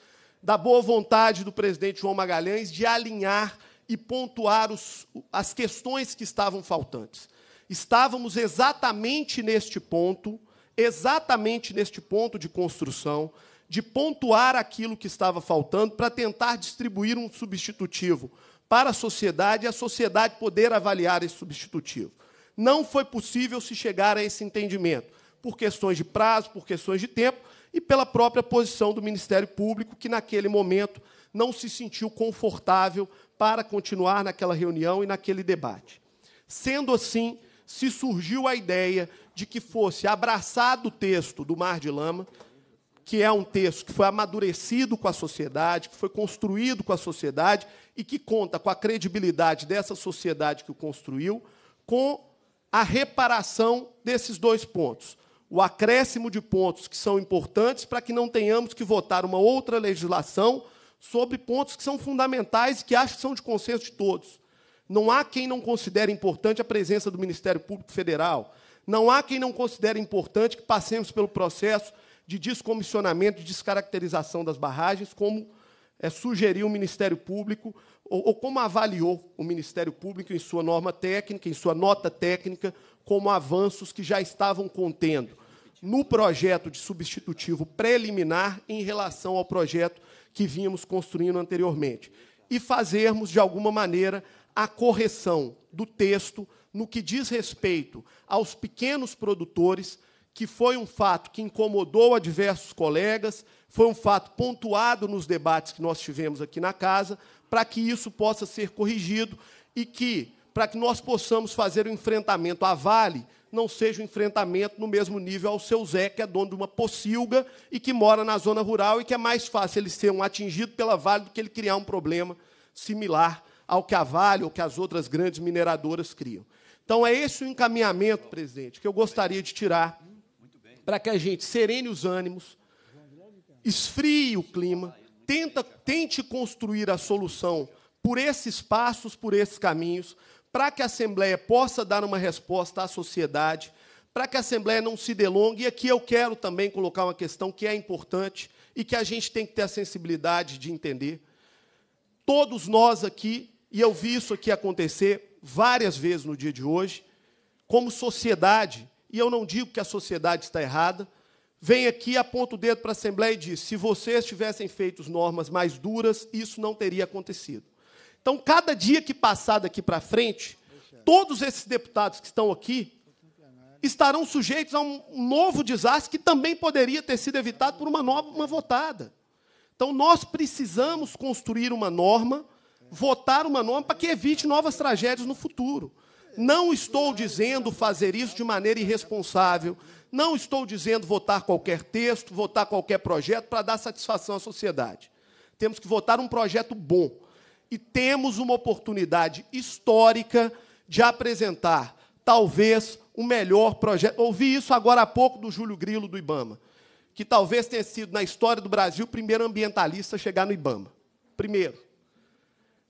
da boa vontade do presidente João Magalhães de alinhar e pontuar os, as questões que estavam faltantes. Estávamos exatamente neste ponto, exatamente neste ponto de construção, de pontuar aquilo que estava faltando para tentar distribuir um substitutivo para a sociedade e a sociedade poder avaliar esse substitutivo. Não foi possível se chegar a esse entendimento, por questões de prazo, por questões de tempo e pela própria posição do Ministério Público, que naquele momento não se sentiu confortável para continuar naquela reunião e naquele debate. Sendo assim, se surgiu a ideia de que fosse abraçado o texto do Mar de Lama, que é um texto que foi amadurecido com a sociedade, que foi construído com a sociedade e que conta com a credibilidade dessa sociedade que o construiu, com a reparação desses dois pontos. O acréscimo de pontos que são importantes para que não tenhamos que votar uma outra legislação sobre pontos que são fundamentais e que acho que são de consenso de todos. Não há quem não considere importante a presença do Ministério Público Federal. Não há quem não considere importante que passemos pelo processo de descomissionamento, de descaracterização das barragens, como é, sugeriu o Ministério Público, ou, ou, como avaliou o Ministério Público em sua norma técnica, em sua nota técnica, como avanços que já estavam contendo no projeto de substitutivo preliminar em relação ao projeto que vínhamos construindo anteriormente. E fazermos, de alguma maneira, a correção do texto no que diz respeito aos pequenos produtores que foi um fato que incomodou a diversos colegas, foi um fato pontuado nos debates que nós tivemos aqui na casa, para que isso possa ser corrigido e que, para que nós possamos fazer o enfrentamento à Vale, não seja um enfrentamento no mesmo nível ao seu Zé, que é dono de uma pocilga e que mora na zona rural e que é mais fácil ele ser um atingido pela Vale do que ele criar um problema similar ao que a Vale ou que as outras grandes mineradoras criam. Então, é esse o encaminhamento, presidente, que eu gostaria de tirar para que a gente serene os ânimos, esfrie o clima, tenta, tente construir a solução por esses passos, por esses caminhos, para que a Assembleia possa dar uma resposta à sociedade, para que a Assembleia não se delongue. E aqui eu quero também colocar uma questão que é importante e que a gente tem que ter a sensibilidade de entender. Todos nós aqui, e eu vi isso aqui acontecer várias vezes no dia de hoje, como sociedade, e eu não digo que a sociedade está errada, vem aqui, aponta o dedo para a Assembleia e diz: se vocês tivessem feito normas mais duras, isso não teria acontecido. Então, cada dia que passar daqui para frente, todos esses deputados que estão aqui estarão sujeitos a um novo desastre que também poderia ter sido evitado por uma nova votada. Então, nós precisamos construir uma norma, votar uma norma para que evite novas tragédias no futuro. Não estou dizendo fazer isso de maneira irresponsável. Não estou dizendo votar qualquer texto, votar qualquer projeto para dar satisfação à sociedade. Temos que votar um projeto bom. E temos uma oportunidade histórica de apresentar, talvez, o melhor projeto. Ouvi isso agora há pouco do Júlio Grilo, do Ibama, que talvez tenha sido, na história do Brasil, o primeiro ambientalista a chegar no Ibama. Primeiro.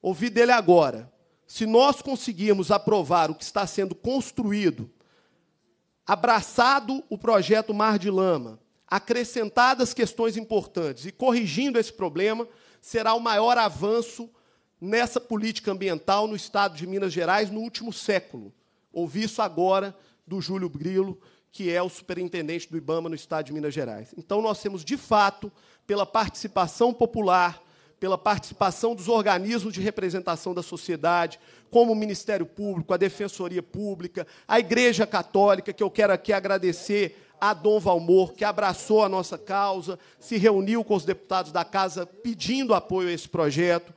Ouvi dele agora se nós conseguirmos aprovar o que está sendo construído, abraçado o projeto Mar de Lama, acrescentadas questões importantes e corrigindo esse problema, será o maior avanço nessa política ambiental no estado de Minas Gerais no último século. Ouvi isso agora do Júlio Grilo, que é o superintendente do IBAMA no estado de Minas Gerais. Então, nós temos, de fato, pela participação popular, pela participação dos organismos de representação da sociedade, como o Ministério Público, a Defensoria Pública, a Igreja Católica, que eu quero aqui agradecer a Dom Valmor, que abraçou a nossa causa, se reuniu com os deputados da casa pedindo apoio a esse projeto,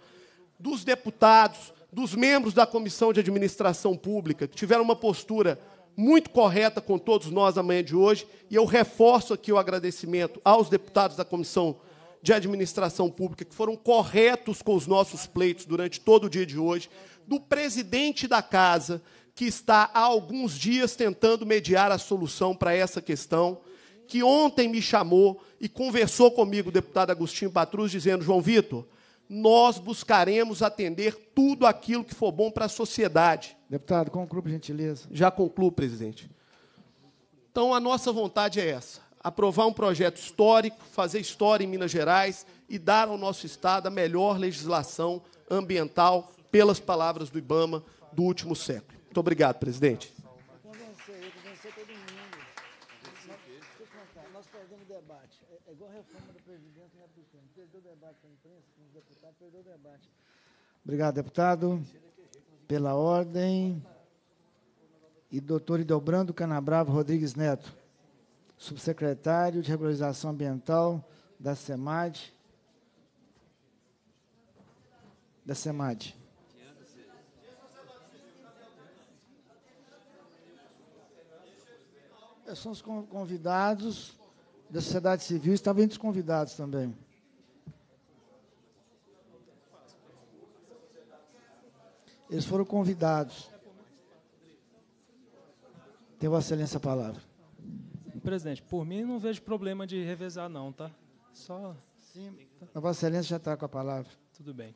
dos deputados, dos membros da Comissão de Administração Pública, que tiveram uma postura muito correta com todos nós na manhã de hoje, e eu reforço aqui o agradecimento aos deputados da Comissão de de administração pública, que foram corretos com os nossos pleitos durante todo o dia de hoje, do presidente da casa, que está há alguns dias tentando mediar a solução para essa questão, que ontem me chamou e conversou comigo, o deputado Agostinho Patrus, dizendo: João Vitor, nós buscaremos atender tudo aquilo que for bom para a sociedade. Deputado, conclua, por gentileza. Já concluo, presidente. Então, a nossa vontade é essa aprovar um projeto histórico, fazer história em Minas Gerais e dar ao nosso Estado a melhor legislação ambiental, pelas palavras do IBAMA do último século. Muito obrigado, presidente. Obrigado, deputado. Pela ordem. E doutor Idelbrando Canabravo Rodrigues Neto subsecretário de Regularização Ambiental da SEMAD. Da SEMAD. São os convidados da sociedade civil, estavam entre os convidados também. Eles foram convidados. Tem Vossa Excelência a palavra presidente, por mim não vejo problema de revezar, não, tá? Só. Sim, a Vossa Excelência já está com a palavra. Tudo bem.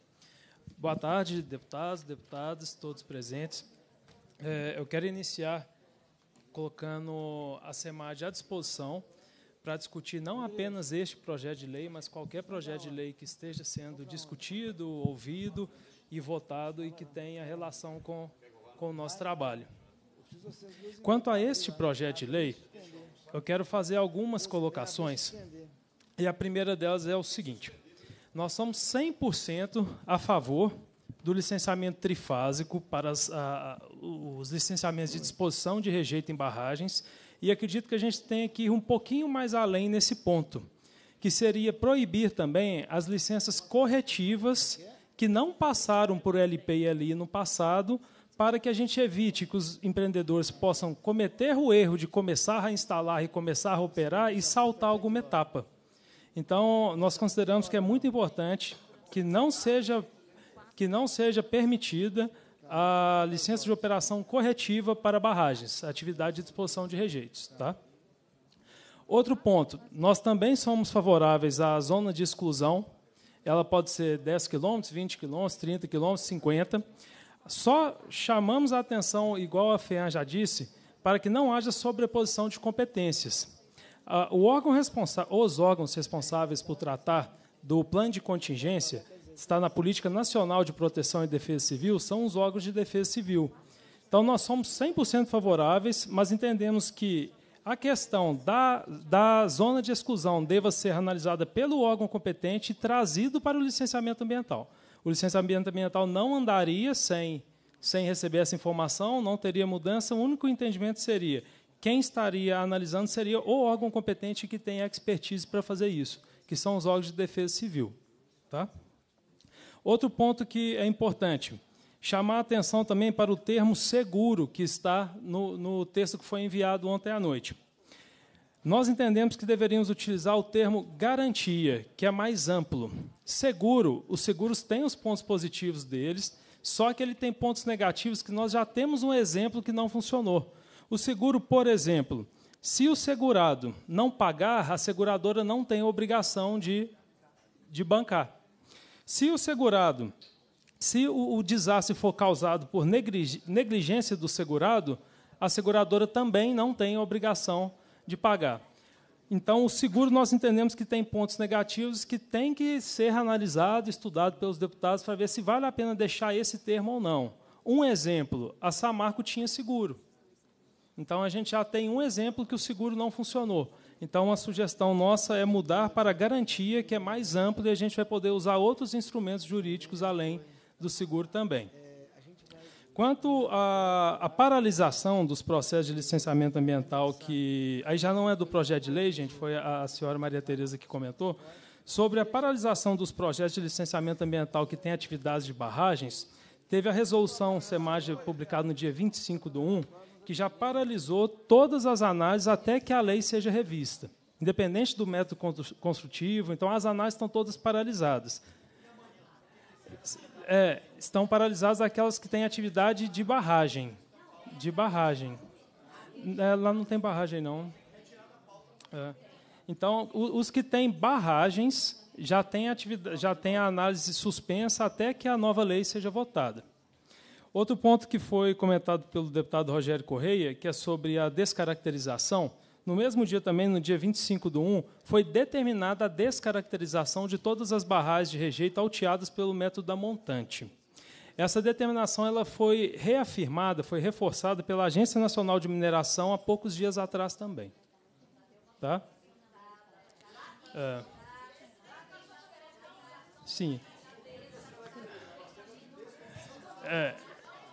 Boa tarde, deputados, deputadas, todos presentes. É, eu quero iniciar colocando a SEMAD à disposição para discutir não apenas este projeto de lei, mas qualquer projeto de lei que esteja sendo discutido, ouvido e votado e que tenha relação com, com o nosso trabalho. Quanto a este projeto de lei, eu quero fazer algumas colocações. E a primeira delas é o seguinte: nós somos 100% a favor do licenciamento trifásico para as, a, os licenciamentos de disposição de rejeito em barragens, e acredito que a gente tem que ir um pouquinho mais além nesse ponto, que seria proibir também as licenças corretivas que não passaram por LP e LI no passado, para que a gente evite que os empreendedores possam cometer o erro de começar a instalar e começar a operar e saltar alguma etapa. Então, nós consideramos que é muito importante que não seja, que não seja permitida a licença de operação corretiva para barragens, atividade de disposição de rejeitos. Tá? Outro ponto, nós também somos favoráveis à zona de exclusão. Ela pode ser 10 quilômetros, 20 quilômetros, 30 quilômetros, 50 só chamamos a atenção, igual a FEAM já disse, para que não haja sobreposição de competências. Ah, o órgão os órgãos responsáveis por tratar do plano de contingência, está na Política Nacional de Proteção e Defesa Civil, são os órgãos de defesa civil. Então, nós somos 100% favoráveis, mas entendemos que a questão da, da zona de exclusão deva ser analisada pelo órgão competente e trazido para o licenciamento ambiental o licenciamento ambiental não andaria sem, sem receber essa informação, não teria mudança. O único entendimento seria quem estaria analisando seria o órgão competente que tem expertise para fazer isso, que são os órgãos de defesa civil. Tá? Outro ponto que é importante, chamar a atenção também para o termo seguro que está no, no texto que foi enviado ontem à noite. Nós entendemos que deveríamos utilizar o termo garantia, que é mais amplo. Seguro, os seguros têm os pontos positivos deles, só que ele tem pontos negativos que nós já temos um exemplo que não funcionou. O seguro, por exemplo, se o segurado não pagar, a seguradora não tem obrigação de, de bancar. Se o segurado, se o, o desastre for causado por negligência do segurado, a seguradora também não tem obrigação de pagar. Então, o seguro nós entendemos que tem pontos negativos que tem que ser analisado, estudado pelos deputados para ver se vale a pena deixar esse termo ou não. Um exemplo, a Samarco tinha seguro. Então, a gente já tem um exemplo que o seguro não funcionou. Então, a sugestão nossa é mudar para garantia, que é mais ampla, e a gente vai poder usar outros instrumentos jurídicos além do seguro também. Quanto à, paralisação dos processos de licenciamento ambiental, que aí já não é do projeto de lei, gente, foi a, a senhora Maria Tereza que comentou, sobre a paralisação dos projetos de licenciamento ambiental que têm atividades de barragens, teve a resolução SEMAG publicada no dia 25 do 1, que já paralisou todas as análises até que a lei seja revista, independente do método construtivo. Então, as análises estão todas paralisadas. É, estão paralisadas aquelas que têm atividade de barragem. De barragem. É, lá não tem barragem, não. É. Então, os que têm barragens já têm, atividade, já têm a análise suspensa até que a nova lei seja votada. Outro ponto que foi comentado pelo deputado Rogério Correia, que é sobre a descaracterização, no mesmo dia também, no dia 25 do 1, foi determinada a descaracterização de todas as barragens de rejeito alteadas pelo método da montante. Essa determinação ela foi reafirmada, foi reforçada pela Agência Nacional de Mineração há poucos dias atrás também. Tá? É. Sim. É.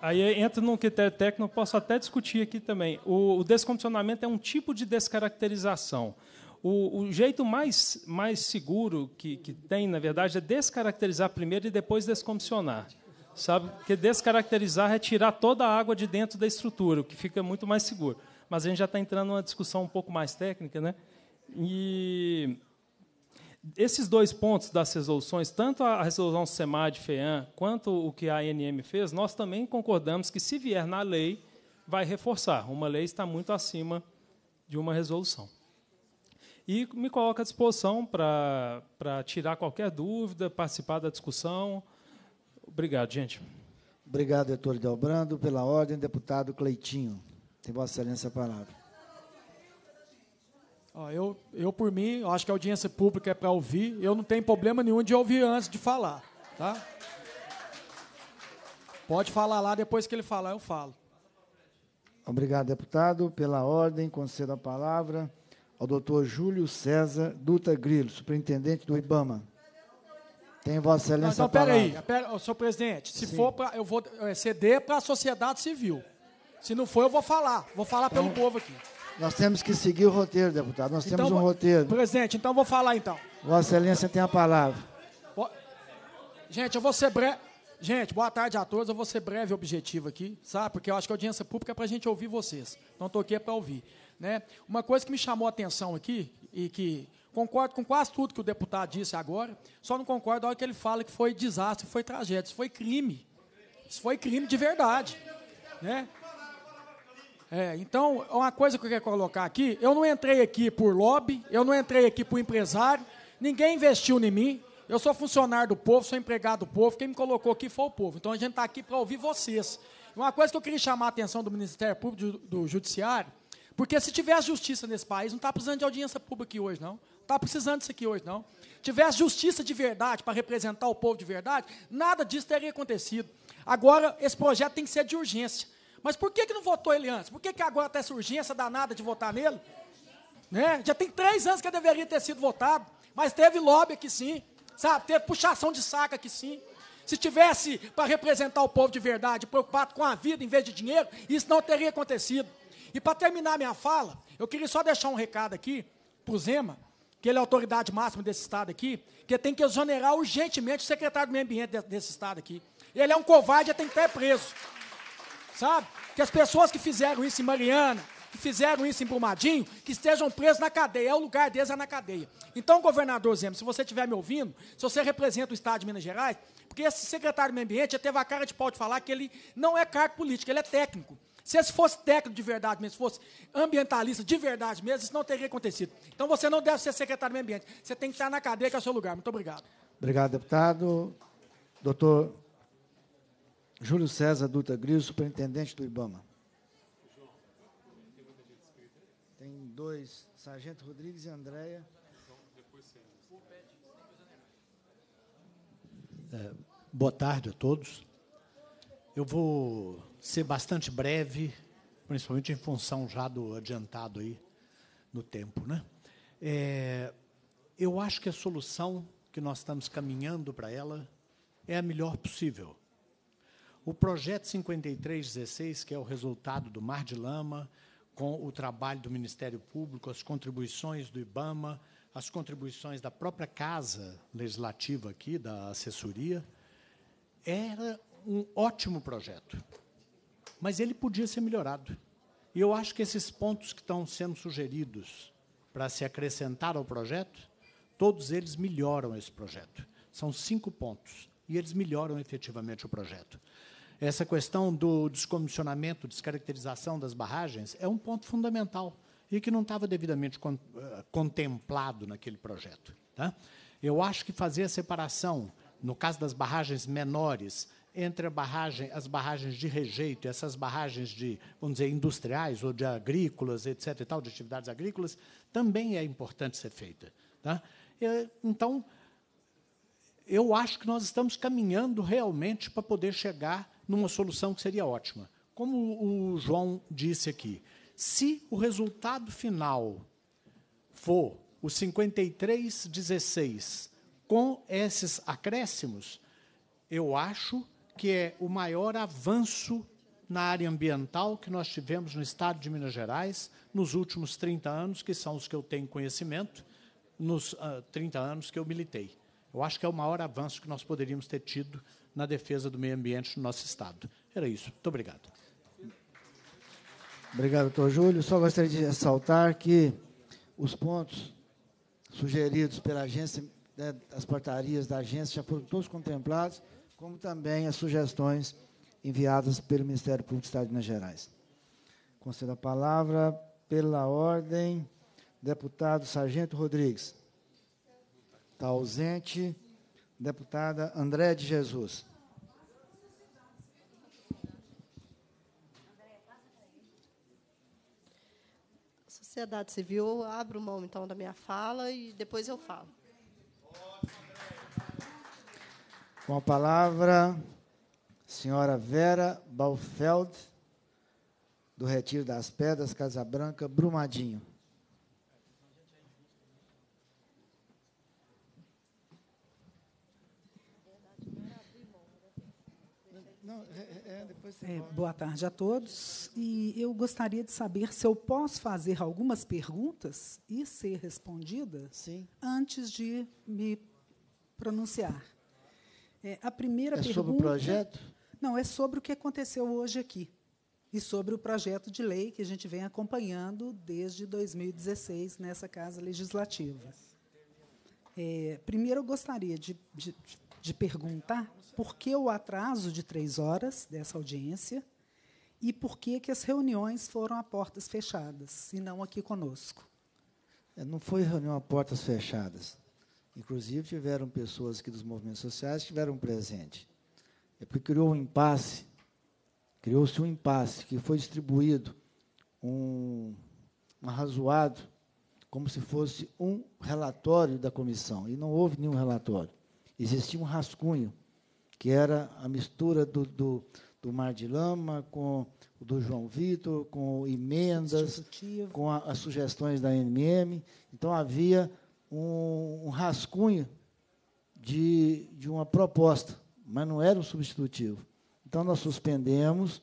Aí entra num critério técnico, posso até discutir aqui também. O, o descondicionamento é um tipo de descaracterização. O, o, jeito mais, mais seguro que, que tem, na verdade, é descaracterizar primeiro e depois descomissionar sabe? Porque descaracterizar é tirar toda a água de dentro da estrutura, o que fica muito mais seguro. Mas a gente já está entrando numa discussão um pouco mais técnica, né? E esses dois pontos das resoluções, tanto a resolução SEMAD FEAM quanto o que a ANM fez, nós também concordamos que se vier na lei vai reforçar. Uma lei está muito acima de uma resolução. E me coloca à disposição para, para tirar qualquer dúvida, participar da discussão, Obrigado, gente. Obrigado, doutor Delbrando. Pela ordem, deputado Cleitinho. Tem Vossa Excelência a palavra. Ó, eu, eu, por mim, eu acho que a audiência pública é para ouvir. Eu não tenho problema nenhum de ouvir antes de falar. Tá? Pode falar lá, depois que ele falar, eu falo. Obrigado, deputado. Pela ordem, concedo a palavra ao doutor Júlio César Dutra Grilo, superintendente do IBAMA. Tem Vossa Excelência. Não, não peraí, pera, senhor presidente, se Sim. for para. Eu vou é, ceder para a sociedade civil. Se não for, eu vou falar. Vou falar então, pelo povo aqui. Nós temos que seguir o roteiro, deputado. Nós então, temos um roteiro. Presidente, então vou falar então. Vossa Excelência tem a palavra. Gente, eu vou ser breve. Gente, boa tarde a todos. Eu vou ser breve e objetivo aqui, sabe? Porque eu acho que a audiência pública é para a gente ouvir vocês. Então, estou aqui é para ouvir. Né? Uma coisa que me chamou a atenção aqui, e que Concordo com quase tudo que o deputado disse agora, só não concordo na hora que ele fala que foi desastre, foi tragédia, isso foi crime. Isso foi crime de verdade. Né? É, então, uma coisa que eu queria colocar aqui, eu não entrei aqui por lobby, eu não entrei aqui por empresário, ninguém investiu em mim, eu sou funcionário do povo, sou empregado do povo, quem me colocou aqui foi o povo. Então a gente está aqui para ouvir vocês. Uma coisa que eu queria chamar a atenção do Ministério Público, do, do Judiciário, porque se tiver justiça nesse país, não está precisando de audiência pública aqui hoje, não. Está precisando disso aqui hoje, não. Tivesse justiça de verdade para representar o povo de verdade, nada disso teria acontecido. Agora, esse projeto tem que ser de urgência. Mas por que, que não votou ele antes? Por que, que agora está essa urgência danada de votar nele? Né? Já tem três anos que deveria ter sido votado, mas teve lobby aqui sim, sabe? Teve puxação de saca aqui sim. Se tivesse para representar o povo de verdade, preocupado com a vida em vez de dinheiro, isso não teria acontecido. E para terminar minha fala, eu queria só deixar um recado aqui para o Zema, que ele é a autoridade máxima desse Estado aqui, que tem que exonerar urgentemente o secretário do Meio Ambiente desse Estado aqui. Ele é um covarde, tem que estar preso. Sabe? Que as pessoas que fizeram isso em Mariana, que fizeram isso em Brumadinho, que estejam presos na cadeia. É o lugar deles, é na cadeia. Então, governador Zema, se você estiver me ouvindo, se você representa o Estado de Minas Gerais, porque esse secretário do Meio Ambiente teve a cara de pau de falar que ele não é cargo político, ele é técnico. Se esse fosse técnico de verdade mesmo, se fosse ambientalista de verdade mesmo, isso não teria acontecido. Então você não deve ser secretário do meio ambiente. Você tem que estar na cadeia, que é o seu lugar. Muito obrigado. Obrigado, deputado. Doutor Júlio César Dutra Gris, superintendente do IBAMA. Tem dois, Sargento Rodrigues e Andréia. É, boa tarde a todos. Eu vou ser bastante breve, principalmente em função já do adiantado aí no tempo. Né? É, eu acho que a solução que nós estamos caminhando para ela é a melhor possível. O projeto 5316, que é o resultado do Mar de Lama, com o trabalho do Ministério Público, as contribuições do IBAMA, as contribuições da própria Casa Legislativa aqui, da assessoria, era um ótimo projeto mas ele podia ser melhorado. E eu acho que esses pontos que estão sendo sugeridos para se acrescentar ao projeto, todos eles melhoram esse projeto. São cinco pontos, e eles melhoram efetivamente o projeto. Essa questão do descomissionamento, descaracterização das barragens, é um ponto fundamental e que não estava devidamente eh, contemplado naquele projeto. Tá? Eu acho que fazer a separação, no caso das barragens menores, entre barragem, as barragens de rejeito, essas barragens de, vamos dizer, industriais ou de agrícolas, etc., e tal, de atividades agrícolas, também é importante ser feita. Tá? Então, eu acho que nós estamos caminhando realmente para poder chegar numa solução que seria ótima. Como o João disse aqui, se o resultado final for o 53-16 com esses acréscimos, eu acho que é o maior avanço na área ambiental que nós tivemos no estado de Minas Gerais nos últimos 30 anos, que são os que eu tenho conhecimento, nos uh, ah, 30 anos que eu militei. Eu acho que é o maior avanço que nós poderíamos ter tido na defesa do meio ambiente no nosso estado. Era isso. Muito obrigado. Obrigado, doutor Júlio. Só gostaria de ressaltar que os pontos sugeridos pela agência, né, as portarias da agência, já foram todos contemplados como também as sugestões enviadas pelo Ministério Público do Estado de Minas Gerais. Concedo a palavra pela ordem, deputado Sargento Rodrigues. Está ausente. Deputada André de Jesus. Sociedade Civil, abro mão então da minha fala e depois eu falo. Com a palavra, senhora Vera Balfeld, do Retiro das Pedras, Casa Branca, Brumadinho. É, é, é, é boa tarde a todos. E eu gostaria de saber se eu posso fazer algumas perguntas e ser respondida Sim. antes de me pronunciar. É, a primeira é pergunta. sobre o projeto? Não, é sobre o que aconteceu hoje aqui e sobre o projeto de lei que a gente vem acompanhando desde 2016 nessa Casa Legislativa. É, primeiro, eu gostaria de, de, de perguntar por que o atraso de três horas dessa audiência e por que, que as reuniões foram a portas fechadas e não aqui conosco. É, não foi reunião a portas fechadas. Inclusive, tiveram pessoas aqui dos movimentos sociais que tiveram presente. É porque criou um impasse, criou-se um impasse que foi distribuído um, um arrazoado, como se fosse um relatório da comissão, e não houve nenhum relatório. Existia um rascunho, que era a mistura do, do, do Mar de Lama com o do João Vitor, com emendas, com a, as sugestões da NMM. Então, havia um, um rascunho de, de uma proposta, mas não era um substitutivo. Então, nós suspendemos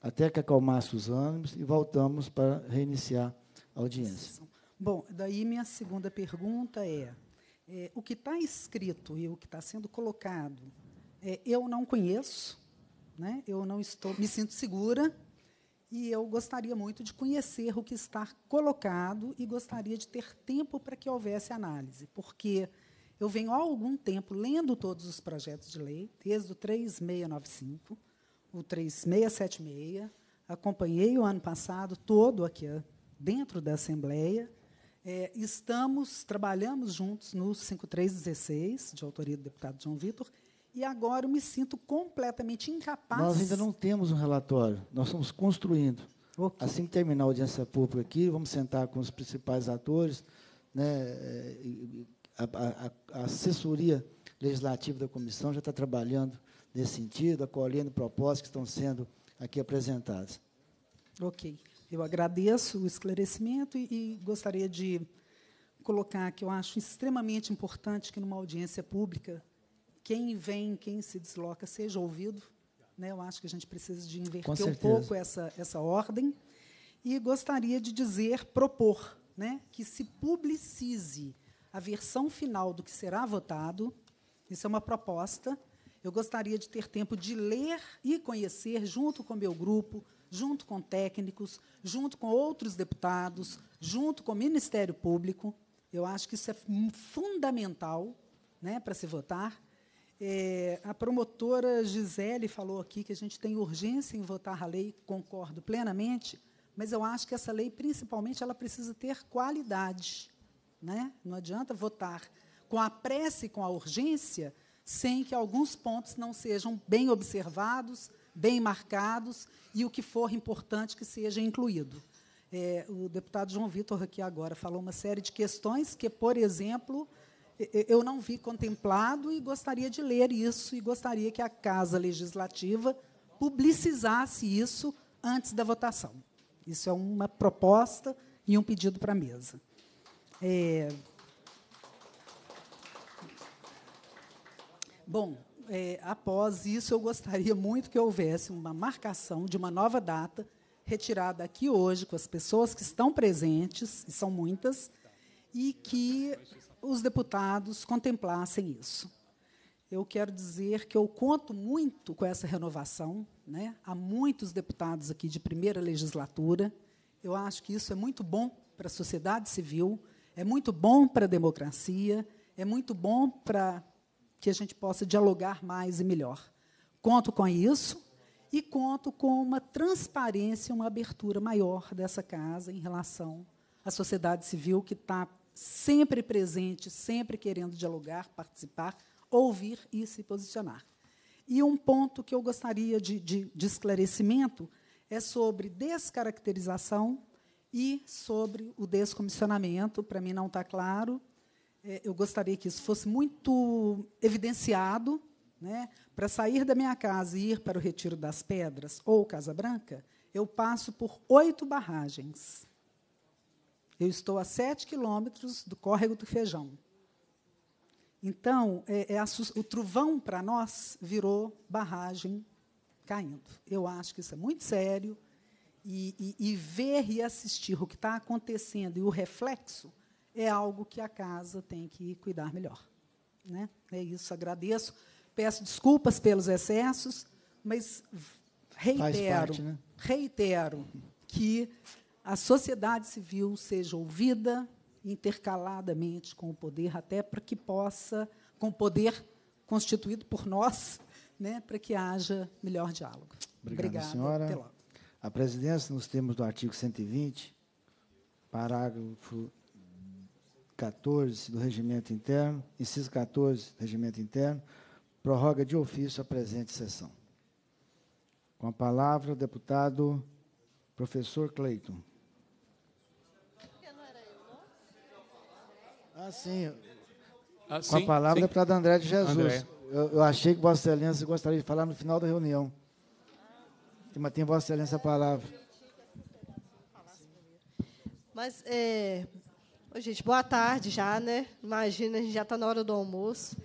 até que acalmasse os ânimos e voltamos para reiniciar a audiência. Bom, daí minha segunda pergunta é, é o que está escrito e o que está sendo colocado, é, eu não conheço, né? eu não estou, me sinto segura e eu gostaria muito de conhecer o que está colocado e gostaria de ter tempo para que houvesse análise, porque eu venho há algum tempo lendo todos os projetos de lei, desde o 3695, o 3676, acompanhei o ano passado todo aqui dentro da Assembleia. É, estamos, trabalhamos juntos no 5316, de autoria do deputado João Vitor, e agora eu me sinto completamente incapaz. Nós ainda não temos um relatório, nós estamos construindo. Okay. Assim que terminar a audiência pública aqui, vamos sentar com os principais atores, né, a, a, a assessoria legislativa da comissão já está trabalhando nesse sentido, acolhendo propostas que estão sendo aqui apresentadas. Ok. Eu agradeço o esclarecimento e, e gostaria de colocar que eu acho extremamente importante que, numa audiência pública, quem vem, quem se desloca, seja ouvido. Né? Eu acho que a gente precisa de inverter um pouco essa, essa ordem. E gostaria de dizer, propor, né, que se publicize a versão final do que será votado. Isso é uma proposta. Eu gostaria de ter tempo de ler e conhecer, junto com meu grupo, junto com técnicos, junto com outros deputados, junto com o Ministério Público. Eu acho que isso é fundamental né, para se votar. É, a promotora Gisele falou aqui que a gente tem urgência em votar a lei, concordo plenamente, mas eu acho que essa lei, principalmente, ela precisa ter qualidade. Né? Não adianta votar com a pressa e com a urgência sem que alguns pontos não sejam bem observados, bem marcados e o que for importante que seja incluído. É, o deputado João Vitor aqui agora falou uma série de questões que, por exemplo, eu não vi contemplado e gostaria de ler isso e gostaria que a Casa Legislativa publicizasse isso antes da votação. Isso é uma proposta e um pedido para a mesa. É... Bom, é, após isso, eu gostaria muito que houvesse uma marcação de uma nova data, retirada aqui hoje, com as pessoas que estão presentes, e são muitas, e que os deputados contemplassem isso. Eu quero dizer que eu conto muito com essa renovação. Né? Há muitos deputados aqui de primeira legislatura. Eu acho que isso é muito bom para a sociedade civil, é muito bom para a democracia, é muito bom para que a gente possa dialogar mais e melhor. Conto com isso e conto com uma transparência, uma abertura maior dessa casa em relação à sociedade civil que está sempre presente, sempre querendo dialogar, participar, ouvir e se posicionar. E um ponto que eu gostaria de, de, de esclarecimento é sobre descaracterização e sobre o descomissionamento. Para mim não está claro. É, eu gostaria que isso fosse muito evidenciado. Né? Para sair da minha casa e ir para o Retiro das Pedras ou Casa Branca, eu passo por oito barragens. Eu estou a 7 quilômetros do córrego do feijão. Então, é, é o trovão para nós virou barragem caindo. Eu acho que isso é muito sério. E, e, e ver e assistir o que está acontecendo e o reflexo é algo que a casa tem que cuidar melhor. Né? É isso, agradeço. Peço desculpas pelos excessos, mas reitero, parte, né? reitero que a sociedade civil seja ouvida intercaladamente com o poder, até para que possa, com o poder constituído por nós, né, para que haja melhor diálogo. Obrigado, Obrigada, senhora. Até logo. A presidência, nos termos do artigo 120, parágrafo 14 do Regimento Interno, inciso 14 do Regimento Interno, prorroga de ofício a presente sessão. Com a palavra, o deputado professor Cleiton. Ah, sim. Ah, sim? Com a palavra sim. para da André de Jesus. André. Eu, eu, achei que Vossa Excelência gostaria de falar no final da reunião. Mas tem Vossa Excelência a palavra. Mas, é... Ô, gente, boa tarde já, né? Imagina, a gente já está na hora do almoço.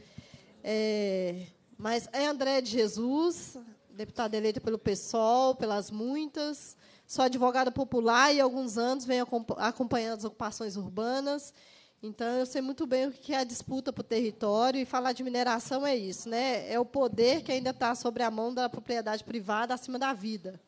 É... Mas é André de Jesus, deputada eleita pelo PSOL, pelas muitas. Sou advogada popular e há alguns anos venho acompanhando as ocupações urbanas então, eu sei muito bem o que é a disputa por território, e falar de mineração é isso, né? é o poder que ainda está sobre a mão da propriedade privada acima da vida.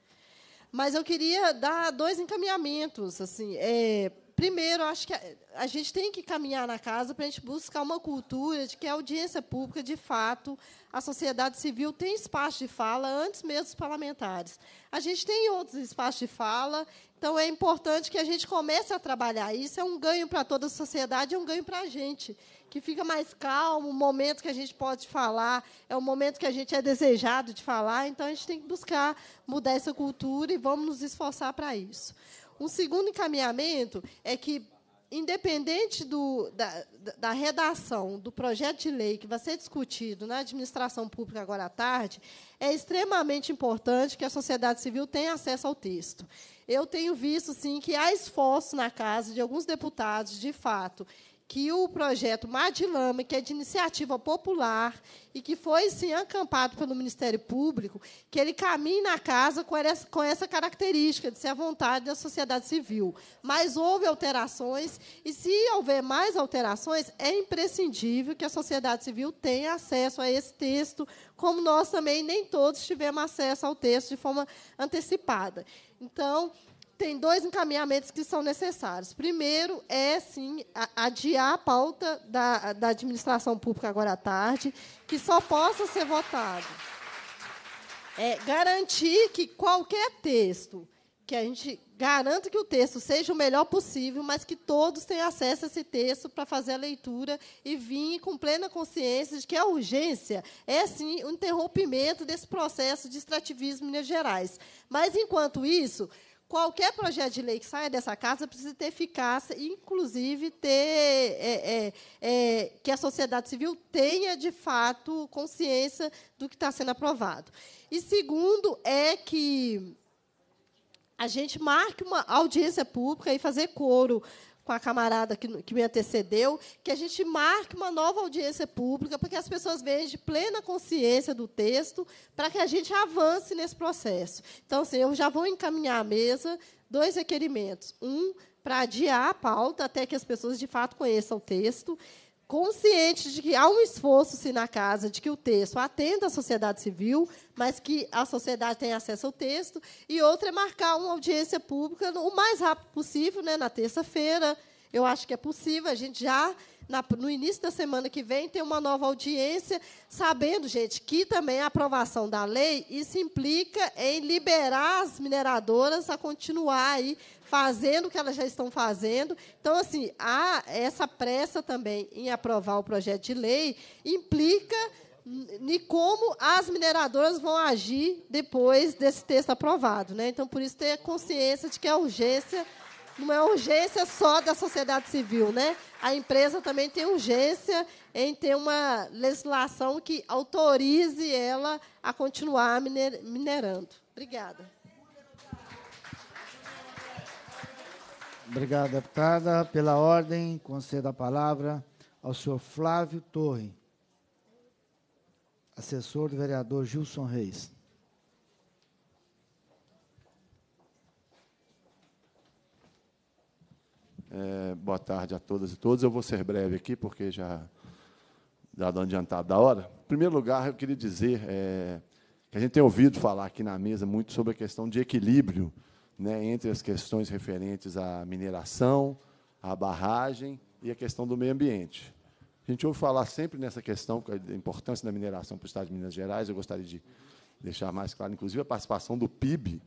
Mas eu queria dar dois encaminhamentos. assim é, primeiro, acho que a, a, gente tem que caminhar na casa para a gente buscar uma cultura de que a audiência pública, de fato, a sociedade civil tem espaço de fala antes mesmo dos parlamentares. A gente tem outros espaços de fala, então é importante que a gente comece a trabalhar. Isso é um ganho para toda a sociedade, é um ganho para a gente, que fica mais calmo, o momento que a gente pode falar, é o momento que a gente é desejado de falar, então a gente tem que buscar mudar essa cultura e vamos nos esforçar para isso. Um segundo encaminhamento é que, independente do, da, da redação do projeto de lei que vai ser discutido na administração pública agora à tarde, é extremamente importante que a sociedade civil tenha acesso ao texto. Eu tenho visto, sim, que há esforço na casa de alguns deputados, de fato, que o projeto Madilama, que é de iniciativa popular e que foi, sim, acampado pelo Ministério Público, que ele caminhe na casa com essa característica de ser a vontade da sociedade civil. Mas houve alterações, e, se houver mais alterações, é imprescindível que a sociedade civil tenha acesso a esse texto, como nós também nem todos tivemos acesso ao texto de forma antecipada. Então, tem dois encaminhamentos que são necessários. Primeiro é, sim, adiar a pauta da, da administração pública agora à tarde, que só possa ser votado. É garantir que qualquer texto, que a gente garanta que o texto seja o melhor possível, mas que todos tenham acesso a esse texto para fazer a leitura e vir com plena consciência de que a urgência é, sim, o um interrompimento desse processo de extrativismo em Minas Gerais. Mas, enquanto isso, qualquer projeto de lei que saia dessa casa precisa ter eficácia, inclusive ter é, é, é, que a sociedade civil tenha de fato consciência do que está sendo aprovado. E segundo é que a gente marque uma audiência pública e fazer coro com a camarada que, que me antecedeu, que a gente marque uma nova audiência pública, para que as pessoas vejam de plena consciência do texto, para que a gente avance nesse processo. Então, assim, eu já vou encaminhar à mesa dois requerimentos. Um, para adiar a pauta até que as pessoas de fato conheçam o texto consciente de que há um esforço se na casa, de que o texto atenda à sociedade civil, mas que a sociedade tem acesso ao texto, e outra é marcar uma audiência pública o mais rápido possível, né, na terça-feira. Eu acho que é possível, a gente já na, no início da semana que vem ter uma nova audiência, sabendo, gente, que também a aprovação da lei isso implica em liberar as mineradoras a continuar aí fazendo o que elas já estão fazendo. Então, assim, há essa pressa também em aprovar o projeto de lei implica em como as mineradoras vão agir depois desse texto aprovado. Né? Então, por isso, ter consciência de que é a urgência não é urgência só da sociedade civil. Né? A empresa também tem urgência em ter uma legislação que autorize ela a continuar minerando. Obrigada. Obrigado, deputada. Pela ordem, conceda a palavra ao senhor Flávio Torre, assessor do vereador Gilson Reis. É, boa tarde a todas e todos. Eu vou ser breve aqui, porque já dado um adiantado da hora. Em primeiro lugar, eu queria dizer é, que a gente tem ouvido falar aqui na mesa muito sobre a questão de equilíbrio né, entre as questões referentes à mineração, à barragem e a questão do meio ambiente. A gente ouve falar sempre nessa questão é da importância da mineração para o Estado de Minas Gerais. Eu gostaria de deixar mais claro, inclusive, a participação do PIB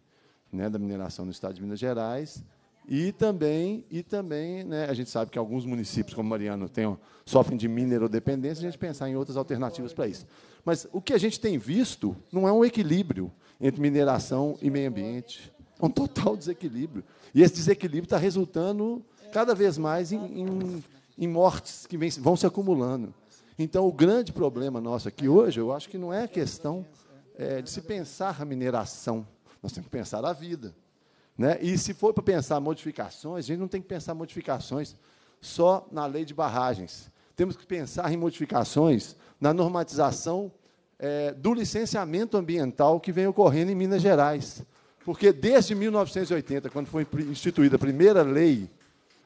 né, da mineração no Estado de Minas Gerais. E também, e também né, a gente sabe que alguns municípios, como Mariano, tem, sofrem de minerodependência, a gente pensar em outras alternativas para isso. Mas o que a gente tem visto não é um equilíbrio entre mineração e meio ambiente. [laughs] um total desequilíbrio. E esse desequilíbrio está resultando cada vez mais em, em, em mortes que vem, vão se acumulando. Então, o grande problema nosso aqui hoje, eu acho que não é a questão é, de se pensar a mineração. Nós temos que pensar a vida. Né? E se for para pensar modificações, a gente não tem que pensar modificações só na lei de barragens. Temos que pensar em modificações na normatização é, do licenciamento ambiental que vem ocorrendo em Minas Gerais. Porque desde 1980, quando foi instituída a primeira lei,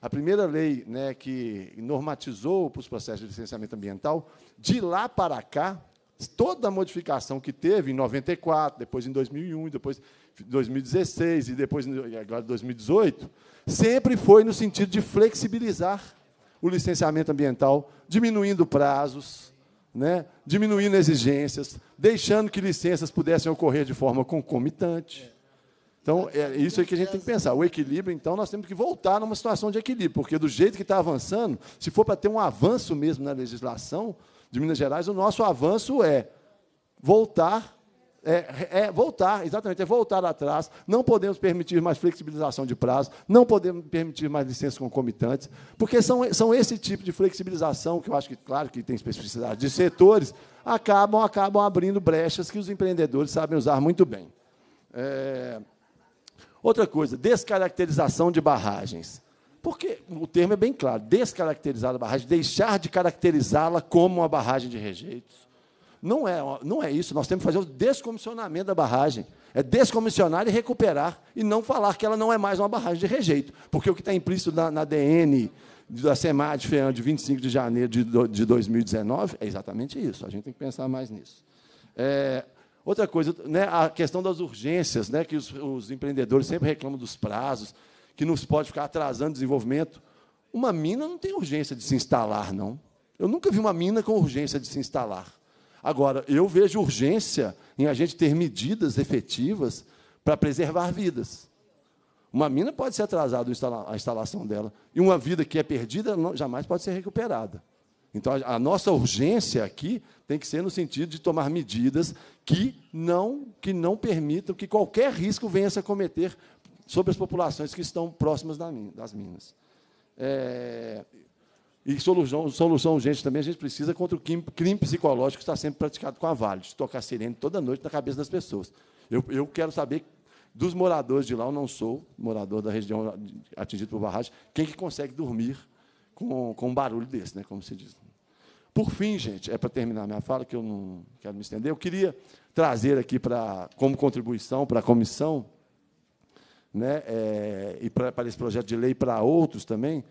a primeira lei né, que normatizou os processos de licenciamento ambiental, de lá para cá, toda a modificação que teve em 94, depois em 2001, depois em 2016 e depois agora 2018, sempre foi no sentido de flexibilizar o licenciamento ambiental, diminuindo prazos, né, diminuindo exigências, deixando que licenças pudessem ocorrer de forma concomitante. Então, é isso é que a gente tem que pensar. O equilíbrio, então, nós temos que voltar numa situação de equilíbrio, porque do jeito que está avançando, se for para ter um avanço mesmo na legislação de Minas Gerais, o nosso avanço é voltar é, é, é, voltar, exatamente, é voltar atrás. Não podemos permitir mais flexibilização de prazo, não podemos permitir mais licenças concomitantes, porque são, são esse tipo de flexibilização, que eu acho que, claro, que tem especificidade de setores, acabam, acabam abrindo brechas que os empreendedores sabem usar muito bem. É, Outra coisa, descaracterização de barragens. Porque o termo é bem claro, descaracterizar a barragem, deixar de caracterizá-la como uma barragem de rejeitos. Não é, não é isso, nós temos que fazer o descomissionamento da barragem. É descomissionar e recuperar, e não falar que ela não é mais uma barragem de rejeito. Porque o que está implícito na, na DN da SEMAD FEAM de 25 de janeiro de, de 2019 é exatamente isso. A gente tem que pensar mais nisso. É, Outra coisa, né, a questão das urgências, né, que os, os empreendedores sempre reclamam dos prazos, que nos pode ficar atrasando o desenvolvimento. Uma mina não tem urgência de se instalar, não. Eu nunca vi uma mina com urgência de se instalar. Agora, eu vejo urgência em a gente ter medidas efetivas para preservar vidas. Uma mina pode ser atrasada a instalação dela, e uma vida que é perdida jamais pode ser recuperada. Então, a nossa urgência aqui tem que ser no sentido de tomar medidas que não, que não permitam que qualquer risco venha a se acometer sobre as populações que estão próximas das minas. É, e solução, solução urgente também a gente precisa contra o crime psicológico que está sendo praticado com a Vale, de tocar sirene toda noite na cabeça das pessoas. Eu, eu quero saber dos moradores de lá, eu não sou morador da região atingida por barragem, quem que consegue dormir com, com um barulho desse, né, como se diz. Por fim, gente, é para terminar minha fala, que eu não quero me estender, eu queria trazer aqui para, como contribuição para a comissão, né, é, e para esse projeto de lei para outros também,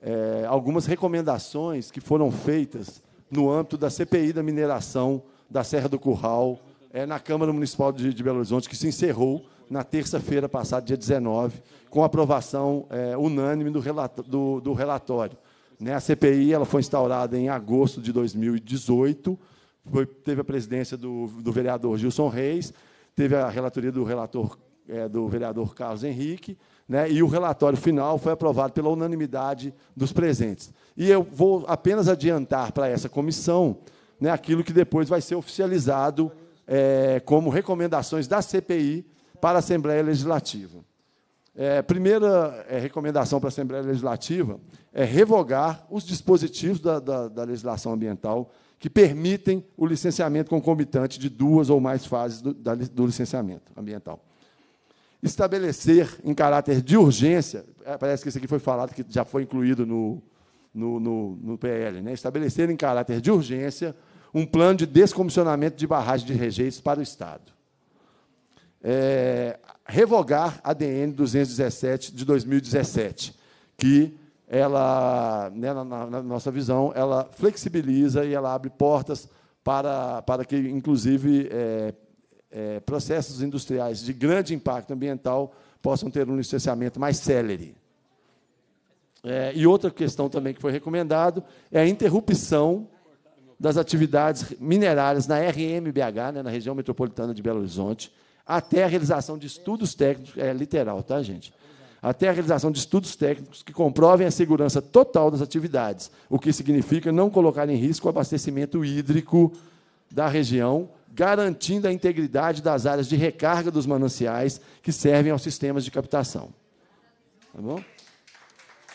é, algumas recomendações que foram feitas no âmbito da CPI da mineração da Serra do Curral, é, na Câmara Municipal de, de Belo Horizonte, que se encerrou na terça-feira passada, dia 19, com aprovação é, unânime do, relato, do, do relatório. Né? A CPI ela foi instaurada em agosto de 2018, foi, teve a presidência do, do vereador Gilson Reis, teve a relatoria do relator é, do vereador Carlos Henrique, né, e o relatório final foi aprovado pela unanimidade dos presentes. E eu vou apenas adiantar para essa comissão né, aquilo que depois vai ser oficializado é, como recomendações da CPI para a Assembleia Legislativa. É, primeira é, recomendação para a Assembleia Legislativa é revogar os dispositivos da, da, da, legislação ambiental que permitem o licenciamento concomitante de duas ou mais fases do, da, do licenciamento ambiental. Estabelecer em caráter de urgência, é, parece que isso aqui foi falado, que já foi incluído no, no, no, no PL, né? estabelecer em caráter de urgência um plano de descomissionamento de barragens de rejeitos para o Estado é, revogar a DN 217 de 2017, que ela, né, na, na, nossa visão, ela flexibiliza e ela abre portas para, para que, inclusive, é, é, processos industriais de grande impacto ambiental possam ter um licenciamento mais célere. É, e outra questão também que foi recomendado é a interrupção das atividades minerárias na RMBH, né, na região metropolitana de Belo Horizonte, até a realização de estudos técnicos, é literal, tá, gente? Até a realização de estudos técnicos que comprovem a segurança total das atividades, o que significa não colocar em risco o abastecimento hídrico da região, garantindo a integridade das áreas de recarga dos mananciais que servem aos sistemas de captação. Tá bom?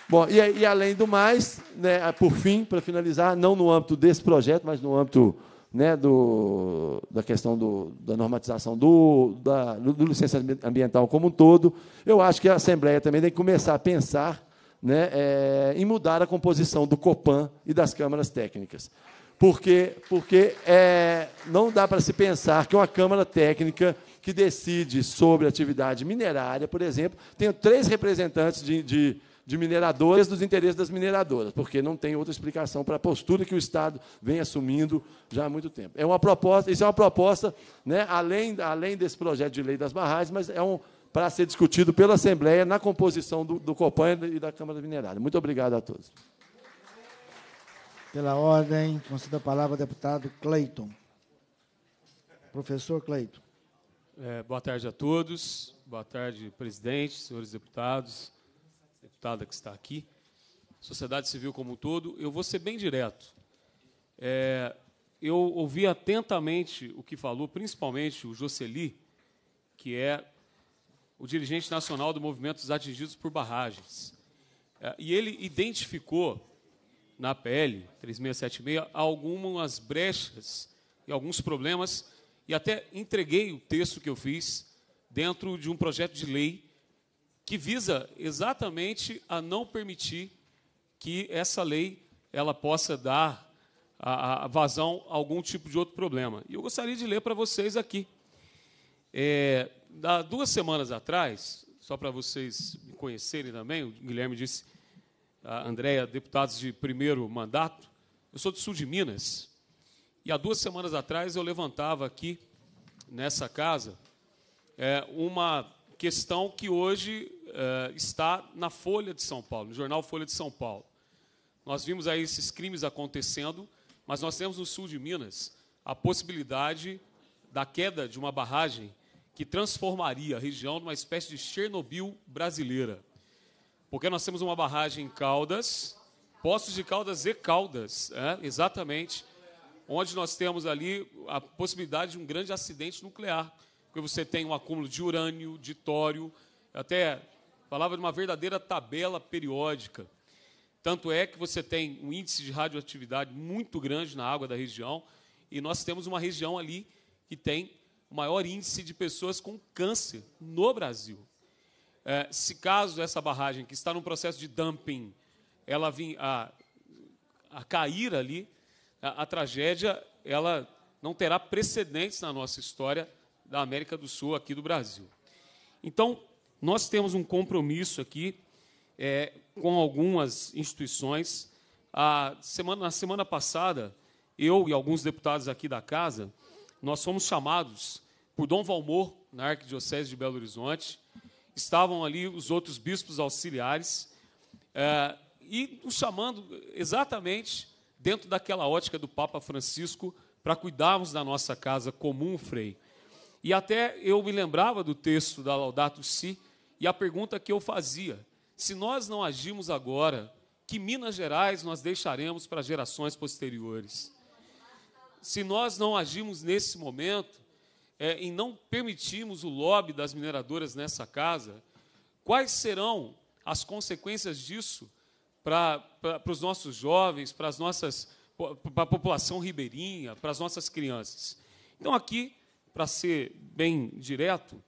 Bom, e, e além do mais, né, por fim, para finalizar, não no âmbito desse projeto, mas no âmbito né, do, da questão do, da normatização do, da, do licença ambiental como um todo, eu acho que a Assembleia também tem que começar a pensar né, é, em mudar a composição do COPAN e das câmaras técnicas. Porque, porque é, não dá para se pensar que uma Câmara Técnica que decide sobre atividade minerária, por exemplo, tem três representantes de, de de mineradoras dos interesses das mineradoras, porque não tem outra explicação para a postura que o Estado vem assumindo já há muito tempo. É uma proposta, isso é uma proposta, né, além, além desse projeto de lei das barragens, mas é um para ser discutido pela Assembleia na composição do, do Copan e da Câmara Minerária. Muito obrigado a todos. Pela ordem, concedo a palavra ao deputado Cleiton. Professor Cleiton. É, boa tarde a todos. Boa tarde, presidente, senhores deputados, deputada que está aqui, sociedade civil como um todo, eu vou ser bem direto. É, eu ouvi atentamente o que falou, principalmente o Jocely, que é o dirigente nacional do movimento dos atingidos por barragens. É, e ele identificou na PL 3676 algumas brechas e alguns problemas, e até entreguei o texto que eu fiz dentro de um projeto de lei que visa exatamente a não permitir que essa lei ela possa dar a, a vazão a algum tipo de outro problema. E eu gostaria de ler para vocês aqui. É, há duas semanas atrás, só para vocês me conhecerem também, o Guilherme disse, a Andréia, deputados de primeiro mandato, eu sou do sul de Minas, e há duas semanas atrás eu levantava aqui, nessa casa, é, uma questão que hoje uh, está na Folha de São Paulo, no jornal Folha de São Paulo. Nós vimos aí esses crimes acontecendo, mas nós temos no sul de Minas a possibilidade da queda de uma barragem que transformaria a região numa espécie de Chernobyl brasileira. Porque nós temos uma barragem em Caldas, Poços de Caldas e Caldas, é, exatamente, onde nós temos ali a possibilidade de um grande acidente nuclear, porque você tem um acúmulo de urânio, de tório, até Falava de uma verdadeira tabela periódica. Tanto é que você tem um índice de radioatividade muito grande na água da região, e nós temos uma região ali que tem o maior índice de pessoas com câncer no Brasil. É, se caso essa barragem, que está num processo de dumping, ela vir a, a cair ali, a, a tragédia ela não terá precedentes na nossa história da América do Sul, aqui do Brasil. Então, nós temos um compromisso aqui é, com algumas instituições. A semana, na semana passada, eu e alguns deputados aqui da casa, nós fomos chamados por Dom Valmor, na Arquidiocese de Belo Horizonte. Estavam ali os outros bispos auxiliares é, e nos chamando exatamente dentro daquela ótica do Papa Francisco para cuidarmos da nossa casa comum, Frei. E até eu me lembrava do texto da Laudato Si, e a pergunta que eu fazia: se nós não agirmos agora, que Minas Gerais nós deixaremos para gerações posteriores? Se nós não agirmos nesse momento é, e não permitirmos o lobby das mineradoras nessa casa, quais serão as consequências disso para, para, para os nossos jovens, para as nossas para a população ribeirinha, para as nossas crianças. Então, aqui, para ser bem direto,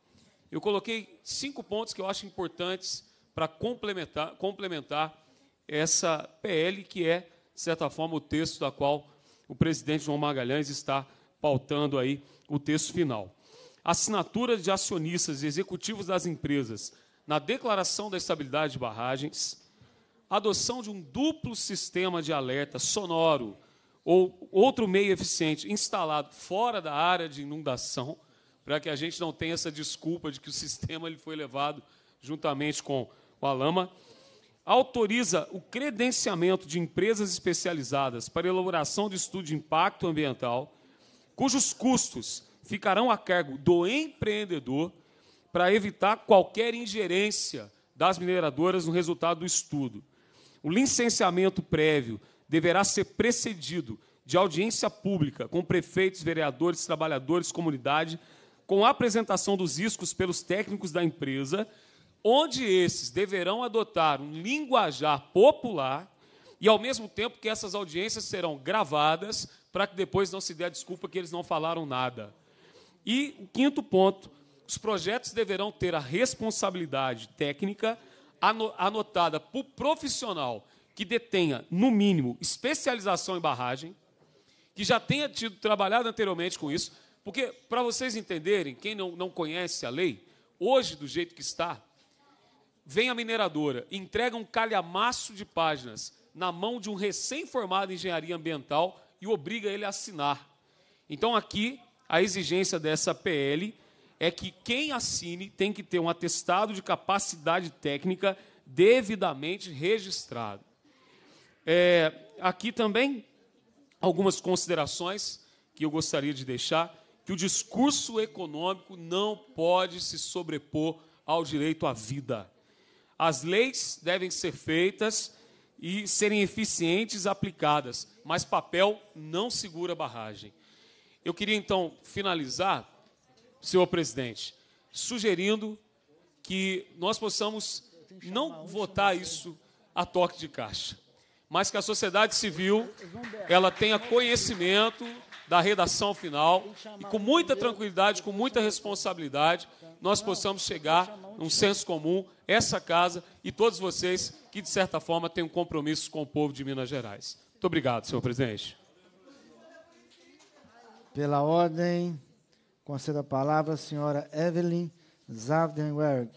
eu coloquei cinco pontos que eu acho importantes para complementar, complementar essa PL, que é, de certa forma, o texto da qual o presidente João Magalhães está pautando aí o texto final. Assinatura de acionistas e executivos das empresas na declaração da estabilidade de barragens, adoção de um duplo sistema de alerta sonoro ou outro meio eficiente instalado fora da área de inundação para que a gente não tenha essa desculpa de que o [laughs] sistema ele foi levado juntamente com a lama. Autoriza o credenciamento de empresas especializadas para elaboração de estudo de impacto ambiental, cujos custos ficarão a cargo do empreendedor para evitar qualquer ingerência das mineradoras no resultado do estudo. O licenciamento prévio deverá ser precedido de audiência pública com prefeitos, vereadores, trabalhadores, comunidade, com a apresentação dos riscos pelos técnicos da empresa, onde esses deverão adotar um linguajar popular e, ao mesmo tempo, que essas audiências serão gravadas para que depois não se dê a desculpa que eles não falaram nada. E o quinto ponto, os projetos deverão ter a responsabilidade técnica anotada por profissional que detenha, no mínimo, especialização em barragem, que já tenha tido trabalhado anteriormente com isso, porque, para vocês entenderem, quem não, não conhece a lei, hoje, do jeito que está, vem a mineradora, entrega um calhamaço de páginas na mão de um recém-formado em engenharia ambiental e obriga ele a assinar. Então, aqui, a exigência dessa PL é que quem assine tem que ter um atestado de capacidade técnica devidamente registrado. É, aqui também algumas considerações que eu gostaria de deixar que o discurso econômico não pode se sobrepor ao direito à vida. As leis devem ser feitas e serem eficientes aplicadas, mas papel não segura barragem. Eu queria então finalizar, senhor presidente, sugerindo que nós possamos não votar isso a toque de caixa, mas que a sociedade civil ela tenha conhecimento da redação final e com muita tranquilidade, com muita responsabilidade, nós possamos chegar num senso comum, essa casa e todos vocês que, de certa forma, têm um compromisso com o povo de Minas Gerais. Muito obrigado, senhor presidente. Pela ordem, concedo a palavra à senhora Evelyn Zavdenwerg,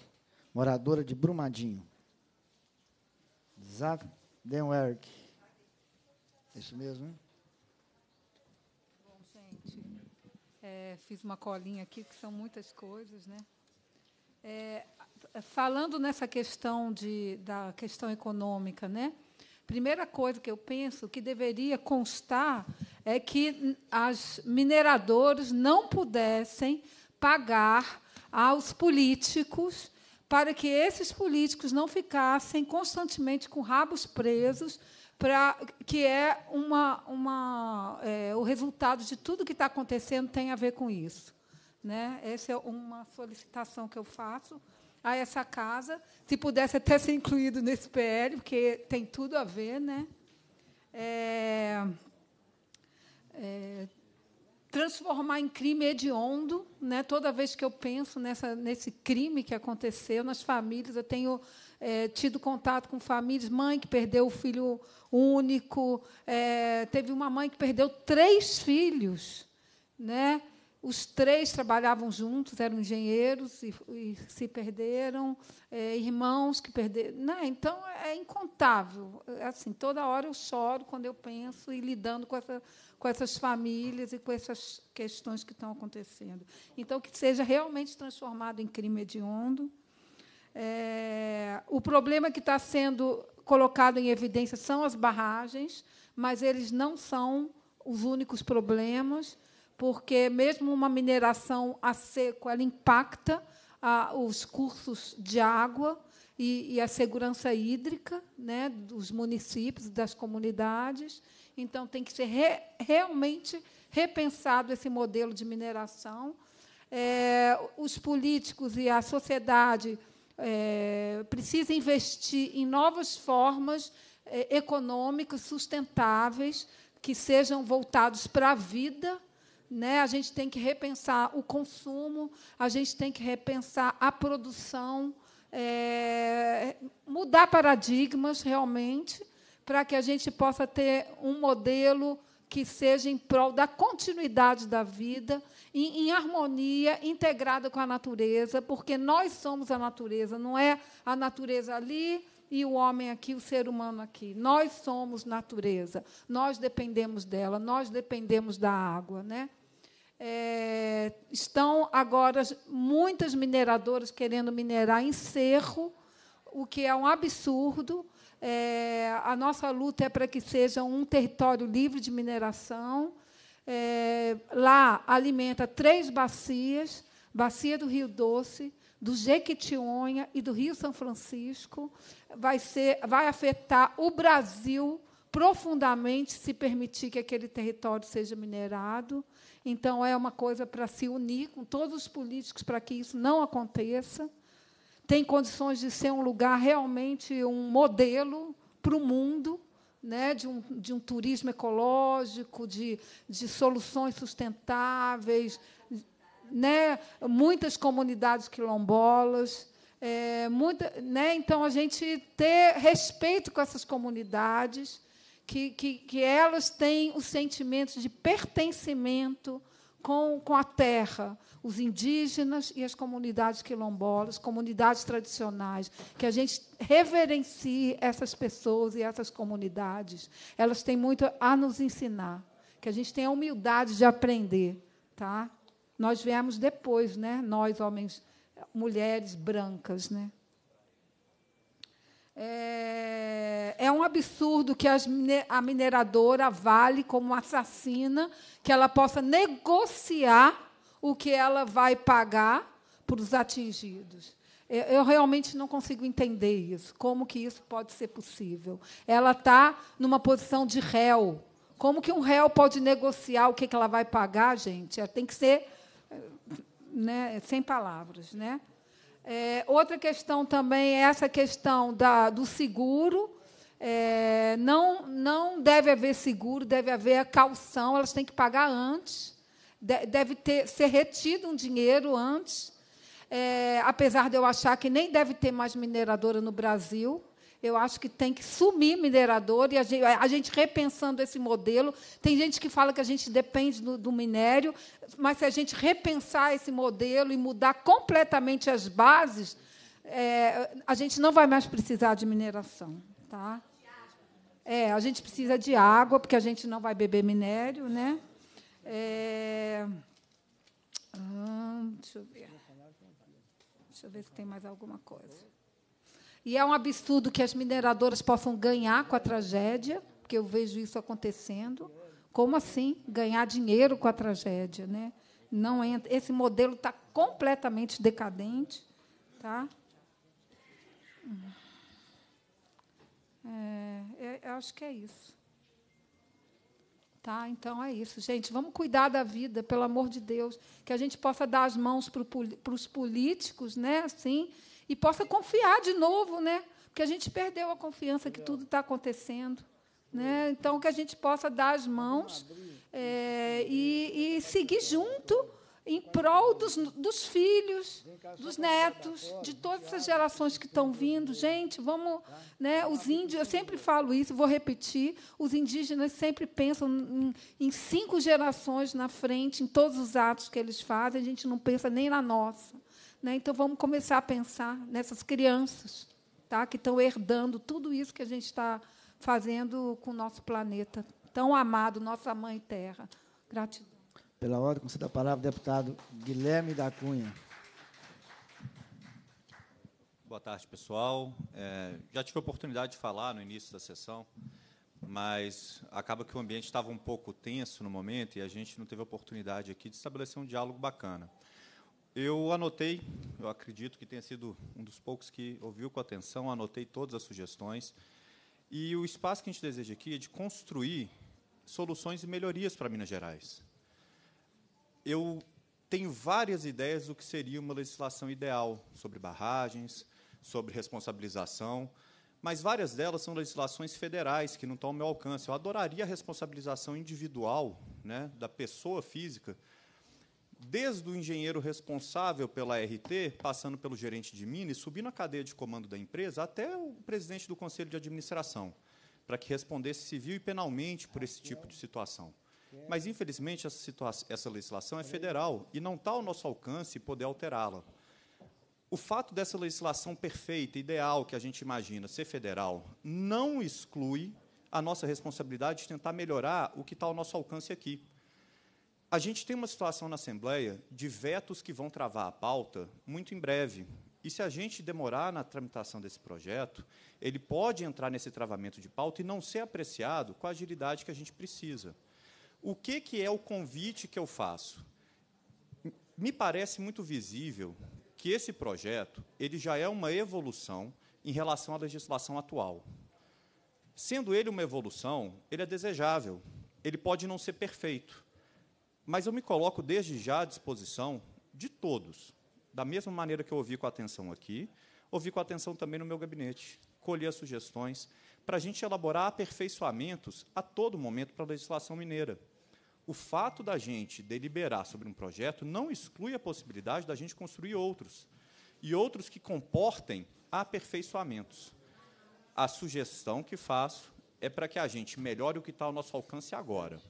moradora de Brumadinho. Zavdenwerg. É isso mesmo, hein? É, fiz uma colinha aqui, que são muitas coisas, né? É, falando nessa questão de, da questão econômica, né? Primeira coisa que eu penso que deveria constar é que as mineradoras não pudessem pagar aos políticos para que esses políticos não ficassem constantemente com rabos presos para que é, uma, uma, é, o resultado de tudo que está acontecendo tem a ver com isso. Né? Essa é uma solicitação que eu faço a essa casa, se pudesse até ser incluído nesse PL, porque tem tudo a ver, né? É, é, transformar em crime hediondo, né? Toda vez que eu penso nessa, nesse crime que aconteceu nas famílias, eu tenho é, tido contato com famílias, mãe que perdeu o filho único, é, teve uma mãe que perdeu três filhos, né? Os três trabalhavam juntos, eram engenheiros e, e se perderam, é, irmãos que perderam. Né? Então, é incontável. É assim, toda hora eu choro quando eu penso e lidando com, essa, com essas famílias e com essas questões que estão acontecendo. Então, que seja realmente transformado em crime hediondo é, o problema que está sendo colocado em evidência são as barragens, mas eles não são os únicos problemas, porque mesmo uma mineração a seco ela impacta a, os cursos de água e, e, a segurança hídrica né, dos municípios, das comunidades. Então, tem que ser re, realmente repensado esse modelo de mineração. É, os políticos e a sociedade é, precisa investir em novas formas é, econômicas sustentáveis que sejam voltados para a vida. Né? A gente tem que repensar o consumo, a gente tem que repensar a produção, é, mudar paradigmas realmente, para que a gente possa ter um modelo que seja em prol da continuidade da vida, em, em, harmonia, integrada com a natureza, porque nós somos a natureza, não é a natureza ali e o homem aqui, o ser humano aqui. Nós somos natureza, nós dependemos dela, nós dependemos da água, né? É, estão agora muitas mineradoras querendo minerar em cerro, o que é um absurdo é, a nossa luta é para que seja um território livre de mineração. É, lá alimenta três bacias: bacia do Rio Doce, do Jequitinhonha e do Rio São Francisco. Vai, ser, vai afetar o Brasil profundamente se permitir que aquele território seja minerado. Então, é uma coisa para se unir com todos os políticos para que isso não aconteça tem condições de ser um lugar realmente um modelo para o mundo, né, de, um, de um turismo ecológico, de, de soluções sustentáveis, né, muitas comunidades quilombolas. É, muita, né, então, a gente ter respeito com essas comunidades, que, que, que elas têm o sentimento de pertencimento com, com a terra, os indígenas e as comunidades quilombolas, comunidades tradicionais, que a gente reverencie essas pessoas e essas comunidades. Elas têm muito a nos ensinar, que a gente tenha a humildade de aprender, tá? Nós viemos depois, né? Nós homens, mulheres brancas, né? É, é um absurdo que a mineradora vale como assassina, que ela possa negociar o que ela vai pagar para os atingidos. É, eu realmente não consigo entender isso. Como que isso pode ser possível? Ela está numa posição de réu. Como que um réu pode negociar o que, que ela vai pagar, gente? É, tem que ser né, sem palavras. Né? É, outra questão também é essa questão da, do seguro. É, não, não deve haver seguro, deve haver a calção, elas têm que pagar antes deve ter, ser retido um dinheiro antes. É, apesar de eu achar que nem deve ter mais mineradora no Brasil, eu acho que tem que sumir minerador e a gente, a gente, repensando esse modelo. Tem gente que fala que a gente depende do, do, minério, mas se a gente repensar esse modelo e mudar completamente as bases, é, a gente não vai mais precisar de mineração, tá? É, a gente precisa de água porque a gente não vai beber minério, né? É... Hum, deixa eu ver. Deixa eu ver se tem mais alguma coisa. E é um absurdo que as mineradoras possam ganhar com a tragédia, porque eu vejo isso acontecendo. Como assim ganhar dinheiro com a tragédia, né? Não entra, esse modelo está completamente decadente, tá? Hum. É, é, acho que é isso. Tá? Então é isso, gente. Vamos cuidar da vida, pelo amor de Deus. Que a gente possa dar as mãos para os políticos, né? Assim, e possa confiar de novo, né? Porque a gente perdeu a confiança que tudo está acontecendo. Né? Então, que a gente possa dar as mãos é, e, e seguir junto em prol dos, dos filhos, dos netos, de todas as gerações que estão vindo. Gente, vamos. Né, os índios, eu sempre falo isso, vou repetir: os indígenas sempre pensam em, em cinco gerações na frente, em todos os atos que eles fazem, a gente não pensa nem na nossa. Né? Então, vamos começar a pensar nessas crianças tá, que estão herdando tudo isso que a gente está fazendo com o nosso planeta tão amado, nossa mãe terra. Gratidão. Pela ordem, conceda a palavra deputado Guilherme da Cunha. Boa tarde, pessoal. É, já tive a oportunidade de falar no início da sessão, mas acaba que o ambiente estava um pouco tenso no momento e a gente não teve a oportunidade aqui de estabelecer um diálogo bacana. Eu anotei, eu acredito que tenha sido um dos poucos que ouviu com atenção, anotei todas as sugestões. E o espaço que a gente deseja aqui é de construir soluções e melhorias para Minas Gerais eu tenho várias ideias do que seria uma legislação ideal sobre barragens, sobre responsabilização, mas várias delas são legislações federais que não estão ao meu alcance. Eu adoraria a responsabilização individual né, da pessoa física, desde o engenheiro responsável pela RT, passando pelo gerente de mina subindo a cadeia de comando da empresa, até o presidente do conselho de administração, para que respondesse civil e penalmente por esse tipo de situação. Mas, infelizmente, essa, situação, essa legislação é federal e não está ao nosso alcance poder alterá-la. O fato dessa legislação perfeita, ideal, que a gente imagina ser federal, não exclui a nossa responsabilidade de tentar melhorar o que está ao nosso alcance aqui. A gente tem uma situação na Assembleia de vetos que vão travar a pauta muito em breve. E se a gente demorar na tramitação desse projeto, ele pode entrar nesse travamento de pauta e não ser apreciado com a agilidade que a gente precisa. O que, que é o convite que eu faço? Me parece muito visível que esse projeto ele já é uma evolução em relação à legislação atual. Sendo ele uma evolução, ele é desejável, ele pode não ser perfeito, mas eu me coloco desde já à disposição de todos, da mesma maneira que eu ouvi com atenção aqui, ouvi com atenção também no meu gabinete, colher sugestões, para a gente elaborar aperfeiçoamentos a todo momento para a legislação mineira. O fato da gente deliberar sobre um projeto não exclui a possibilidade da gente construir outros, e outros que comportem aperfeiçoamentos. A sugestão que faço é para que a gente melhore o que está ao nosso alcance agora.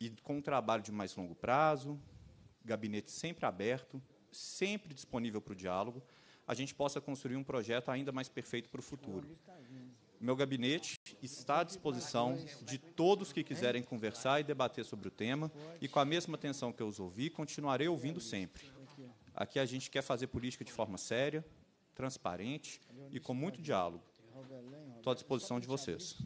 E com um trabalho de mais longo prazo, gabinete sempre aberto, sempre disponível para o diálogo, a gente possa construir um projeto ainda mais perfeito para o futuro meu gabinete está à disposição de todos que quiserem conversar e debater sobre o tema, e com a mesma atenção que eu os ouvi, continuarei ouvindo sempre. Aqui a gente quer fazer política de forma séria, transparente e com muito diálogo. Estou à disposição de vocês.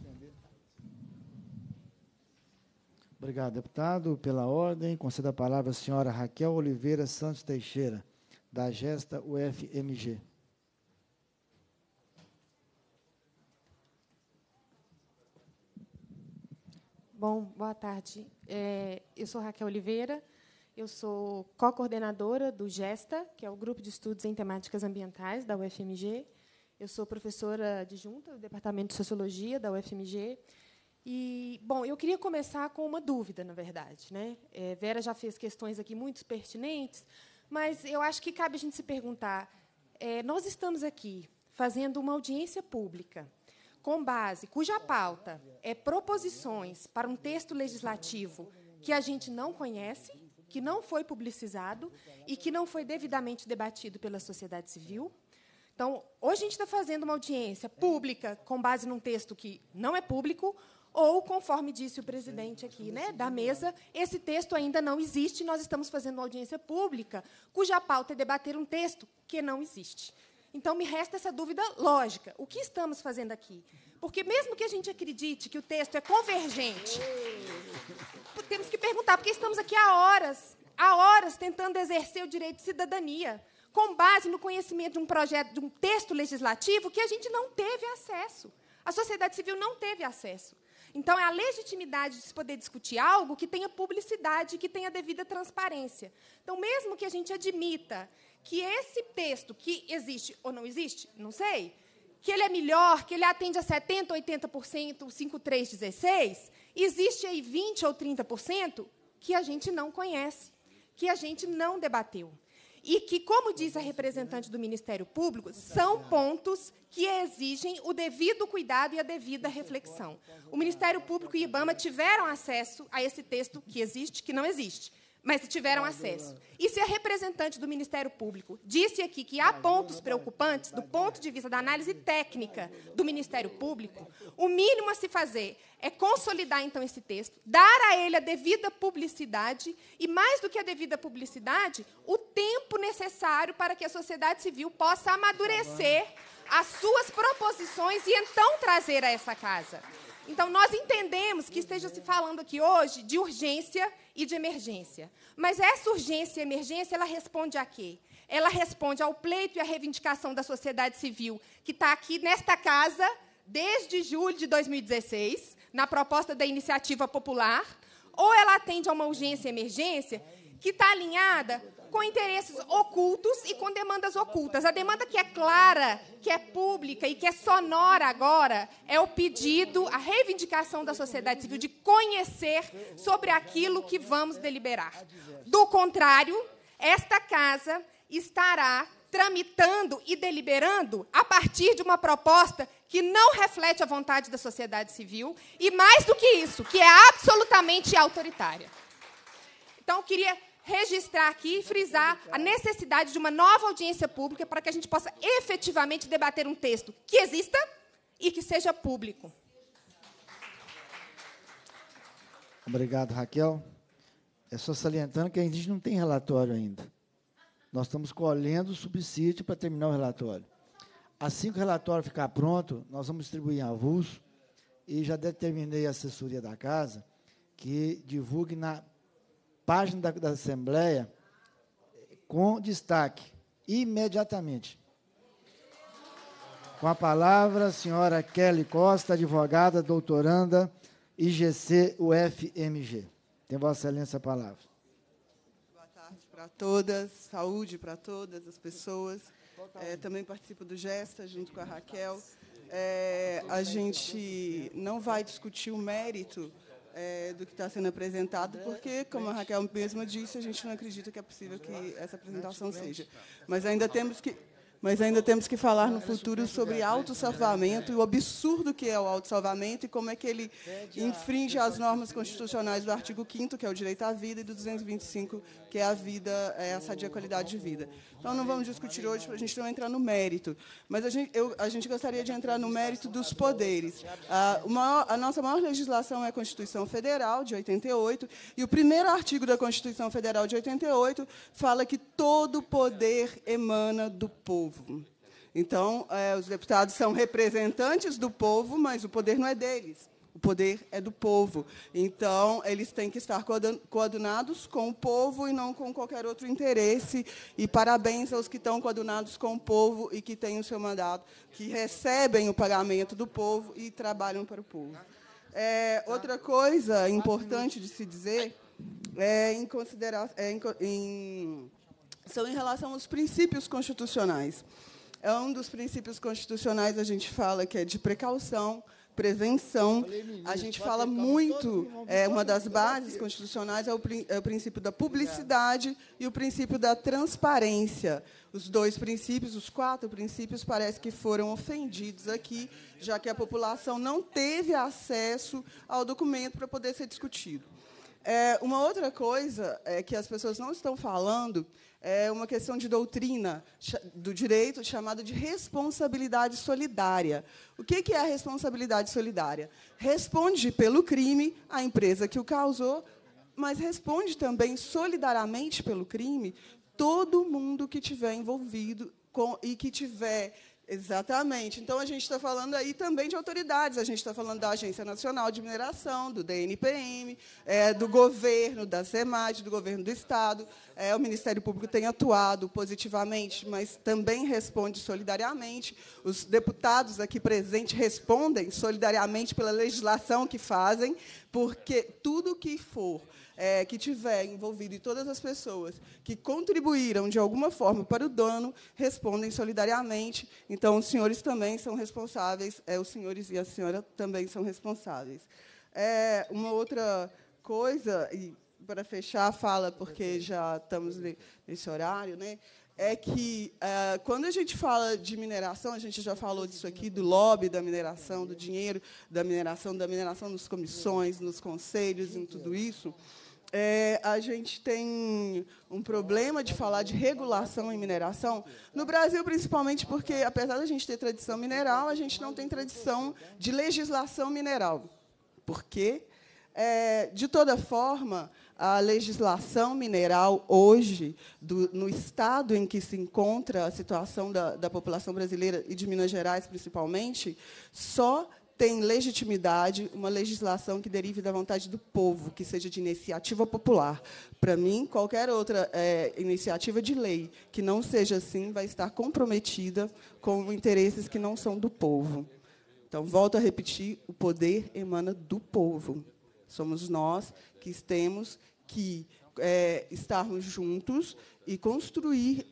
Obrigado, deputado. Pela ordem, concedo a palavra à senhora Raquel Oliveira Santos Teixeira, da Gesta UFMG. Bom, boa tarde. É, eu sou Raquel Oliveira, eu sou co-coordenadora do GESTA, que é o Grupo de Estudos em Temáticas Ambientais da UFMG. Eu sou professora adjunta do Departamento de Sociologia da UFMG. E, bom, eu queria começar com uma dúvida, na verdade. Né? É, Vera já fez questões aqui muito pertinentes, mas eu acho que cabe a gente se perguntar: é, nós estamos aqui fazendo uma audiência pública com base, cuja pauta é proposições para um texto legislativo que a gente não conhece, que não foi publicizado e que não foi devidamente debatido pela sociedade civil. Então, ou a gente está fazendo uma audiência pública com base num texto que não é público, ou, conforme disse o presidente aqui né, da mesa, esse texto ainda não existe, nós estamos fazendo uma audiência pública cuja pauta é debater um texto que não existe. Então, me resta essa dúvida lógica. O que estamos fazendo aqui? Porque, mesmo que a gente acredite que o texto é convergente, temos que perguntar, porque estamos aqui há horas, há horas tentando exercer o direito de cidadania, com base no conhecimento de um projeto, de um texto legislativo que a gente não teve acesso. A sociedade civil não teve acesso. Então, é a legitimidade de se poder discutir algo que tenha publicidade, que tenha devida transparência. Então, mesmo que a gente admita que esse texto, que existe ou não existe, não sei, que ele é melhor, que ele atende a 70%, 80%, 5316, existe aí 20% ou 30% que a gente não conhece, que a gente não debateu. E que, como diz a representante do Ministério Público, são pontos que exigem o devido cuidado e a devida reflexão. O Ministério Público e o IBAMA tiveram acesso a esse texto que existe, que não existe mas tiveram acesso. E se a representante do Ministério Público disse aqui que há pontos preocupantes do ponto de vista da análise técnica do Ministério Público, o mínimo a se fazer é consolidar então esse texto, dar a ele a devida publicidade e mais do que a devida publicidade, o tempo necessário para que a sociedade civil possa amadurecer tá as suas proposições e então trazer a essa casa. Então, nós entendemos que esteja se falando aqui hoje de urgência e de emergência. Mas essa urgência e emergência, ela responde a quê? Ela responde ao pleito e à reivindicação da sociedade civil, que está aqui nesta casa desde julho de 2016, na proposta da iniciativa popular, ou ela atende a uma urgência e emergência que está alinhada com interesses ocultos e com demandas ocultas. A demanda que é clara, que é pública e que é sonora agora é o pedido, a reivindicação da sociedade civil de conhecer sobre aquilo que vamos deliberar. Do contrário, esta casa estará tramitando e deliberando a partir de uma proposta que não reflete a vontade da sociedade civil e, mais do que isso, que é absolutamente autoritária. Então, eu queria registrar aqui e frisar a necessidade de uma nova audiência pública para que a gente possa efetivamente debater um texto que exista e que seja público. Obrigado, Raquel. É só salientando que a gente não tem relatório ainda. Nós estamos colhendo o subsídio para terminar o relatório. Assim que o relatório ficar pronto, nós vamos distribuir em avulso e já determinei a assessoria da casa que divulgue na página da, da Assembleia com destaque, imediatamente. Com a palavra, senhora Kelly Costa, advogada, doutoranda, IGC UFMG. Tem Vossa Excelência a palavra. Boa tarde para todas, saúde para todas as pessoas. É, também participo do Gesta, junto com a Raquel. É, a gente não vai discutir o mérito é, do que está sendo apresentado, porque, como a Raquel mesma disse, a gente não acredita que é possível que essa apresentação seja. Mas ainda temos que mas ainda temos que falar no futuro sobre autossalvamento e o absurdo que é o autossalvamento e como é que ele infringe as normas constitucionais do artigo 5 que é o direito à vida, e do 225 que é a vida, é a sadia qualidade de vida. Então, não vamos discutir hoje para a gente não entrar no mérito, mas a gente, eu, a gente gostaria de entrar no mérito dos poderes. A, maior, a nossa maior legislação é a Constituição Federal, de 88, e o primeiro artigo da Constituição Federal de 88 fala que todo poder emana do povo. Então, é, os deputados são representantes do povo, mas o poder não é deles poder é do povo. Então, eles têm que estar coadunados com o povo e não com qualquer outro interesse. E parabéns aos que estão coadunados com o povo e que têm o seu mandato, que recebem o pagamento do povo e trabalham para o povo. É, outra coisa importante de se dizer é em é em, em, são em relação aos princípios constitucionais. É um dos princípios constitucionais a gente fala que é de precaução, prevenção. A gente fala muito, é, uma das bases constitucionais é o, é o princípio da publicidade e o princípio da transparência. Os dois princípios, os quatro princípios, parece que foram ofendidos aqui, já que a população não teve acesso ao documento para poder ser discutido. É, uma outra coisa é, que as pessoas não estão falando é uma questão de doutrina do direito chamada de responsabilidade solidária. O que, que é a responsabilidade solidária? Responde pelo crime a empresa que o causou, mas responde também solidariamente pelo crime todo mundo que tiver envolvido com, e que tiver Exatamente. Então, a gente está falando aí também de autoridades. A gente está falando da Agência Nacional de Mineração, do DNPM, é, do governo, da SEMAD, do governo do Estado. É, o Ministério Público tem atuado positivamente, mas também responde solidariamente. Os deputados aqui presentes respondem solidariamente pela legislação que fazem, porque tudo que for é, que tiver envolvido e todas as pessoas que contribuíram de alguma forma para o dano respondem solidariamente. Então, os senhores também são responsáveis, é, os senhores e a senhora também são responsáveis. É, uma outra coisa, e para fechar a fala, porque já estamos nesse horário, né? é que é, quando a gente fala de mineração, a gente já falou disso aqui, do lobby da mineração, do dinheiro da mineração, da mineração nos comissões, nos conselhos, em tudo isso é, a gente tem um problema de falar de regulação em mineração, no Brasil principalmente porque, apesar da gente ter tradição mineral, a gente não tem tradição de legislação mineral. Porque, é, de toda forma, a legislação mineral hoje, do, no estado em que se encontra a situação da, da população brasileira e de Minas Gerais, principalmente, só tem legitimidade uma legislação que derive da vontade do povo, que seja de iniciativa popular. Para mim, qualquer outra é, iniciativa de lei que não seja assim vai estar comprometida com interesses que não são do povo. Então, volto a repetir: o poder emana do povo. Somos nós que temos que é, estarmos juntos e construir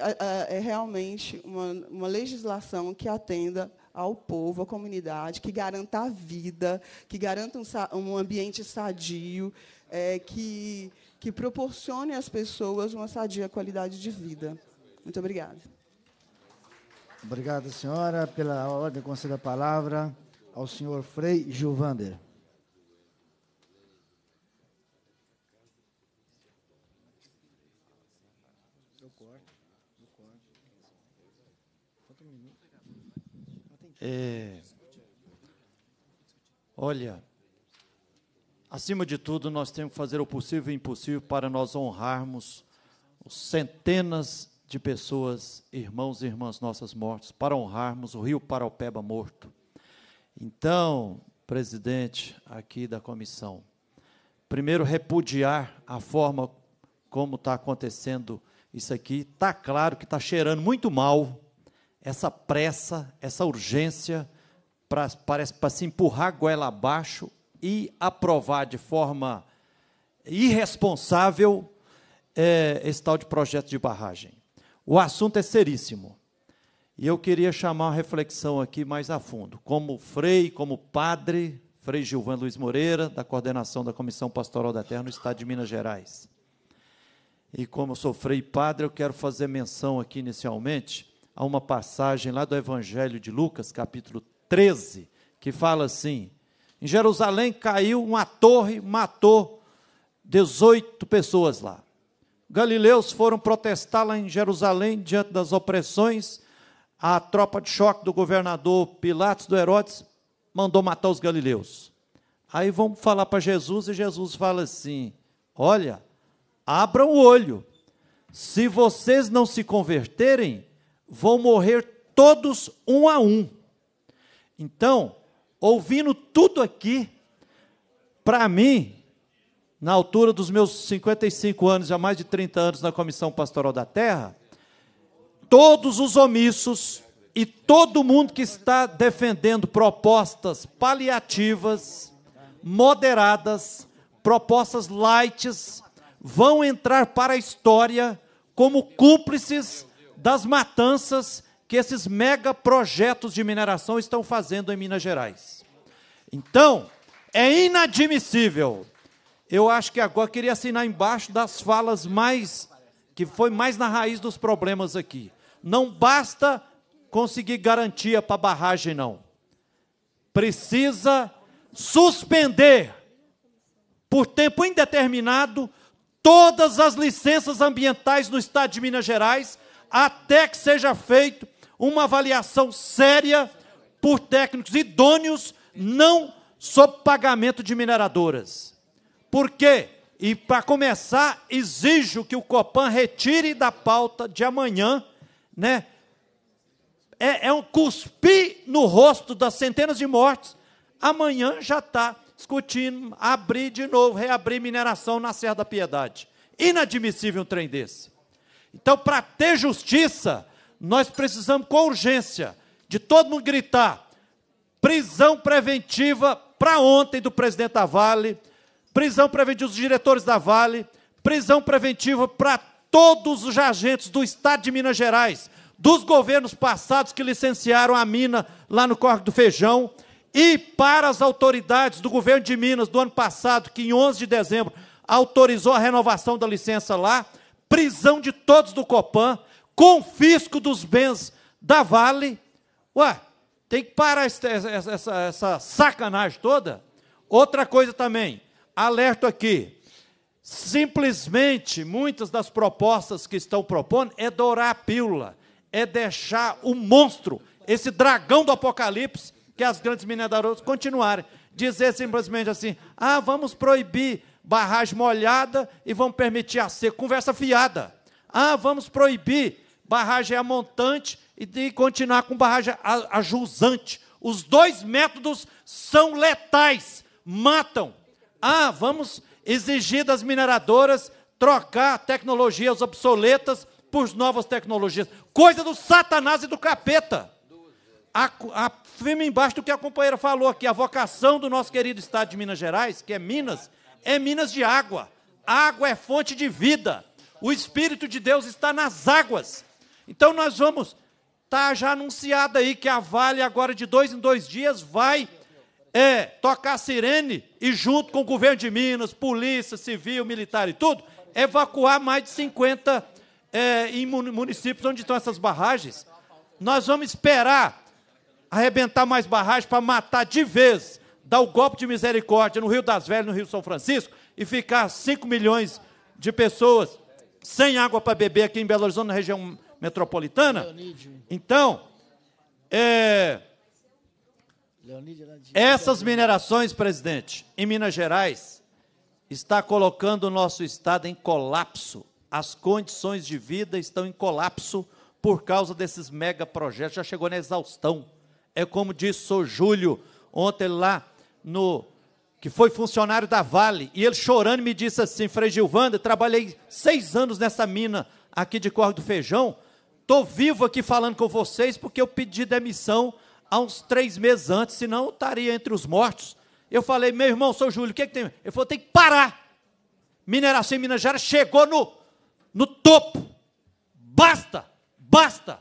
é, realmente uma, uma legislação que atenda ao povo, à comunidade, que garanta a vida, que garanta um, um ambiente sadio, é, que, que proporcione às pessoas uma sadia qualidade de vida. Muito obrigada. Obrigado, senhora, pela ordem concedida a palavra ao senhor Frei Gilvander. É, olha, acima de tudo, nós temos que fazer o possível e o impossível para nós honrarmos centenas de pessoas, irmãos e irmãs nossas mortos, para honrarmos o Rio Paraupeba morto. Então, presidente aqui da comissão, primeiro repudiar a forma como está acontecendo isso aqui. Está claro que está cheirando muito mal essa pressa, essa urgência para, para se empurrar a goela abaixo e aprovar de forma irresponsável é, esse tal de projeto de barragem. O assunto é seríssimo. E eu queria chamar uma reflexão aqui mais a fundo. Como frei, como padre, Frei Gilvan Luiz Moreira, da coordenação da Comissão Pastoral da Terra no Estado de Minas Gerais. E como eu sou frei padre, eu quero fazer menção aqui inicialmente a uma passagem lá do Evangelho de Lucas, capítulo 13, que fala assim: em Jerusalém caiu uma torre, matou 18 pessoas lá. Galileus foram protestar lá em Jerusalém diante das opressões. A tropa de choque do governador Pilatos do Herodes mandou matar os galileus. Aí vão falar para Jesus e Jesus fala assim: Olha, abram o olho. Se vocês não se converterem, vão morrer todos um a um. Então, ouvindo tudo aqui, para mim, na altura dos meus 55 anos, já mais de 30 anos na Comissão Pastoral da Terra, todos os omissos e todo mundo que está defendendo propostas paliativas, moderadas, propostas light, vão entrar para a história como cúmplices das matanças que esses megaprojetos de mineração estão fazendo em Minas Gerais. Então, é inadmissível. Eu acho que agora queria assinar embaixo das falas mais que foi mais na raiz dos problemas aqui. Não basta conseguir garantia para barragem não. Precisa suspender por tempo indeterminado todas as licenças ambientais no estado de Minas Gerais até que seja feita uma avaliação séria por técnicos idôneos, não sob pagamento de mineradoras. Por quê? E para começar, exijo que o Copan retire da pauta de amanhã, né? É, é um cuspir no rosto das centenas de mortes. Amanhã já está discutindo abrir de novo, reabrir mineração na Serra da Piedade. Inadmissível um trem desse. Então, para ter justiça, nós precisamos com urgência de todo mundo gritar: prisão preventiva para ontem do presidente da Vale, prisão preventiva dos diretores da Vale, prisão preventiva para todos os agentes do Estado de Minas Gerais, dos governos passados que licenciaram a mina lá no Corre do Feijão e para as autoridades do governo de Minas do ano passado, que em 11 de dezembro autorizou a renovação da licença lá, prisão de todos do Copan, confisco dos bens da Vale. Ué, tem que parar essa, essa, essa sacanagem toda. Outra coisa também, alerto aqui. Simplesmente, muitas das propostas que estão propondo é dourar a pílula, é deixar o monstro, esse dragão do apocalipse, que as grandes mineradoras continuarem. Dizer simplesmente assim: ah, vamos proibir barragem molhada e vamos permitir a seca. Conversa fiada. Ah, vamos proibir barragem é a montante e de continuar com barragem a, a jusante. Os dois métodos são letais, matam. Ah, vamos exigir das mineradoras trocar tecnologias obsoletas por novas tecnologias. Coisa do satanás e do capeta. Afirma embaixo do que a companheira falou aqui, a vocação do nosso querido Estado de Minas Gerais, que é Minas, é minas de água. Água é fonte de vida. O Espírito de Deus está nas águas. Então nós vamos. Está já anunciado aí que a Vale, agora de dois em dois dias, vai é, tocar sirene e, junto com o governo de Minas, polícia, civil, militar e tudo, evacuar mais de 50 é, em municípios onde estão essas barragens. Nós vamos esperar arrebentar mais barragens para matar de vez dar o golpe de misericórdia no Rio das Velhas, no Rio São Francisco, e ficar 5 milhões de pessoas sem água para beber aqui em Belo Horizonte, na região metropolitana. Então, é, é essas minerações, presidente, em Minas Gerais, está colocando o nosso Estado em colapso. As condições de vida estão em colapso por causa desses megaprojetos. Já chegou na exaustão. É como disse o Júlio ontem lá no que foi funcionário da Vale, e ele chorando me disse assim, Frei Gilvanda, trabalhei seis anos nessa mina aqui de Corre do Feijão, estou vivo aqui falando com vocês porque eu pedi demissão há uns três meses antes, senão eu estaria entre os mortos. Eu falei, meu irmão, sou Júlio, o que, é que tem? Ele falou, tem que parar. Mineração em assim, Minas Gerais chegou no, no topo. Basta, basta.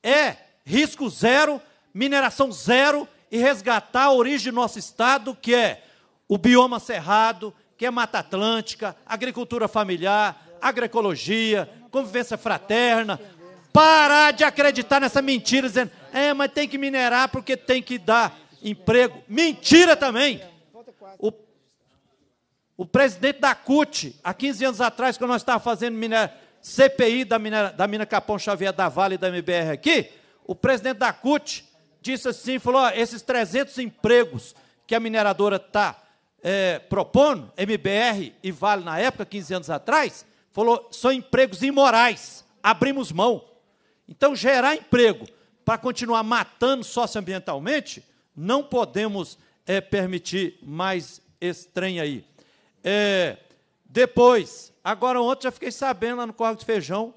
É risco zero, mineração zero e resgatar a origem do nosso estado, que é o bioma cerrado, que é Mata Atlântica, agricultura familiar, agroecologia, convivência fraterna. Parar de acreditar nessa mentira, dizendo, é, mas tem que minerar porque tem que dar emprego. Mentira também! O, o presidente da CUT, há 15 anos atrás, quando nós estávamos fazendo minera, CPI da mina, da mina Capão Xavier da Vale e da MBR aqui, o presidente da CUT disse assim: falou, ó, esses 300 empregos que a mineradora está é, propondo, MBR e Vale na época, 15 anos atrás, falou, são empregos imorais, abrimos mão. Então, gerar emprego para continuar matando socioambientalmente, não podemos é, permitir mais estranho aí. É, depois, agora ontem já fiquei sabendo lá no corvo de Feijão,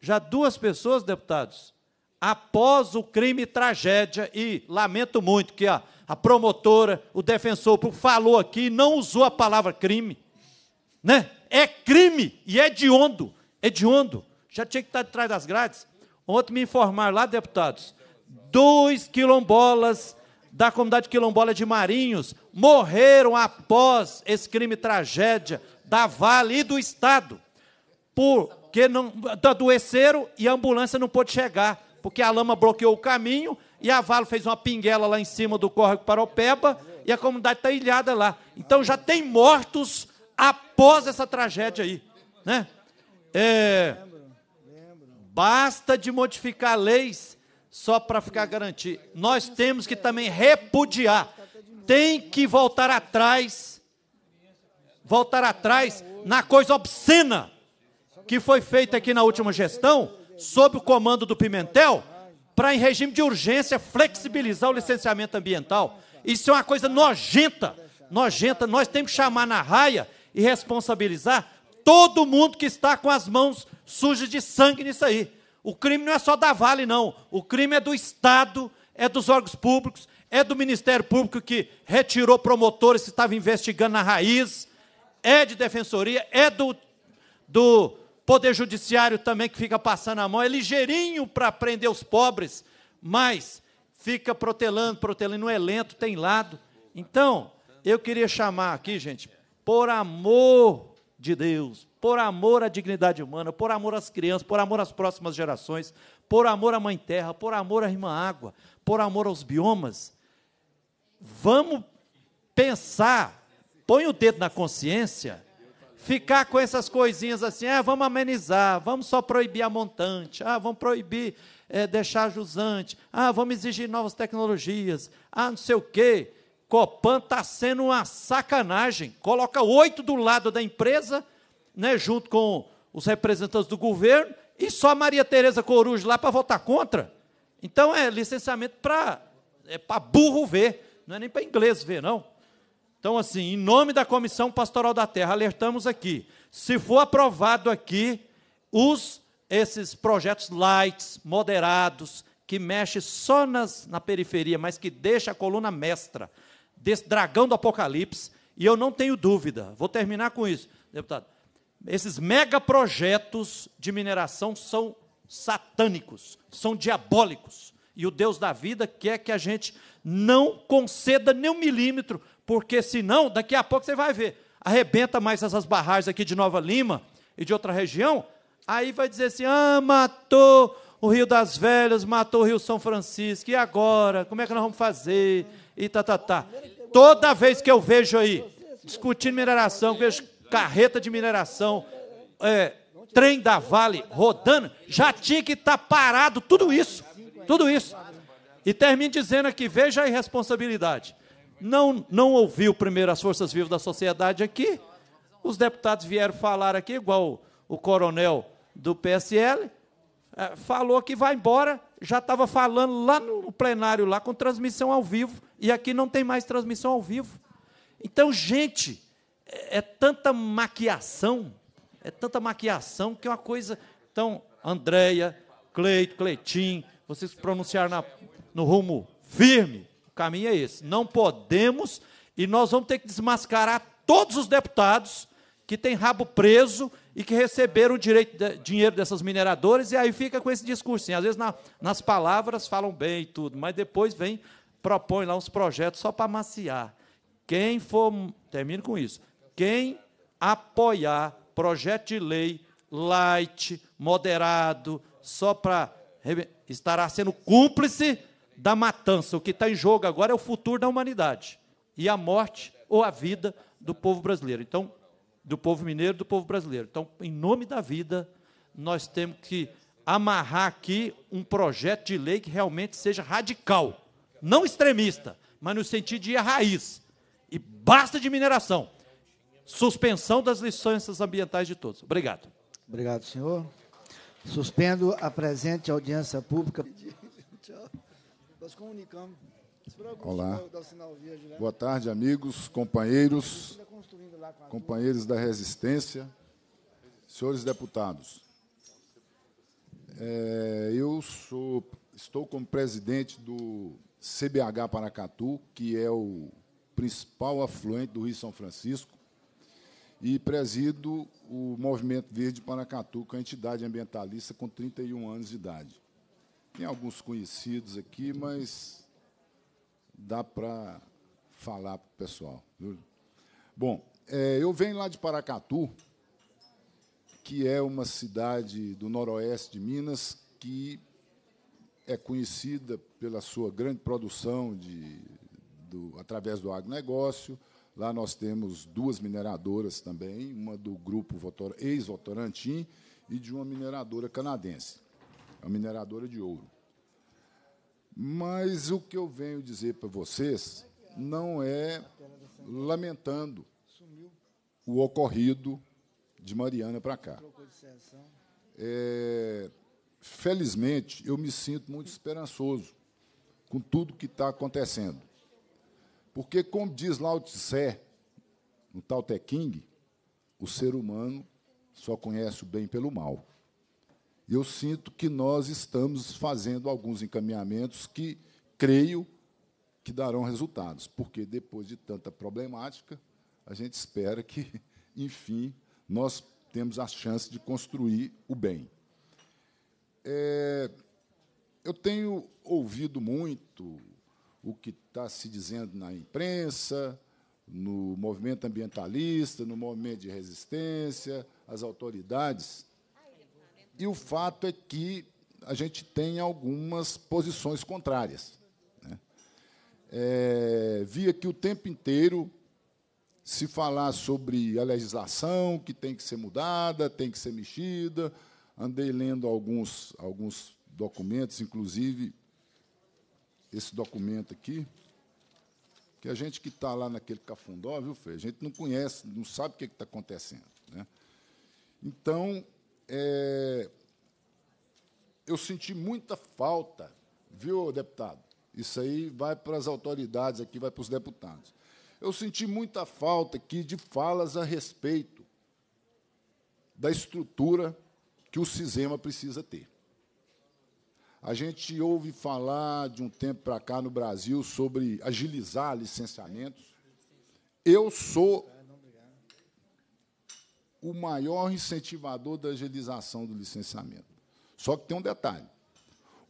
já duas pessoas, deputados, após o crime tragédia, e lamento muito que a, a promotora, o defensor falou aqui, e não usou a palavra crime, né? É crime e é de é de ondo. Já tinha que estar atrás das grades. Ontem me informaram lá, deputados, dois quilombolas da comunidade quilombola de Marinhos morreram após esse crime tragédia da Vale e do Estado, porque não, adoeceram e a ambulância não pôde chegar porque a lama bloqueou o caminho e a Valo fez uma pinguela lá em cima do córrego Paropeba e a comunidade está ilhada lá. Então já tem mortos após essa tragédia aí. Né? É, basta de modificar leis só para ficar garantido. Nós temos que também repudiar. Tem que voltar atrás, voltar atrás na coisa obscena que foi feita aqui na última gestão sob o comando do Pimentel, para, em regime de urgência, flexibilizar o licenciamento ambiental. Isso é uma coisa nojenta, nojenta. Nós temos que chamar na raia e responsabilizar todo mundo que está com as mãos sujas de sangue nisso aí. O crime não é só da Vale, não. O crime é do Estado, é dos órgãos públicos, é do Ministério Público que retirou promotores que estavam investigando na raiz, é de defensoria, é do, do Poder Judiciário também que fica passando a mão, é ligeirinho para prender os pobres, mas fica protelando, protelando, não é lento, tem lado. Então, eu queria chamar aqui, gente, por amor de Deus, por amor à dignidade humana, por amor às crianças, por amor às próximas gerações, por amor à Mãe Terra, por amor à Irmã Água, por amor aos biomas, vamos pensar, põe o dedo na consciência ficar com essas coisinhas assim, ah, vamos amenizar, vamos só proibir a montante, ah, vamos proibir é, deixar jusante, ah, vamos exigir novas tecnologias, ah, não sei o quê. Copan está sendo uma sacanagem. Coloca oito do lado da empresa, né, junto com os representantes do governo, e só Maria Tereza Coruja lá para votar contra. Então é licenciamento para é para burro ver, não é nem para inglês ver, não. Então, assim, em nome da Comissão Pastoral da Terra, alertamos aqui: se for aprovado aqui, os esses projetos light, moderados, que mexe só nas, na periferia, mas que deixa a coluna mestra desse dragão do apocalipse, e eu não tenho dúvida, vou terminar com isso, deputado. Esses megaprojetos de mineração são satânicos, são diabólicos. E o Deus da vida quer que a gente não conceda nem um milímetro porque senão, daqui a pouco você vai ver, arrebenta mais essas barragens aqui de Nova Lima e de outra região, aí vai dizer assim: ah, matou o Rio das Velhas, matou o Rio São Francisco, e agora? Como é que nós vamos fazer? E tá, tá, tá. Toda vez que eu vejo aí, discutindo mineração, vejo carreta de mineração, é, trem da Vale rodando, já tinha que estar tá parado tudo isso. Tudo isso. E termino dizendo aqui: veja a irresponsabilidade. Não, não ouviu primeiro as forças vivas da sociedade aqui. Os deputados vieram falar aqui, igual o coronel do PSL, é, falou que vai embora, já estava falando lá no plenário, lá com transmissão ao vivo, e aqui não tem mais transmissão ao vivo. Então, gente, é, é tanta maquiação, é tanta maquiação que é uma coisa. Então, Andréia, Cleito, Cleitinho, vocês pronunciaram na, no rumo firme, caminho é esse. Não podemos e nós vamos ter que desmascarar todos os deputados que têm rabo preso e que receberam direito de, dinheiro dessas mineradoras, e aí fica com esse discurso. sim Às vezes, na, nas palavras, falam bem e tudo, mas depois vem, propõe lá uns projetos só para maciar. Quem for. Termino com isso. Quem apoiar projeto de lei light, moderado, só para. estará sendo cúmplice da matança. O que está em jogo agora é o futuro da humanidade e a morte ou a vida do povo brasileiro. Então, do povo mineiro, do povo brasileiro. Então, em nome da vida, nós temos que amarrar aqui um projeto de lei que realmente seja radical, não extremista, mas no sentido de ir à raiz. E basta de mineração. Suspensão das licenças ambientais de todos. Obrigado. Obrigado, senhor. Suspendo a presente audiência pública. Tchau. [laughs] Nós comunicamos. Olá. Boa tarde, amigos, companheiros, companheiros da Resistência, senhores deputados. É, eu sou, estou como presidente do CBH Paracatu, que é o principal afluente do Rio São Francisco, e presido o Movimento Verde Paracatu, que é uma entidade ambientalista com 31 anos de idade. Tem alguns conhecidos aqui, mas dá para falar para o pessoal. Viu? Bom, é, eu venho lá de Paracatu, que é uma cidade do noroeste de Minas que é conhecida pela sua grande produção de, do, através do agronegócio. Lá nós temos duas mineradoras também, uma do grupo ex-Votorantim e de uma mineradora canadense. É a mineradora de ouro. Mas o que eu venho dizer para vocês não é lamentando o ocorrido de Mariana para cá. É, felizmente, eu me sinto muito esperançoso com tudo que está acontecendo. Porque, como diz Lao Tse, no Tao Te King, o ser humano só conhece o bem pelo mal eu sinto que nós estamos fazendo alguns encaminhamentos que creio que darão resultados, porque depois de tanta problemática, a gente espera que, [laughs] enfim, nós temos a chance de construir o bem. É, eu tenho ouvido muito o que está se dizendo na imprensa, no movimento ambientalista, no movimento de resistência, as autoridades e o fato é que a gente tem algumas posições contrárias. Né? É, via que o tempo inteiro se falar sobre a legislação que tem que ser mudada, tem que ser mexida. Andei lendo alguns, alguns documentos, inclusive esse documento aqui, que a gente que está lá naquele cafundó, viu, Fê? A gente não conhece, não sabe o que está acontecendo. Né? Então, é, eu senti muita falta, viu, deputado? Isso aí vai para as autoridades aqui, vai para os deputados. Eu senti muita falta aqui de falas a respeito da estrutura que o Cisema precisa ter. A gente ouve falar de um tempo para cá no Brasil sobre agilizar licenciamentos. Eu sou o maior incentivador da agilização do licenciamento. Só que tem um detalhe.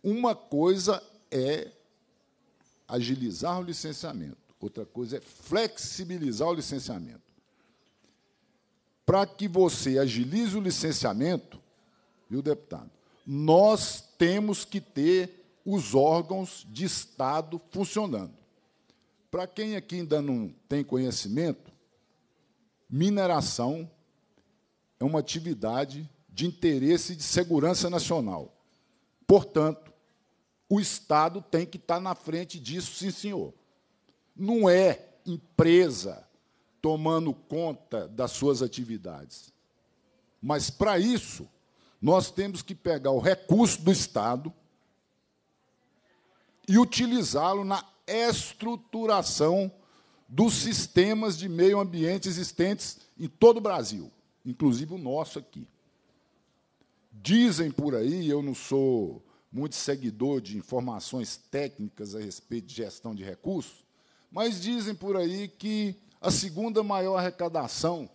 Uma coisa é agilizar o licenciamento, outra coisa é flexibilizar o licenciamento. Para que você agilize o licenciamento, viu, deputado? Nós temos que ter os órgãos de Estado funcionando. Para quem aqui ainda não tem conhecimento, mineração é uma atividade de interesse de segurança nacional. Portanto, o Estado tem que estar na frente disso, sim, senhor. Não é empresa tomando conta das suas atividades. Mas, para isso, nós temos que pegar o recurso do Estado e utilizá-lo na estruturação dos sistemas de meio ambiente existentes em todo o Brasil inclusive o nosso aqui. Dizem por aí, eu não sou muito seguidor de informações técnicas a respeito de gestão de recursos, mas dizem por aí que a segunda maior arrecadação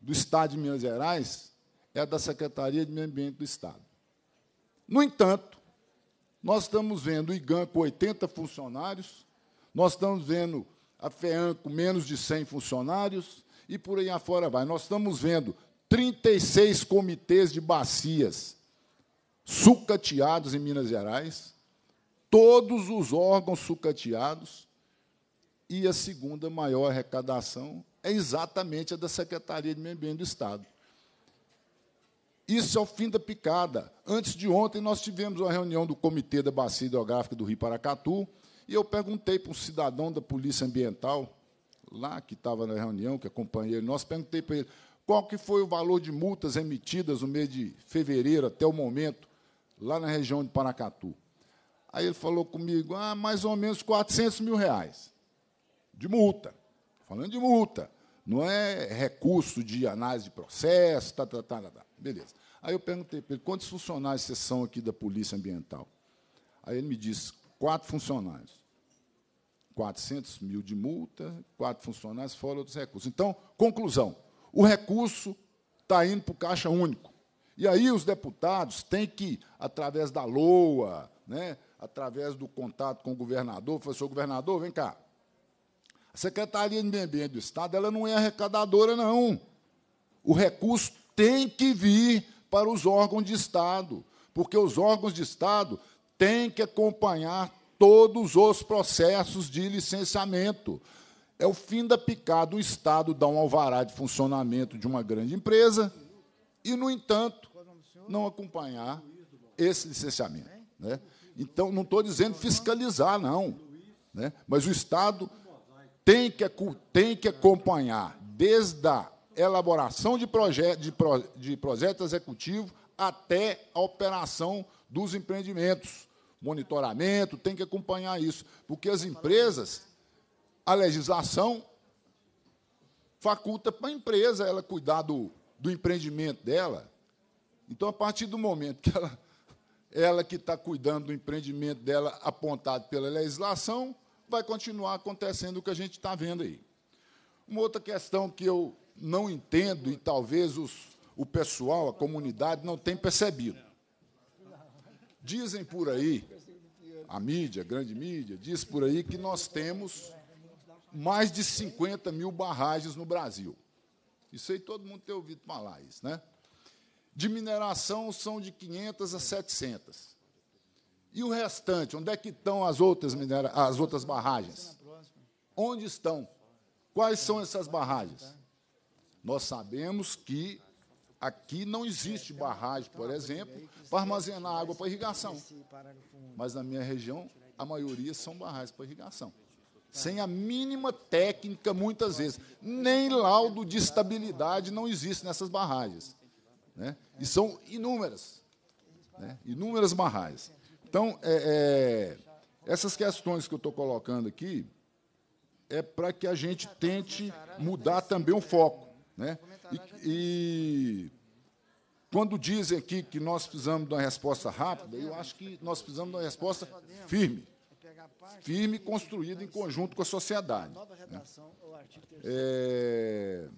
do Estado de Minas Gerais é a da Secretaria de Meio Ambiente do Estado. No entanto, nós estamos vendo o IGAN com 80 funcionários, nós estamos vendo a FEAM com menos de 100 funcionários, e por aí afora vai. Nós estamos vendo 36 comitês de bacias sucateados em Minas Gerais, todos os órgãos sucateados, e a segunda maior arrecadação é exatamente a da Secretaria de Meio Ambiente do Estado. Isso é o fim da picada. Antes de ontem, nós tivemos uma reunião do Comitê da Bacia Hidrográfica do Rio Paracatu, e eu perguntei para um cidadão da Polícia Ambiental, lá que estava na reunião, que acompanhei ele, nós perguntei para ele qual que foi o valor de multas emitidas no mês de fevereiro até o momento, lá na região de Paracatu. Aí ele falou comigo, ah, mais ou menos 400 mil reais de multa. Falando de multa, não é recurso de análise de processo, tá, tá, tá, tá. tá. beleza. Aí eu perguntei para ele, quantos funcionários vocês são aqui da Polícia Ambiental? Aí ele me disse, quatro funcionários. 400 mil de multa, quatro funcionários, fora outros recursos. Então, conclusão: o recurso está indo para o Caixa Único. E aí os deputados têm que, através da LOA, né, através do contato com o governador, falar, senhor governador, vem cá. A Secretaria de Meio Ambiente do Estado ela não é arrecadadora, não. O recurso tem que vir para os órgãos de Estado, porque os órgãos de Estado têm que acompanhar todos os processos de licenciamento. É o fim da picada. O Estado dá um alvará de funcionamento de uma grande empresa e, no entanto, não acompanhar esse licenciamento. Né? Então, não estou dizendo fiscalizar, não. Né? Mas o Estado tem que, tem que acompanhar desde a elaboração de, projeto, de, pro, de projeto executivo até a operação dos empreendimentos monitoramento, tem que acompanhar isso, porque as empresas, a legislação faculta para a empresa ela cuidar do, do empreendimento dela. Então, a partir do momento que ela, ela que está cuidando do empreendimento dela, apontado pela legislação, vai continuar acontecendo o que a gente está vendo aí. Uma outra questão que eu não entendo e talvez os, o pessoal, a comunidade, não tem percebido. Dizem por aí, a mídia, a grande mídia, diz por aí que nós temos mais de 50 mil barragens no Brasil. Isso aí todo mundo tem ouvido falar isso, né? De mineração são de 500 a 700. E o restante, onde é que estão as outras, minera as outras barragens? Onde estão? Quais são essas barragens? Nós sabemos que Aqui não existe barragem, por exemplo, para armazenar água para irrigação. Mas na minha região, a maioria são barragens para irrigação. Sem a mínima técnica, muitas vezes. Nem laudo de estabilidade não existe nessas barragens. Né? E são inúmeras. Né? Inúmeras barragens. Então, é, é, essas questões que eu estou colocando aqui é para que a gente tente mudar também o foco. Né? E, e quando dizem aqui que nós precisamos de uma resposta rápida, eu acho que nós precisamos de uma resposta firme. Firme, construída em conjunto com a sociedade. Né? É,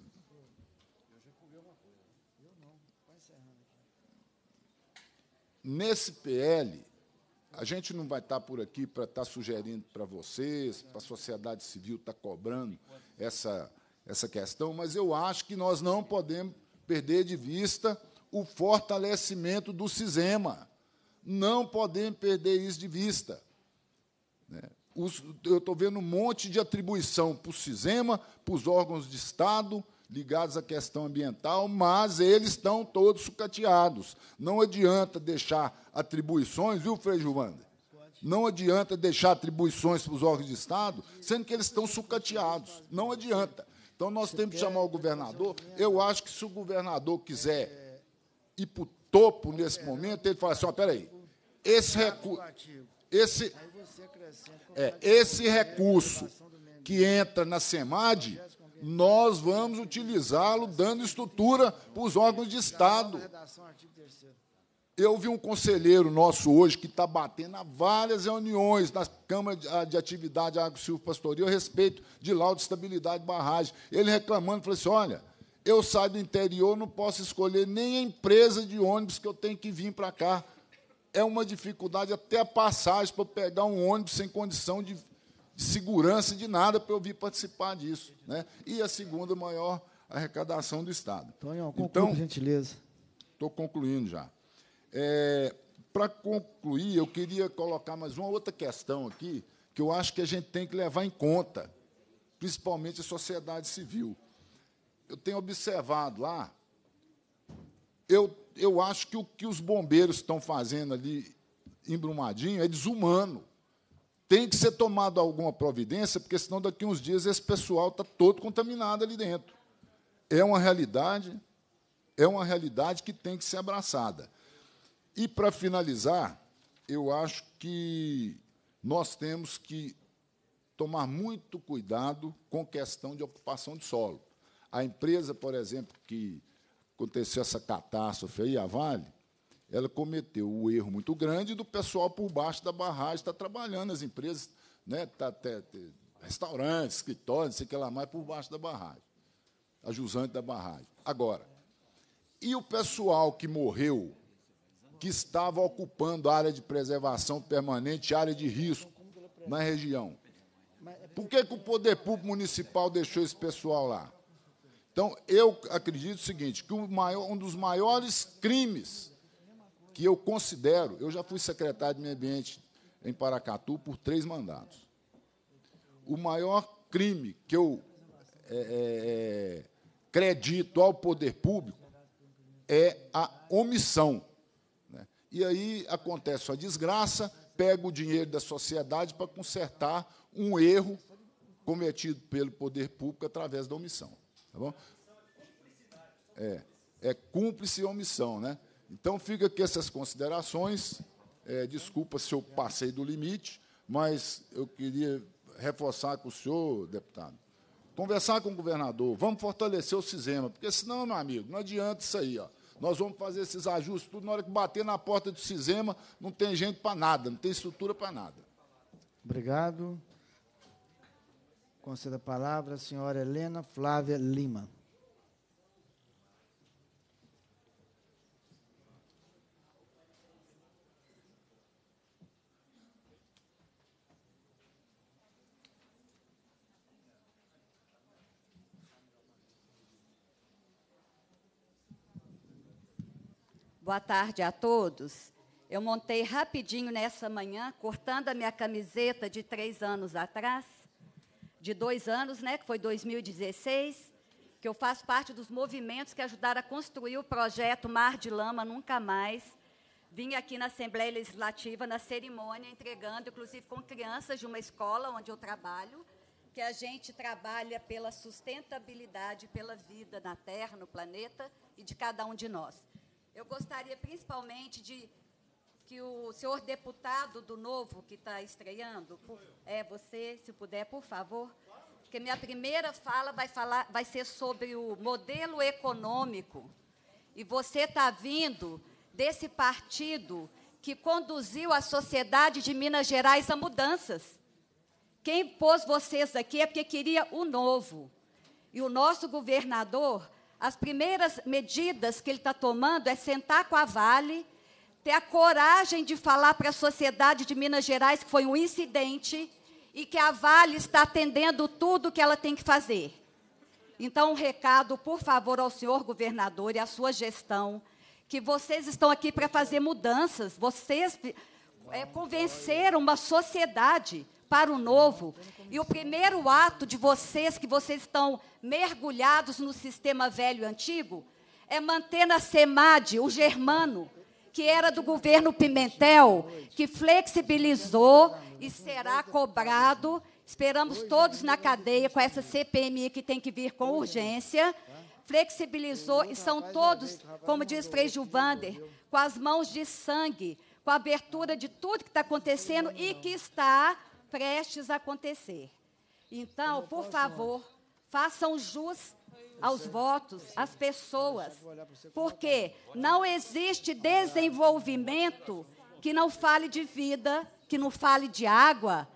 nesse PL, a gente não vai estar tá por aqui para estar tá sugerindo para vocês, para a sociedade civil estar tá cobrando essa essa questão, mas eu acho que nós não podemos perder de vista o fortalecimento do Cisema, Não podemos perder isso de vista. Né? Eu estou vendo um monte de atribuição para o Cisema, para os órgãos de Estado ligados à questão ambiental, mas eles estão todos sucateados. Não adianta deixar atribuições, viu, Frei Gilvander? Não adianta deixar atribuições para os órgãos de Estado, sendo que eles estão sucateados. Não adianta. Então nós Você temos que chamar o governador. Eu acho que se o governador quiser ir para o topo nesse momento, ele fala assim: ó, peraí, esse recurso. Esse, é, esse recurso que entra na SEMAD, nós vamos utilizá-lo dando estrutura para os órgãos de Estado. Eu vi um conselheiro nosso hoje que está batendo a várias reuniões na Câmara de ah, Atividade Agro Silva Pastoria a respeito de laudo de estabilidade de barragem. Ele reclamando, falou assim: olha, eu saio do interior, não posso escolher nem a empresa de ônibus que eu tenho que vir para cá. É uma dificuldade até a passagem para pegar um ônibus sem condição de, de segurança, de nada, para eu vir participar disso. Né? E a segunda maior arrecadação do Estado. Tonhão, conclui, então, gentileza. Estou concluindo já. É, Para concluir, eu queria colocar mais uma outra questão aqui, que eu acho que a gente tem que levar em conta, principalmente a sociedade civil. Eu tenho observado lá, eu, eu acho que o que os bombeiros estão fazendo ali em Brumadinho é desumano. Tem que ser tomada alguma providência, porque senão daqui uns dias esse pessoal está todo contaminado ali dentro. É uma realidade, é uma realidade que tem que ser abraçada. E para finalizar, eu acho que nós temos que tomar muito cuidado com questão de ocupação de solo. A empresa, por exemplo, que aconteceu essa catástrofe aí, a Vale, ela cometeu o um erro muito grande do pessoal por baixo da barragem estar tá trabalhando, as empresas, né, tá, até, restaurantes, escritórios, sei que lá mais, por baixo da barragem, a jusante da barragem. Agora, e o pessoal que morreu que estava ocupando a área de preservação permanente, área de risco na região. Por que, que o poder público municipal deixou esse pessoal lá? Então, eu acredito o seguinte, que maior, um dos maiores crimes que eu considero, eu já fui secretário de Meio Ambiente em Paracatu por três mandatos. O maior crime que eu é, é, acredito é, ao poder público é a omissão e aí acontece uma desgraça, pega o dinheiro da sociedade para consertar um erro cometido pelo poder público através da omissão. Tá bom? É, é cúmplice e omissão, né? Então fica aqui essas considerações. É, desculpa se eu passei do limite, mas eu queria reforçar com o senhor, deputado. Conversar com o governador, vamos fortalecer o Cisema, porque senão, meu amigo, não adianta isso aí, ó nós vamos fazer esses ajustes, tudo na hora que bater na porta do Cisema, não tem gente para nada, não tem estrutura para nada. Obrigado. Conceda a palavra a senhora Helena Flávia Lima. Boa tarde a todos. Eu montei rapidinho nessa manhã, cortando a minha camiseta de três anos atrás, de dois anos, né, que foi 2016, que eu faço parte dos movimentos que ajudaram a construir o projeto Mar de Lama Nunca Mais. Vim aqui na Assembleia Legislativa, na cerimônia, entregando, inclusive com crianças de uma escola onde eu trabalho, que a gente trabalha pela sustentabilidade, pela vida na Terra, no planeta e de cada um de nós. Eu gostaria principalmente de que o senhor deputado do Novo, que está estreando, por, é você, se puder, por favor, porque minha primeira fala vai, falar, vai ser sobre o modelo econômico. E você está vindo desse partido que conduziu a sociedade de Minas Gerais a mudanças. Quem pôs vocês aqui é porque queria o novo. E o nosso governador as primeiras medidas que ele está tomando é sentar com a Vale, ter a coragem de falar para a sociedade de Minas Gerais que foi um incidente e que a Vale está atendendo tudo que ela tem que fazer. Então, um recado, por favor, ao senhor governador e à sua gestão, que vocês estão aqui para fazer mudanças, vocês é, convenceram uma sociedade para o novo. E o primeiro ato de vocês, que vocês estão mergulhados no sistema velho e antigo, é manter na SEMAD o germano, que era do governo Pimentel, que flexibilizou e será cobrado. Esperamos todos na cadeia com essa CPMI que tem que vir com urgência. Flexibilizou e são todos, como diz Frei Gilvander, com as mãos de sangue, com a abertura de tudo que está acontecendo e que está prestes a acontecer. Então, por favor, façam jus aos votos, às pessoas, porque não existe desenvolvimento que não fale de vida, que não fale de água.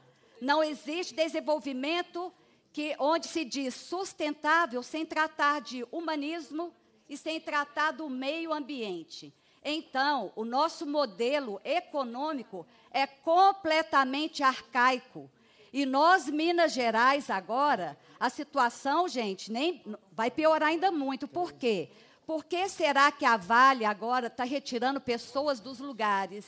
Não existe desenvolvimento que onde se diz sustentável sem tratar de humanismo e sem tratar do meio ambiente. Então, o nosso modelo econômico é completamente arcaico. E nós, Minas Gerais, agora, a situação, gente, nem vai piorar ainda muito. Por quê? Por que será que a Vale agora está retirando pessoas dos lugares?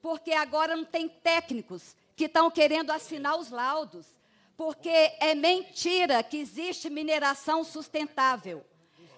Porque agora não tem técnicos que estão querendo assinar os laudos. Porque é mentira que existe mineração sustentável.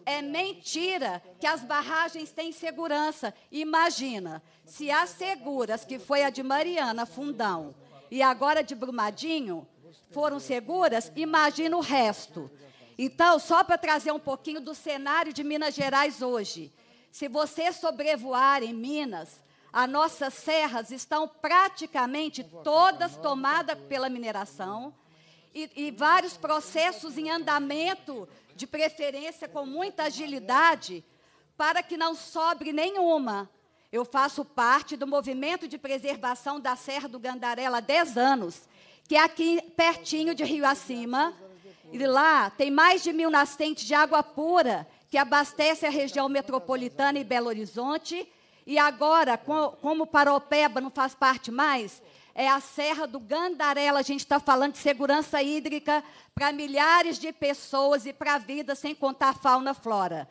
É mentira que as barragens têm segurança. Imagina, se as seguras, que foi a de Mariana Fundão, e agora de Brumadinho, foram seguras, imagina o resto. Então, só para trazer um pouquinho do cenário de Minas Gerais hoje. Se você sobrevoar em Minas, as nossas serras estão praticamente todas tomadas pela mineração e, e vários processos em andamento de preferência com muita agilidade, para que não sobre nenhuma. Eu faço parte do movimento de preservação da Serra do Gandarela há 10 anos, que é aqui pertinho de Rio Acima. E lá tem mais de mil nascentes de água pura que abastece a região metropolitana e Belo Horizonte. E agora, como Paropeba não faz parte mais, é a Serra do Gandarela. A gente está falando de segurança hídrica para milhares de pessoas e para a vida, sem contar fauna e flora.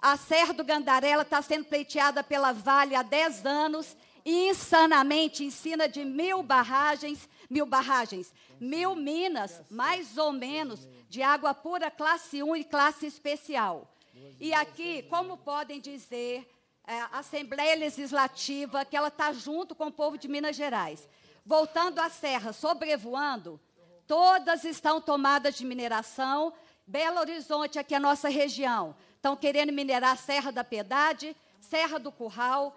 A Serra do Gandarela está sendo pleiteada pela Vale há 10 anos, insanamente, ensina de mil barragens, mil barragens, mil minas, mais ou menos, de água pura classe 1 e classe especial. E aqui, como podem dizer, é, a Assembleia Legislativa, que ela está junto com o povo de Minas Gerais voltando à serra, sobrevoando, todas estão tomadas de mineração. Belo Horizonte, aqui é a nossa região, estão querendo minerar a Serra da Piedade, Serra do Curral,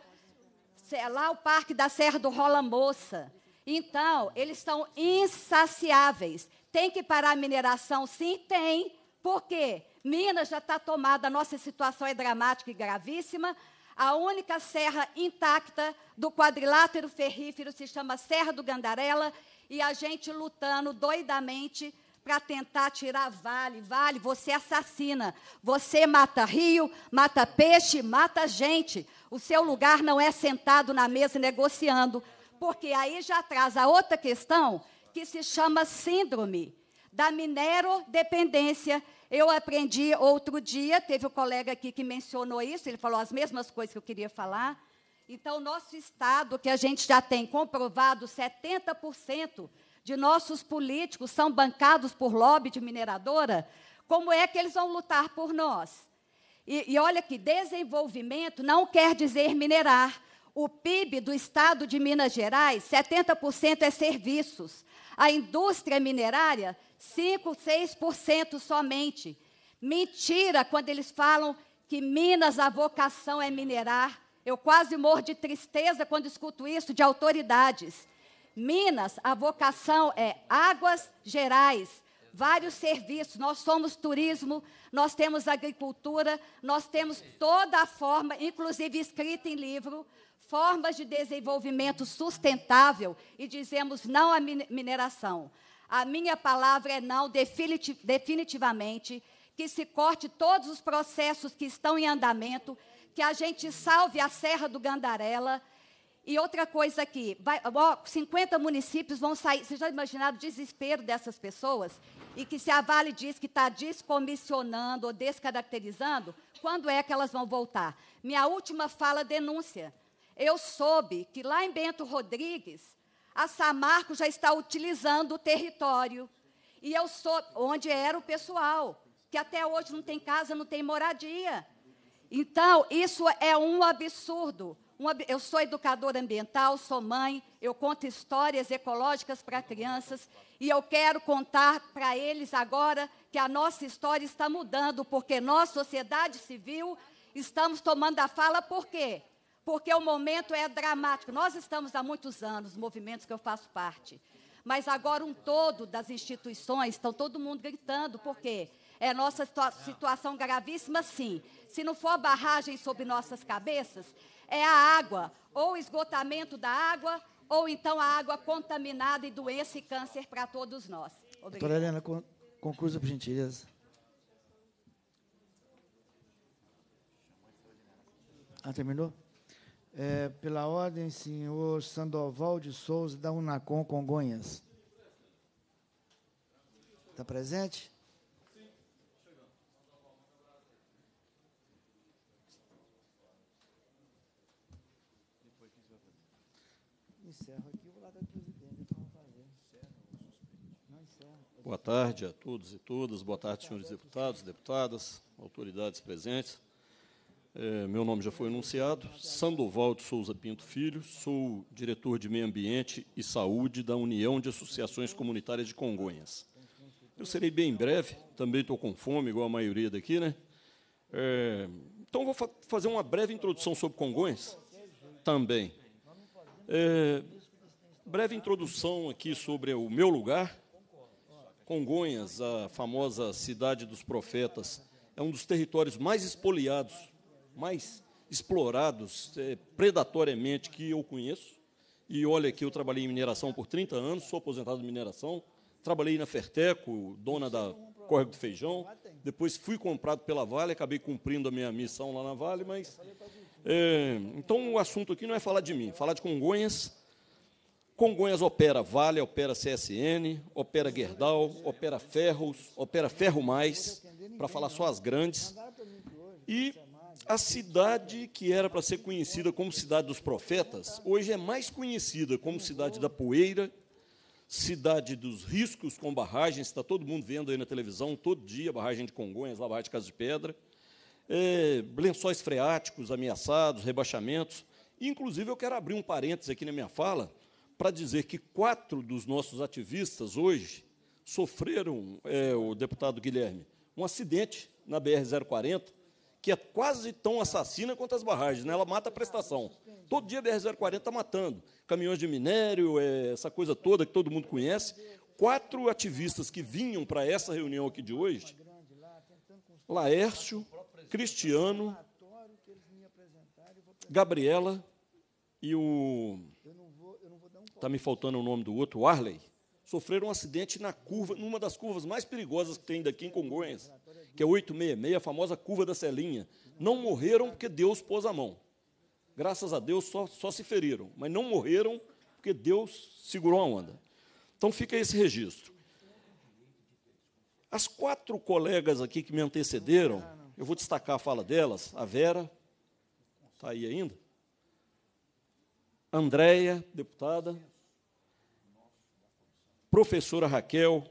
é lá o Parque da Serra do Rola Moça. Então, eles estão insaciáveis. Tem que parar a mineração? Sim, tem. Por quê? Minas já está tomada, a nossa situação é dramática e gravíssima. A única serra intacta do quadrilátero ferrífero se chama Serra do Gandarela e a gente lutando doidamente para tentar tirar vale, vale, você assassina, você mata rio, mata peixe, mata gente. O seu lugar não é sentado na mesa negociando, porque aí já traz a outra questão que se chama síndrome da minerodependência, eu aprendi outro dia, teve um colega aqui que mencionou isso, ele falou as mesmas coisas que eu queria falar. Então, nosso Estado, que a gente já tem comprovado, 70% de nossos políticos são bancados por lobby de mineradora, como é que eles vão lutar por nós? E, e olha que desenvolvimento não quer dizer minerar. O PIB do estado de Minas Gerais, 70% é serviços. A indústria minerária, 5, 6% somente. Mentira quando eles falam que Minas a vocação é minerar. Eu quase morro de tristeza quando escuto isso de autoridades. Minas, a vocação é águas gerais, vários serviços. Nós somos turismo, nós temos agricultura, nós temos toda a forma, inclusive escrita em livro, formas de desenvolvimento sustentável e dizemos não à mineração. A minha palavra é não, definitivamente. Que se corte todos os processos que estão em andamento, que a gente salve a Serra do Gandarela. E outra coisa aqui, vai, ó, 50 municípios vão sair. Vocês já imaginaram o desespero dessas pessoas? E que se a Vale diz que está descomissionando ou descaracterizando, quando é que elas vão voltar? Minha última fala denúncia. Eu soube que lá em Bento Rodrigues, a Samarco já está utilizando o território. E eu sou onde era o pessoal, que até hoje não tem casa, não tem moradia. Então, isso é um absurdo. eu sou educadora ambiental, sou mãe, eu conto histórias ecológicas para crianças e eu quero contar para eles agora que a nossa história está mudando, porque nós, sociedade civil, estamos tomando a fala por quê? porque o momento é dramático. Nós estamos há muitos anos, movimentos que eu faço parte, mas agora um todo das instituições, estão todo mundo gritando, por quê? É nossa situa situação gravíssima, sim. Se não for barragem sobre nossas cabeças, é a água, ou esgotamento da água, ou então a água contaminada e doença e câncer para todos nós. Obrigada. Doutora Helena, con por gentileza. Ah, terminou? É, pela ordem, senhor Sandoval de Souza, da Unacom Congonhas. Está presente? Né, boa tarde a todos e todas, boa tarde, senhores deputados, deputadas, autoridades presentes. É, meu nome já foi anunciado. Sandoval de Souza Pinto Filho, sou diretor de Meio Ambiente e Saúde da União de Associações Comunitárias de Congonhas. Eu serei bem breve, também estou com fome, igual a maioria daqui, né? É, então, vou fa fazer uma breve introdução sobre Congonhas também. É, breve introdução aqui sobre o meu lugar. Congonhas, a famosa cidade dos profetas, é um dos territórios mais espoliados mais explorados é, predatoriamente que eu conheço. E olha que eu trabalhei em mineração por 30 anos, sou aposentado de mineração, trabalhei na Ferteco, dona da Córrego do Feijão, depois fui comprado pela Vale, acabei cumprindo a minha missão lá na Vale, mas... É, então, o assunto aqui não é falar de mim, falar de Congonhas. Congonhas opera Vale, opera CSN, opera Gerdau, opera Ferros, opera Ferro Mais, para falar só as grandes. E a cidade que era para ser conhecida como Cidade dos Profetas, hoje é mais conhecida como Cidade da Poeira, Cidade dos Riscos com barragens, está todo mundo vendo aí na televisão, todo dia, barragem de Congonhas, lá barragem de Casa de Pedra, é, lençóis freáticos ameaçados, rebaixamentos. Inclusive, eu quero abrir um parênteses aqui na minha fala para dizer que quatro dos nossos ativistas hoje sofreram, é, o deputado Guilherme, um acidente na BR-040, que é quase tão assassina quanto as barragens, né? ela mata a prestação. Todo dia a BR-040 está matando. Caminhões de minério, é, essa coisa toda que todo mundo conhece. Quatro ativistas que vinham para essa reunião aqui de hoje, Laércio, Cristiano, Gabriela e o. Está me faltando o nome do outro, Arley, sofreram um acidente na curva, numa das curvas mais perigosas que tem daqui em Congonhas que é 866, a famosa curva da selinha, não morreram porque Deus pôs a mão. Graças a Deus só, só se feriram, mas não morreram porque Deus segurou a onda. Então fica esse registro. As quatro colegas aqui que me antecederam, eu vou destacar a fala delas, a Vera, está aí ainda, Andréia, deputada, professora Raquel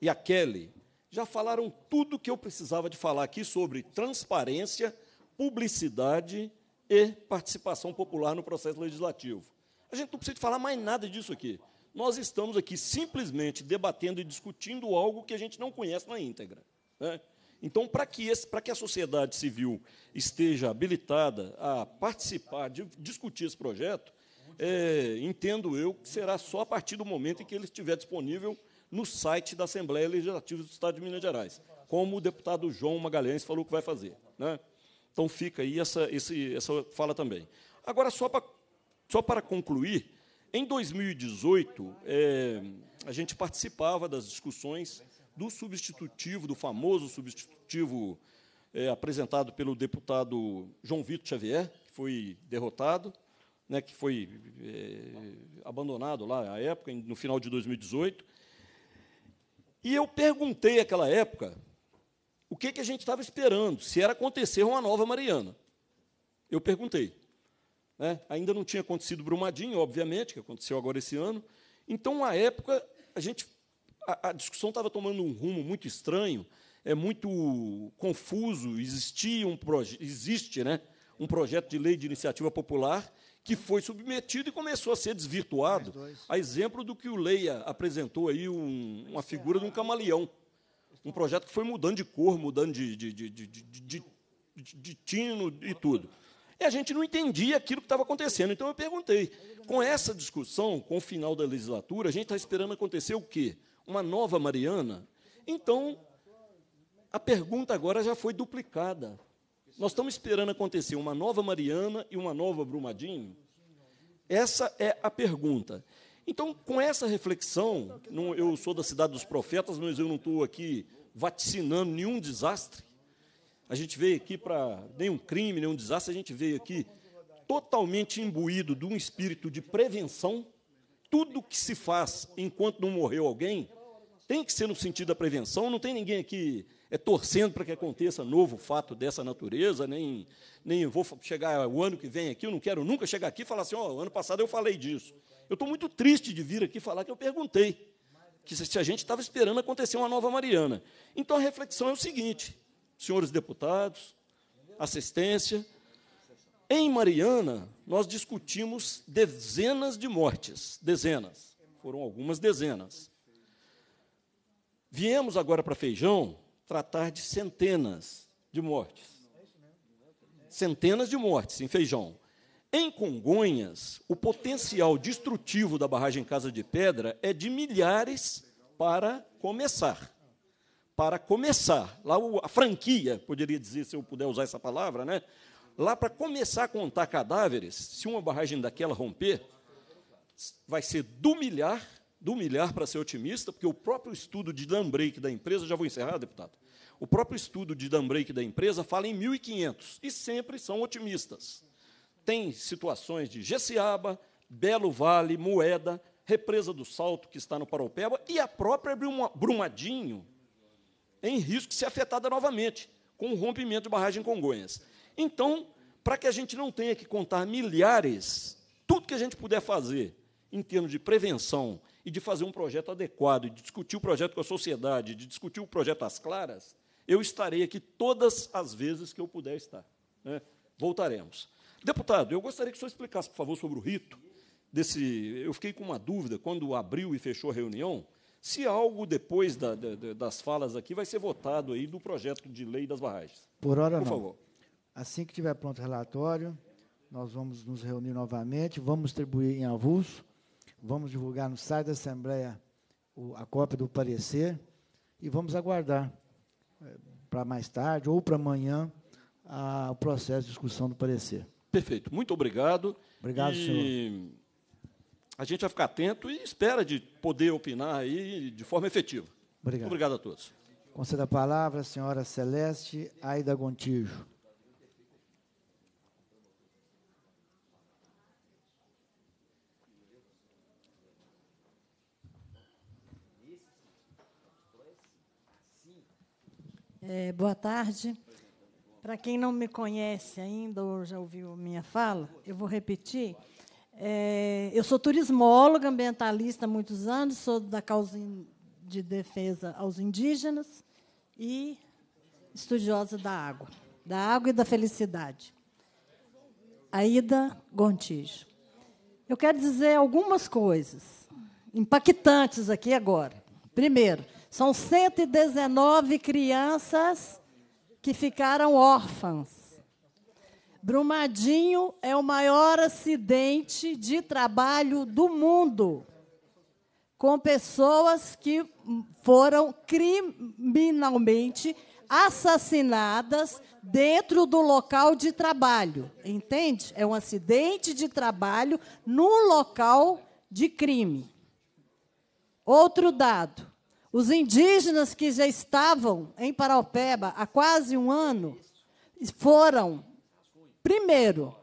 e a Kelly, já falaram tudo que eu precisava de falar aqui sobre transparência, publicidade e participação popular no processo legislativo. A gente não precisa falar mais nada disso aqui. Nós estamos aqui simplesmente debatendo e discutindo algo que a gente não conhece na íntegra. Né? Então, para que, esse, que a sociedade civil esteja habilitada a participar, de, discutir esse projeto, é, entendo eu que será só a partir do momento em que ele estiver disponível no site da Assembleia Legislativa do Estado de Minas Gerais, como o deputado João Magalhães falou que vai fazer. Né? Então fica aí essa, esse, essa fala também. Agora, só para, só para concluir, em 2018, é, a gente participava das discussões do substitutivo, do famoso substitutivo é, apresentado pelo deputado João Vitor Xavier, que foi derrotado, né, que foi é, abandonado lá à época, no final de 2018. E eu perguntei naquela época o que, que a gente estava esperando, se era acontecer uma nova Mariana. Eu perguntei. Né? Ainda não tinha acontecido Brumadinho, obviamente, que aconteceu agora esse ano. Então, na época, a gente a, a discussão estava tomando um rumo muito estranho, é muito confuso. Existia um existe, né, um projeto de lei de iniciativa popular que foi submetido e começou a ser desvirtuado. A exemplo do que o Leia apresentou aí, um, uma figura de um camaleão. Um projeto que foi mudando de cor, mudando de, de, de, de, de tino e tudo. E a gente não entendia aquilo que estava acontecendo. Então eu perguntei: com essa discussão, com o final da legislatura, a gente está esperando acontecer o quê? Uma nova Mariana? Então, a pergunta agora já foi duplicada. Nós estamos esperando acontecer uma nova Mariana e uma nova Brumadinho? Essa é a pergunta. Então, com essa reflexão, não, eu sou da cidade dos profetas, mas eu não estou aqui vaticinando nenhum desastre. A gente veio aqui para nenhum crime, nenhum desastre, a gente veio aqui totalmente imbuído de um espírito de prevenção. Tudo que se faz enquanto não morreu alguém tem que ser no sentido da prevenção. Não tem ninguém aqui é torcendo para que aconteça novo fato dessa natureza, nem, nem vou chegar o ano que vem aqui, eu não quero nunca chegar aqui e falar assim, ó, oh, ano passado eu falei disso. Eu estou muito triste de vir aqui falar que eu perguntei, que se a gente estava esperando acontecer uma nova Mariana. Então a reflexão é o seguinte, senhores deputados, assistência, em Mariana nós discutimos dezenas de mortes, dezenas, foram algumas dezenas. Viemos agora para Feijão, tratar de centenas de mortes. Centenas de mortes em Feijão. Em Congonhas, o potencial destrutivo da barragem Casa de Pedra é de milhares para começar. Para começar. Lá a franquia, poderia dizer, se eu puder usar essa palavra, né? Lá para começar a contar cadáveres, se uma barragem daquela romper, vai ser do milhar do milhar para ser otimista, porque o próprio estudo de dambreak da empresa, já vou encerrar, deputado, o próprio estudo de dambreak da empresa fala em 1.500, e sempre são otimistas. Tem situações de Gessiaba, Belo Vale, Moeda, Represa do Salto, que está no Paropeba, e a própria Brumadinho, em risco de ser afetada novamente, com o rompimento de barragem Congonhas. Então, para que a gente não tenha que contar milhares, tudo que a gente puder fazer em termos de prevenção, e de fazer um projeto adequado, de discutir o projeto com a sociedade, de discutir o projeto às claras, eu estarei aqui todas as vezes que eu puder estar. Né? Voltaremos. Deputado, eu gostaria que o senhor explicasse, por favor, sobre o rito. Desse, eu fiquei com uma dúvida quando abriu e fechou a reunião, se algo depois da, da, das falas aqui vai ser votado aí do projeto de lei das barragens. Por hora por não. Favor. Assim que tiver pronto o relatório, nós vamos nos reunir novamente, vamos distribuir em avulso Vamos divulgar no site da Assembleia o, a cópia do parecer e vamos aguardar é, eh, para mais tarde ou para amanhã a, o processo de discussão do parecer. Perfeito. Muito obrigado. Obrigado, e... senhor. A gente vai ficar atento e espera de poder opinar aí de forma efetiva. Obrigado. Obrigado a todos. Conceda a palavra a senhora Celeste Aida Gontijo. É, boa tarde. Para quem não me conhece ainda ou já ouviu minha fala, eu vou repetir. É, eu sou turismóloga, ambientalista há muitos anos, sou da causa de defesa aos indígenas e estudiosa da água, da água e da felicidade. Aida Gontijo. Eu quero dizer algumas coisas impactantes aqui agora. Primeiro, são 119 crianças que ficaram órfãs. Brumadinho é o maior acidente de trabalho do mundo, com pessoas que foram criminalmente assassinadas dentro do local de trabalho. Entende? É um acidente de trabalho no local de crime. Outro dado: os indígenas que já estavam em Paraupeba há quase um ano foram, primeiro,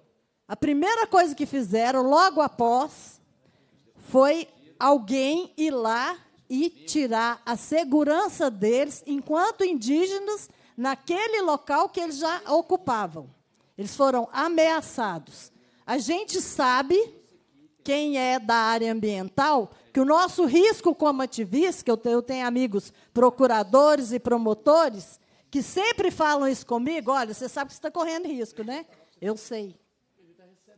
a primeira coisa que fizeram logo após foi alguém ir lá e tirar a segurança deles enquanto indígenas naquele local que eles já ocupavam. Eles foram ameaçados. A gente sabe quem é da área ambiental, que o nosso risco como ativista, que eu tenho, eu tenho amigos procuradores e promotores, que sempre falam isso comigo, olha, você sabe que você está correndo risco, né? Eu sei.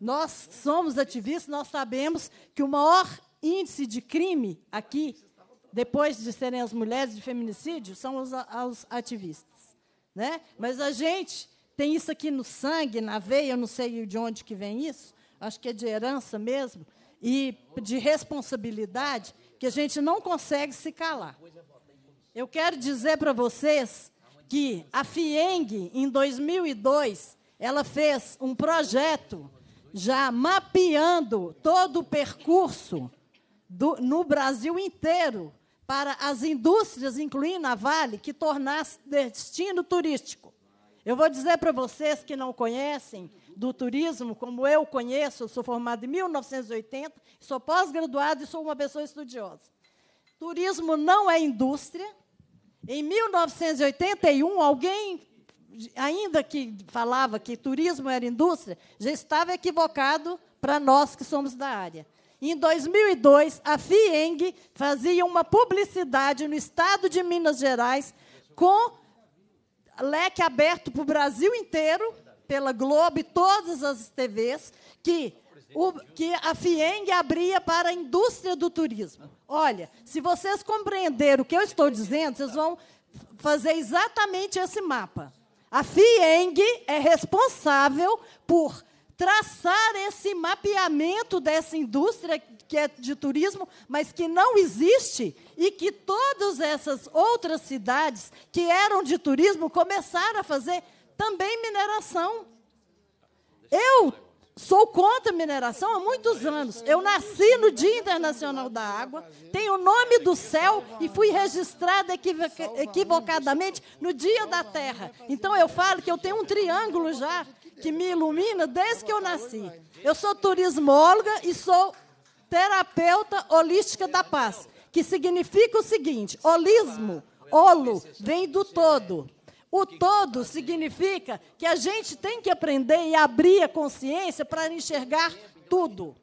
Nós somos ativistas, nós sabemos que o maior índice de crime aqui, depois de serem as mulheres de feminicídio, são os, os ativistas. Né? Mas a gente tem isso aqui no sangue, na veia, eu não sei de onde que vem isso, acho que é de herança mesmo, e de responsabilidade, que a gente não consegue se calar. Eu quero dizer para vocês que a FIENG, em 2002, ela fez um projeto já mapeando todo o percurso do, no Brasil inteiro para as indústrias, incluindo a Vale, que tornasse destino turístico. Eu vou dizer para vocês que não conhecem do turismo, como eu conheço, eu sou formada em 1980, sou pós-graduada e sou uma pessoa estudiosa. Turismo não é indústria. Em 1981, alguém ainda que falava que turismo era indústria, já estava equivocado para nós que somos da área. Em 2002, a FIENG fazia uma publicidade no estado de Minas Gerais com leque aberto para o Brasil inteiro pela Globo e todas as TVs que, o, que a FIENG abria para a indústria do turismo. Olha, se vocês compreenderem o que eu estou dizendo, vocês vão fazer exatamente esse mapa. A FIENG é responsável por traçar esse mapeamento dessa indústria que é de turismo, mas que não existe e que todas essas outras cidades que eram de turismo começaram a fazer também mineração. Eu sou contra mineração há muitos anos. Eu nasci no Dia Internacional da Água, tenho o nome do céu e fui registrada equivocadamente no Dia da Terra. Então eu falo que eu tenho um triângulo já que me ilumina desde que eu nasci. Eu sou turismóloga e sou terapeuta holística da paz, que significa o seguinte: holismo, holo, vem do todo. O todo significa que a gente tem que aprender e abrir a consciência para enxergar tudo.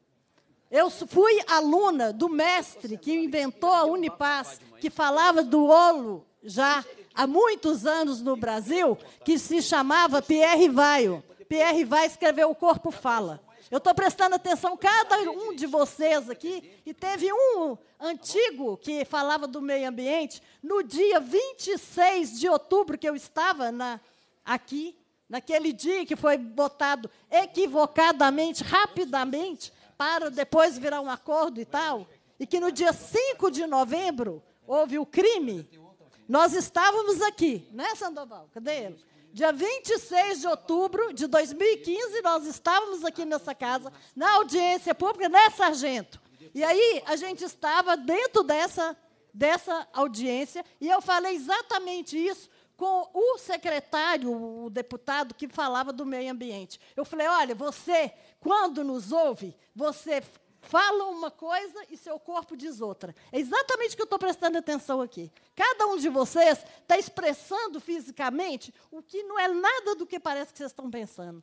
Eu fui aluna do mestre que inventou a Unipaz, que falava do olo já há muitos anos no Brasil, que se chamava Pierre Vaio. Pierre Vaio escreveu O Corpo Fala. Eu estou prestando atenção cada um de vocês aqui, e teve um antigo que falava do meio ambiente, no dia 26 de outubro que eu estava na, aqui, naquele dia que foi botado equivocadamente, rapidamente, para depois virar um acordo e tal, e que no dia 5 de novembro houve o crime. Nós estávamos aqui, né, Sandoval? Cadê ele? Dia 26 de outubro de 2015, nós estávamos aqui nessa casa, na audiência pública, nessa sargento? E aí a gente estava dentro dessa, dessa audiência e eu falei exatamente isso com o secretário, o deputado que falava do meio ambiente. Eu falei: olha, você, quando nos ouve, você fala uma coisa e seu corpo diz outra. É exatamente o que eu estou prestando atenção aqui. Cada um de vocês está expressando fisicamente o que não é nada do que parece que vocês estão pensando.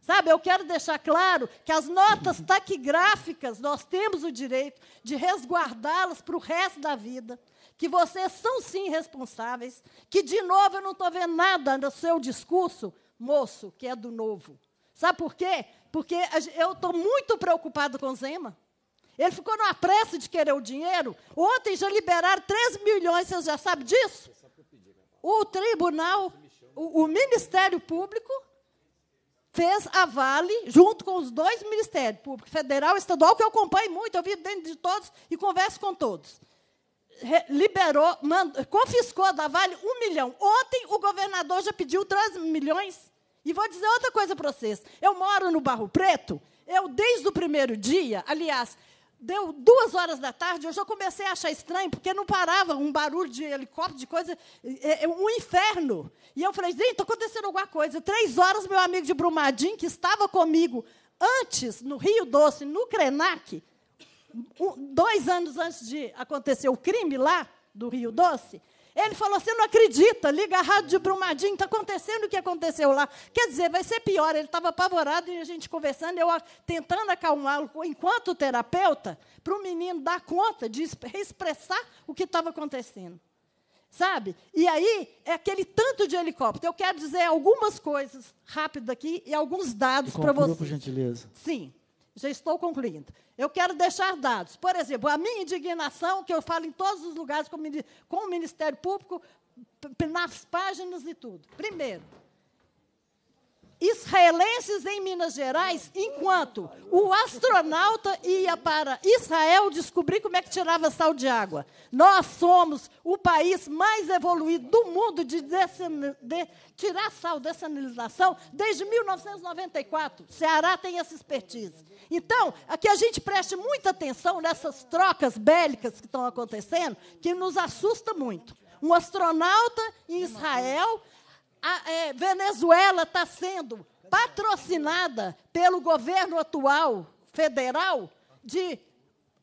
Sabe, eu quero deixar claro que as notas taquigráficas nós temos o direito de resguardá-las para o resto da vida. Que vocês são sim responsáveis. Que, de novo, eu não estou vendo nada no seu discurso, moço, que é do novo. Sabe por quê? Porque eu estou muito preocupado com Zema. Ele ficou numa pressa de querer o dinheiro. Ontem já liberaram 3 milhões, vocês já sabem disso? O tribunal, o, o Ministério Público, fez a Vale, junto com os dois ministérios, públicos Federal e Estadual, que eu acompanho muito, eu vivo dentro de todos e converso com todos. Re liberou, mandou, confiscou da Vale um milhão. Ontem o governador já pediu 3 milhões. E vou dizer outra coisa para vocês. Eu moro no Barro Preto. Eu, desde o primeiro dia, aliás, deu duas horas da tarde, eu já comecei a achar estranho, porque não parava um barulho de helicóptero, de coisa, é, é um inferno. E eu falei, gente, está acontecendo alguma coisa. Três horas, meu amigo de Brumadinho, que estava comigo antes, no Rio Doce, no Krenak, um, dois anos antes de acontecer o crime lá do Rio Doce, ele falou: Você não acredita? Liga a rádio de Brumadinho, está acontecendo o que aconteceu lá. Quer dizer, vai ser pior. Ele estava apavorado e a gente conversando, eu tentando acalmá-lo enquanto terapeuta, para o menino dar conta de expressar o que estava acontecendo. Sabe? E aí é aquele tanto de helicóptero. Eu quero dizer algumas coisas rápido aqui e alguns dados para você. Por gentileza. Sim. Já estou concluindo. Eu quero deixar dados. Por exemplo, a minha indignação, que eu falo em todos os lugares com o Ministério Público, nas páginas e tudo. Primeiro, israelenses em Minas Gerais, enquanto o astronauta ia para Israel descobrir como é que tirava sal de água. Nós somos o país mais evoluído do mundo de, de tirar sal, dessalinização, desde 1994. Ceará tem essa expertise. Então, aqui a gente preste muita atenção nessas trocas bélicas que estão acontecendo, que nos assusta muito. Um astronauta em Israel a é, Venezuela está sendo patrocinada pelo governo atual federal de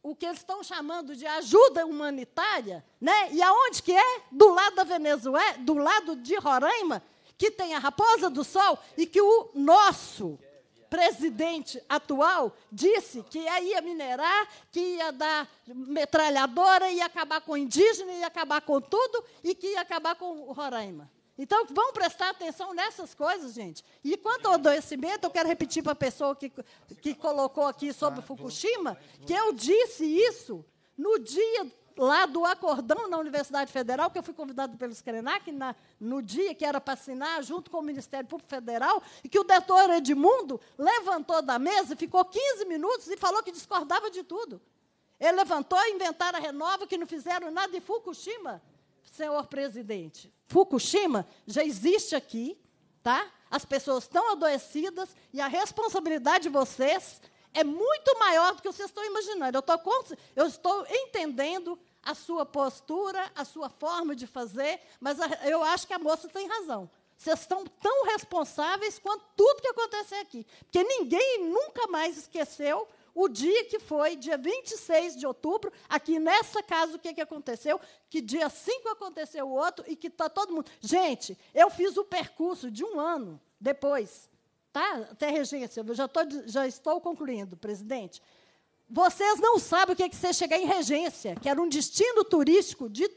o que eles estão chamando de ajuda humanitária, né? E aonde que é? Do lado da Venezuela, do lado de Roraima, que tem a Raposa do Sol e que o nosso presidente atual disse que é, ia minerar, que ia dar metralhadora, ia acabar com indígena, ia acabar com tudo e que ia acabar com Roraima. Então, vamos prestar atenção nessas coisas, gente. E quanto ao adoecimento, eu quero repetir para a pessoa que, que colocou aqui sobre ah, Fukushima, que eu disse isso no dia lá do acordão na Universidade Federal, que eu fui convidado pelos Krenak na, no dia que era para assinar, junto com o Ministério Público Federal, e que o doutor Edmundo levantou da mesa, ficou 15 minutos e falou que discordava de tudo. Ele levantou, inventaram a Renova, que não fizeram nada, de Fukushima senhor presidente. Fukushima já existe aqui, tá? As pessoas estão adoecidas e a responsabilidade de vocês é muito maior do que vocês estão imaginando. Eu, tô, eu estou entendendo a sua postura, a sua forma de fazer, mas a, eu acho que a moça tem razão. Vocês estão tão responsáveis quanto tudo que acontece aqui. Porque ninguém nunca mais esqueceu o dia que foi, dia 26 de outubro, aqui nessa casa, o que, que aconteceu? Que dia 5 aconteceu o outro e que está todo mundo. Gente, eu fiz o percurso de um ano depois, tá? Até regência, eu já, tô, já estou concluindo, presidente. Vocês não sabem o que é que você chegar em regência, que era um destino turístico de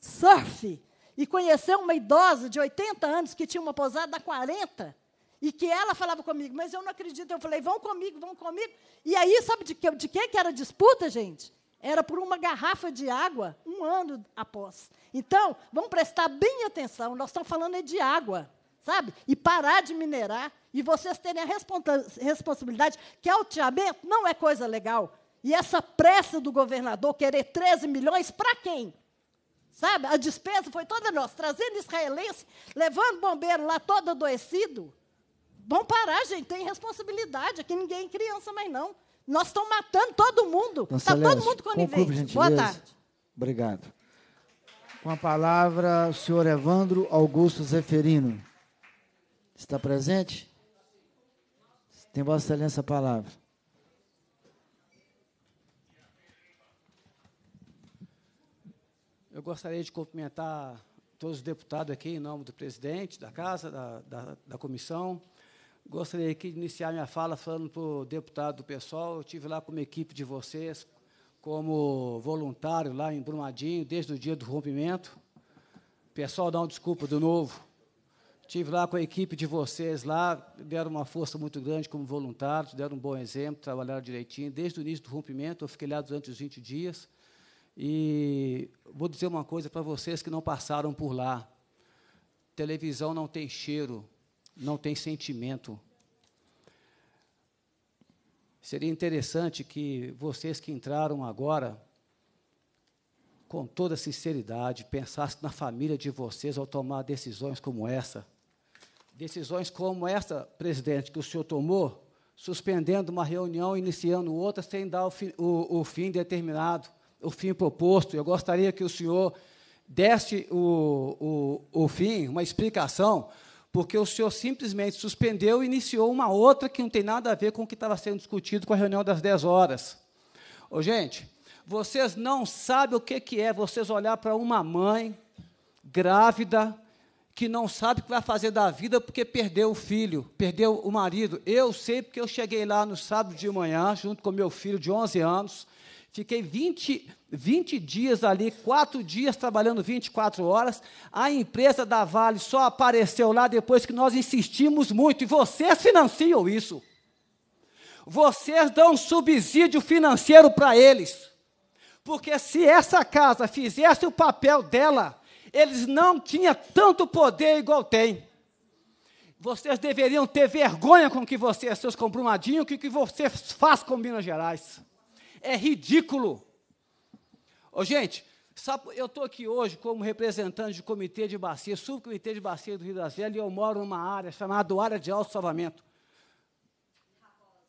surf, e conhecer uma idosa de 80 anos que tinha uma posada há 40 e que ela falava comigo, mas eu não acredito. Eu falei, vão comigo, vão comigo. E aí, sabe de que, de quem que era disputa, gente? Era por uma garrafa de água, um ano após. Então, vamos prestar bem atenção, nós estamos falando é de água, sabe? E parar de minerar, e vocês terem a responsa responsabilidade, que alteamento não é coisa legal. E essa pressa do governador querer 13 milhões, para quem? Sabe? A despesa foi toda nossa, trazendo israelense, levando bombeiro lá todo adoecido. Vamos parar, gente, tem responsabilidade. Aqui ninguém é criança mais não. Nós estamos matando todo mundo. Está todo mundo com conivente. Boa tarde. Obrigado. Com a palavra, o senhor Evandro Augusto Zeferino. Está presente? Tem Vossa Excelência a palavra. Eu gostaria de cumprimentar todos os deputados aqui, em nome do presidente, da casa, da, da, da comissão, Gostaria aqui de iniciar minha fala falando para o deputado do pessoal. Eu estive lá com uma equipe de vocês, como voluntário lá em Brumadinho, desde o dia do rompimento. Pessoal, dá uma desculpa de novo. Estive lá com a equipe de vocês lá, deram uma força muito grande como voluntários, deram um bom exemplo, trabalharam direitinho. Desde o início do rompimento, eu fiquei lá durante os 20 dias. E vou dizer uma coisa para vocês que não passaram por lá. Televisão não tem cheiro, não tem sentimento. Seria interessante que vocês que entraram agora, com toda sinceridade, pensassem na família de vocês ao tomar decisões como essa. Decisões como essa, presidente, que o senhor tomou, suspendendo uma reunião, iniciando outra, sem dar o, fi, o, o fim determinado, o fim proposto. Eu gostaria que o senhor desse o, o, o fim, uma explicação porque o senhor simplesmente suspendeu e iniciou uma outra que não tem nada a ver com o que estava sendo discutido com a reunião das 10 horas. Ô, gente, vocês não sabem o que, que é vocês olhar para uma mãe grávida que não sabe o que vai fazer da vida porque perdeu o filho, perdeu o marido. Eu sei porque eu cheguei lá no sábado de manhã, junto com meu filho de 11 anos, Fiquei 20, 20 dias ali, quatro dias trabalhando 24 horas. A empresa da Vale só apareceu lá depois que nós insistimos muito. E vocês financiam isso. Vocês dão subsídio financeiro para eles. Porque se essa casa fizesse o papel dela, eles não tinham tanto poder igual tem. Vocês deveriam ter vergonha com o que vocês, seus comprumadinhos, o que vocês faz com Minas Gerais. É ridículo. Ô, gente, sabe, eu estou aqui hoje como representante do Comitê de Bacia, Subcomitê de Bacia do Rio das Velhas, e eu moro numa área chamada Área de Alto Salvamento.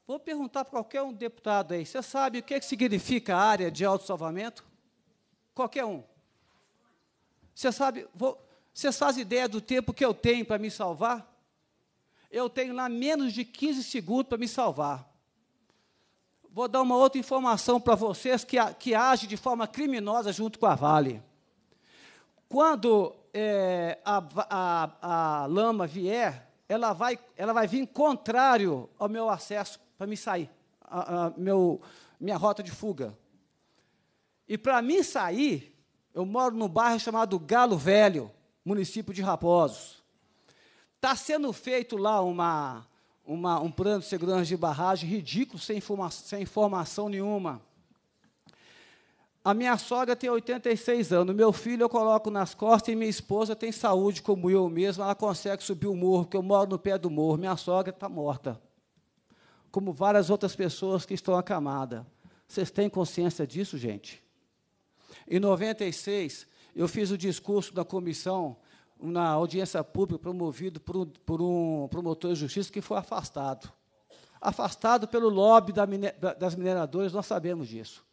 Vou perguntar para qualquer um deputado aí, você sabe o que, é que significa área de alto salvamento? Qualquer um. Você sabe, vou, vocês fazem ideia do tempo que eu tenho para me salvar? Eu tenho lá menos de 15 segundos para me salvar vou dar uma outra informação para vocês que, a, que age de forma criminosa junto com a Vale. Quando é, a, a, a, lama vier, ela vai, ela vai vir contrário ao meu acesso para me sair, a, meu, minha rota de fuga. E para mim sair, eu moro num bairro chamado Galo Velho, município de Raposos. Está sendo feito lá uma, uma, um plano de segurança de barragem ridículo, sem, informa sem informação nenhuma. A minha sogra tem 86 anos, meu filho eu coloco nas costas e minha esposa tem saúde como eu mesmo, ela consegue subir o morro, porque eu moro no pé do morro, minha sogra está morta, como várias outras pessoas que estão acamadas. Vocês têm consciência disso, gente? Em 96, eu fiz o discurso da comissão na audiência pública promovido por um, por um promotor de justiça que foi afastado. Afastado pelo lobby da mine, das mineradoras, nós sabemos disso.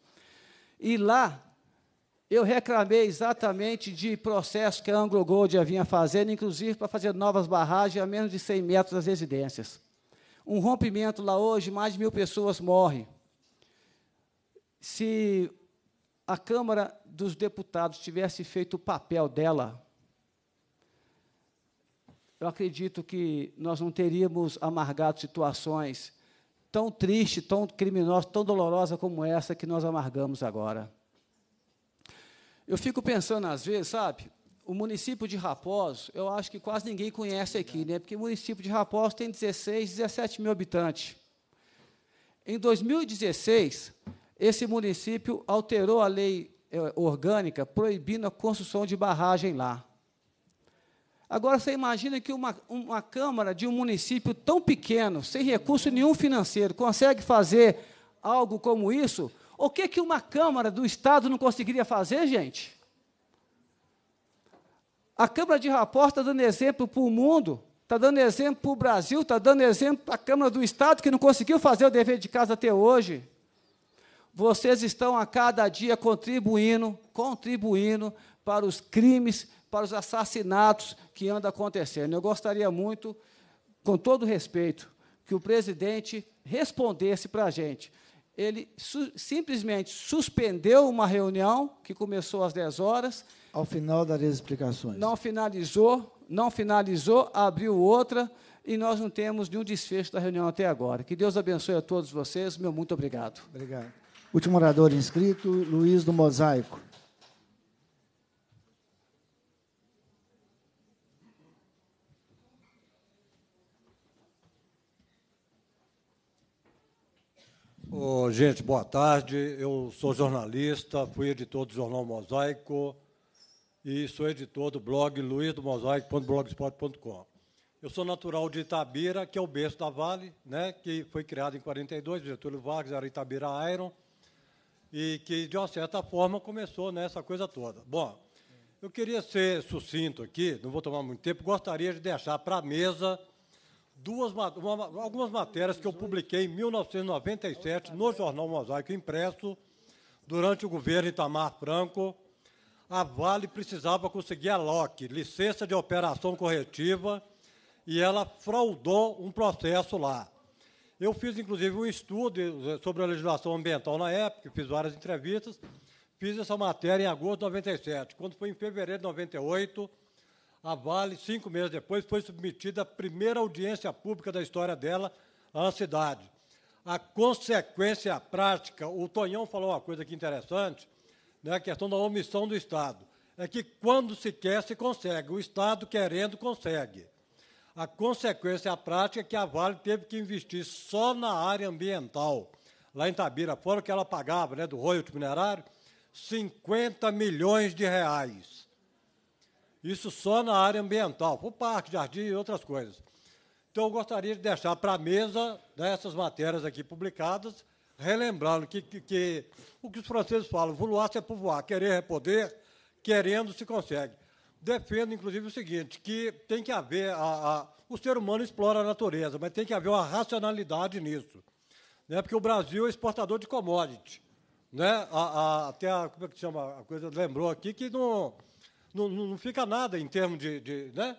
E lá eu reclamei exatamente de processo que a Gold já vinha fazendo, inclusive para fazer novas barragens a menos de 100 metros das residências. Um rompimento lá hoje, mais de mil pessoas morrem. Se a Câmara dos Deputados tivesse feito o papel dela eu acredito que nós não teríamos amargado situações tão tristes, tão criminosas, tão dolorosas como essa que nós amargamos agora. Eu fico pensando às vezes, sabe? O município de Raposo, eu acho que quase ninguém conhece aqui, né? Porque o município de Raposo tem 16, 17 mil habitantes. Em 2016, esse município alterou a lei eh, orgânica proibindo a construção de barragem lá. Agora você imagina que uma, uma Câmara de um município tão pequeno, sem recurso nenhum financeiro, consegue fazer algo como isso? O que, que uma Câmara do Estado não conseguiria fazer, gente? A Câmara de raposa está dando exemplo para o mundo, está dando exemplo para o Brasil, está dando exemplo para a Câmara do Estado, que não conseguiu fazer o dever de casa até hoje. Vocês estão a cada dia contribuindo, contribuindo para os crimes para os assassinatos que andam acontecendo. Eu gostaria muito, com todo respeito, que o presidente respondesse para a gente. Ele su simplesmente suspendeu uma reunião que começou às 10 horas. Ao final das explicações. Não finalizou, não finalizou, abriu outra e nós não temos nenhum desfecho da reunião até agora. Que Deus abençoe a todos vocês. Meu muito obrigado. Obrigado. Último orador inscrito, Luiz do Mosaico. Oh, gente, boa tarde. Eu sou jornalista, fui editor do jornal Mosaico e sou editor do blog luizdomosaico.blogspot.com. Eu sou natural de Itabira, que é o berço da Vale, né, que foi criado em 42, Getúlio Vargas era Itabira Iron, e que, de uma certa forma, começou né, essa coisa toda. Bom, eu queria ser sucinto aqui, não vou tomar muito tempo, gostaria de deixar para a mesa duas, uma, algumas matérias que eu publiquei em 1997 no Jornal Mosaico Impresso, durante o governo Itamar Franco. A Vale precisava conseguir a LOC, licença de operação corretiva, e ela fraudou um processo lá. Eu fiz, inclusive, um estudo eh, sobre a legislação ambiental na época, fiz várias entrevistas, fiz essa matéria em agosto de 97. Quando foi em fevereiro de 98, a Vale, cinco meses depois, foi submetida à primeira audiência pública da história dela à cidade. A consequência prática, o Tonhão falou uma coisa aqui interessante, né, a questão da omissão do Estado. É que quando se quer, se consegue. O Estado, querendo, consegue. A consequência prática é que a Vale teve que investir só na área ambiental, lá em Tabira, fora o que ela pagava né, do royalty minerário, 50 milhões de reais. Isso só na área ambiental, para o parque, jardim e outras coisas. Então, eu gostaria de deixar para a mesa dessas né, essas matérias aqui publicadas, relembrando que, que, que o que os franceses falam, vouloir é povoar, querer é poder, querendo se consegue. Defendo, inclusive, o seguinte, que tem que haver... A, a, o ser humano explora a natureza, mas tem que haver uma racionalidade nisso. Né? Porque o Brasil é exportador de commodity. Né? A, a, até a, como é que chama a coisa lembrou aqui que não não, não fica nada em termos de. de né?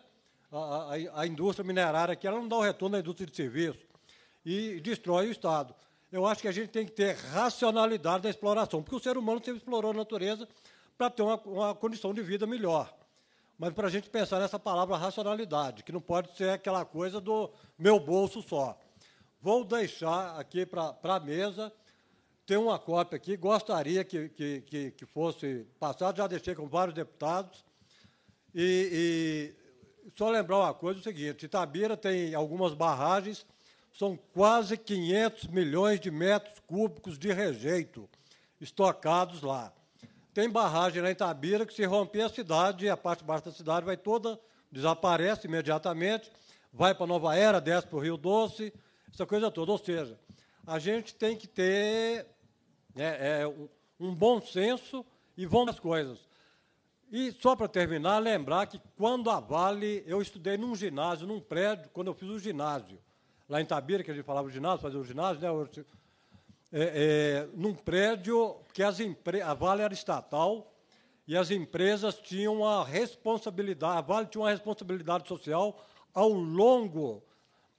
a, a, a, indústria minerária aqui ela não dá o retorno à indústria de serviço e destrói o Estado. Eu acho que a gente tem que ter racionalidade da exploração, porque o ser humano sempre explorou a natureza para ter uma, uma condição de vida melhor. Mas para a gente pensar nessa palavra racionalidade, que não pode ser aquela coisa do meu bolso só. Vou deixar aqui para a mesa tem uma cópia aqui, gostaria que, que, que, que fosse passada, já deixei com vários deputados. E, e só lembrar uma coisa: é o seguinte, Itabira tem algumas barragens, são quase 500 milhões de metros cúbicos de rejeito estocados lá. Tem barragem na Itabira que, se romper a cidade, a parte baixa da cidade vai toda, desaparece imediatamente, vai para Nova Era, desce para o Rio Doce, essa coisa toda. Ou seja, a gente tem que ter é, é um, um bom senso e vão as coisas. E só para terminar, lembrar que quando a Vale, eu estudei num ginásio, num prédio, quando eu fiz o ginásio, lá em Tabira, que a gente falava ginásio, fazia o ginásio, né? é, é, num prédio que as a Vale era estatal e as empresas tinham a responsabilidade, a Vale tinha uma responsabilidade social ao longo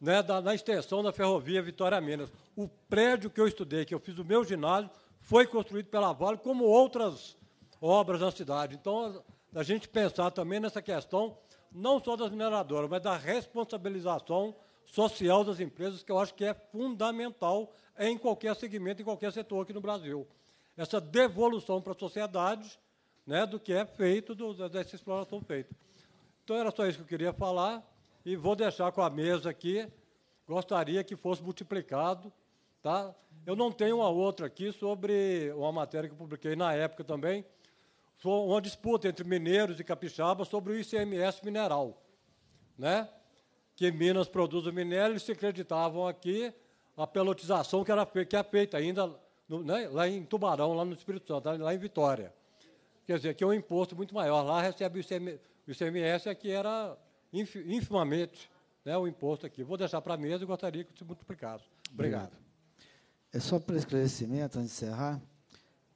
né, da, na extensão da ferrovia Vitória Minas. O prédio que eu estudei, que eu fiz o meu ginásio, foi construído pela Vale, como outras obras na cidade. Então, a, a gente pensar também nessa questão, não só das mineradoras, mas da responsabilização social das empresas, que eu acho que é fundamental em qualquer segmento, em qualquer setor aqui no Brasil. Essa devolução para a sociedade né, do que é feito, do, dessa exploração feita. Então, era só isso que eu queria falar e vou deixar com a mesa aqui. Gostaria que fosse multiplicado, tá? Eu não tenho uma outra aqui sobre uma matéria que eu publiquei na época também, uma disputa entre mineiros e capixabas sobre o ICMS mineral, né? Que Minas produz o minério, eles se acreditavam aqui a pelotização que era que é feita ainda no, né, lá em Tubarão, lá no Espírito Santo, lá em Vitória. Quer dizer, que é um imposto muito maior. Lá recebe o ICMS, o ICMS aqui era infimamente né, o imposto aqui. Vou deixar para a mesa e gostaria que se multiplicasse. Obrigado. É só para esclarecimento, antes de encerrar,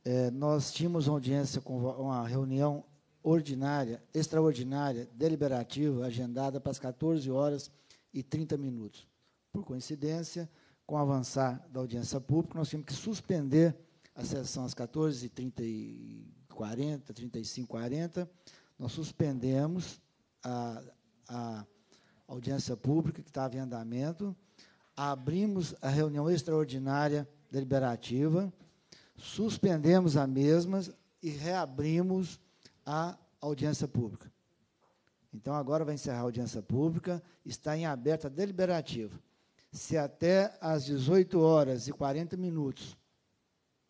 é, nós tínhamos uma audiência com uma reunião ordinária, extraordinária, deliberativa, agendada para as 14 horas e 30 minutos. Por coincidência, com o avançar da audiência pública, nós tivemos que suspender a sessão às 14h30 e 40, 35, 40. Nós suspendemos a, a audiência pública que estava em andamento, abrimos a reunião extraordinária deliberativa, suspendemos a mesma e reabrimos a audiência pública. Então, agora vai encerrar a audiência pública, está em aberta deliberativa. Se até às 18 horas e 40 minutos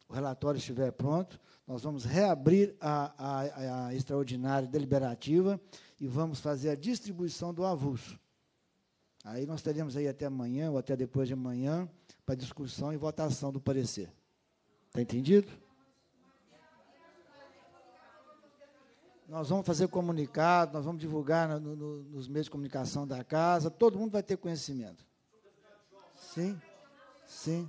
o relatório estiver pronto, nós vamos reabrir a, a, a extraordinária deliberativa e vamos fazer a distribuição do avulso. Aí nós teremos aí até amanhã ou até depois de amanhã para discussão e votação do parecer. Está entendido? Nós vamos fazer comunicado, nós vamos divulgar no, no, nos meios de comunicação da casa, todo mundo vai ter conhecimento. Sim, sim.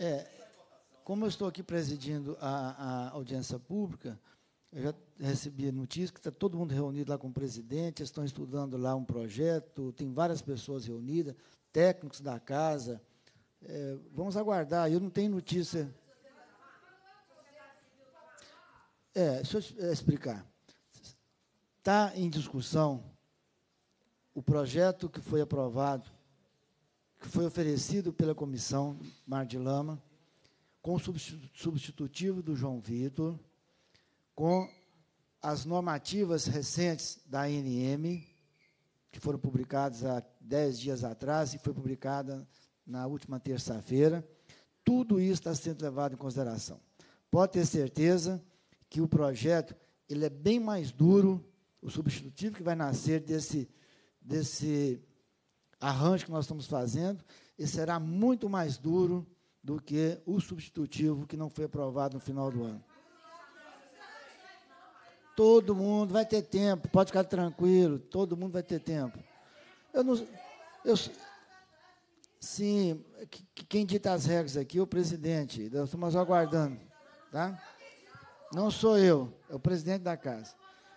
É, como eu estou aqui presidindo a, a audiência pública, eu já recebi a notícia que está todo mundo reunido lá com o presidente, estão estudando lá um projeto, tem várias pessoas reunidas, técnicos da casa. É, vamos aguardar, eu não tenho notícia. É, deixa eu é, explicar. Está em discussão o projeto que foi aprovado que foi oferecido pela comissão Mar de Lama, com o substitutivo do João Vitor, com as normativas recentes da ANM, que foram publicadas há dez dias atrás e foi publicada na última terça-feira. Tudo isso está sendo levado em consideração. Pode ter certeza que o projeto ele é bem mais duro, o substitutivo que vai nascer desse, desse arranjo que nós estamos fazendo, e será muito mais duro do que o substitutivo que não foi aprovado no final do ano. Todo mundo vai ter tempo, pode ficar tranquilo, todo mundo vai ter tempo. Eu não. Eu, sim, quem dita as regras aqui é o presidente, nós estamos aguardando, tá? Não sou eu, é o presidente da casa.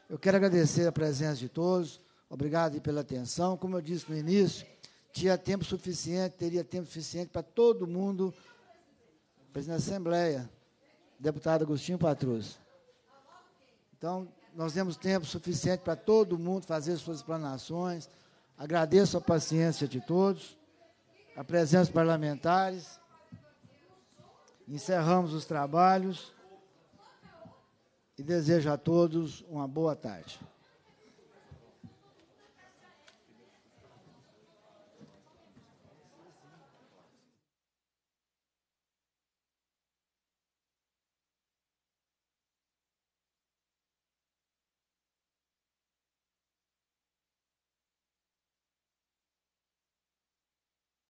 Eu quero agradecer a presença de todos. Obrigado pela atenção. Como eu disse no início, tinha tempo suficiente, teria tempo suficiente para todo mundo presidente da Assembleia, deputado Agostinho Patrus. Então, nós temos tempo suficiente para todo mundo fazer suas explanações. Agradeço a paciência de todos, a presença dos parlamentares. Encerramos os trabalhos e desejo a todos uma boa tarde.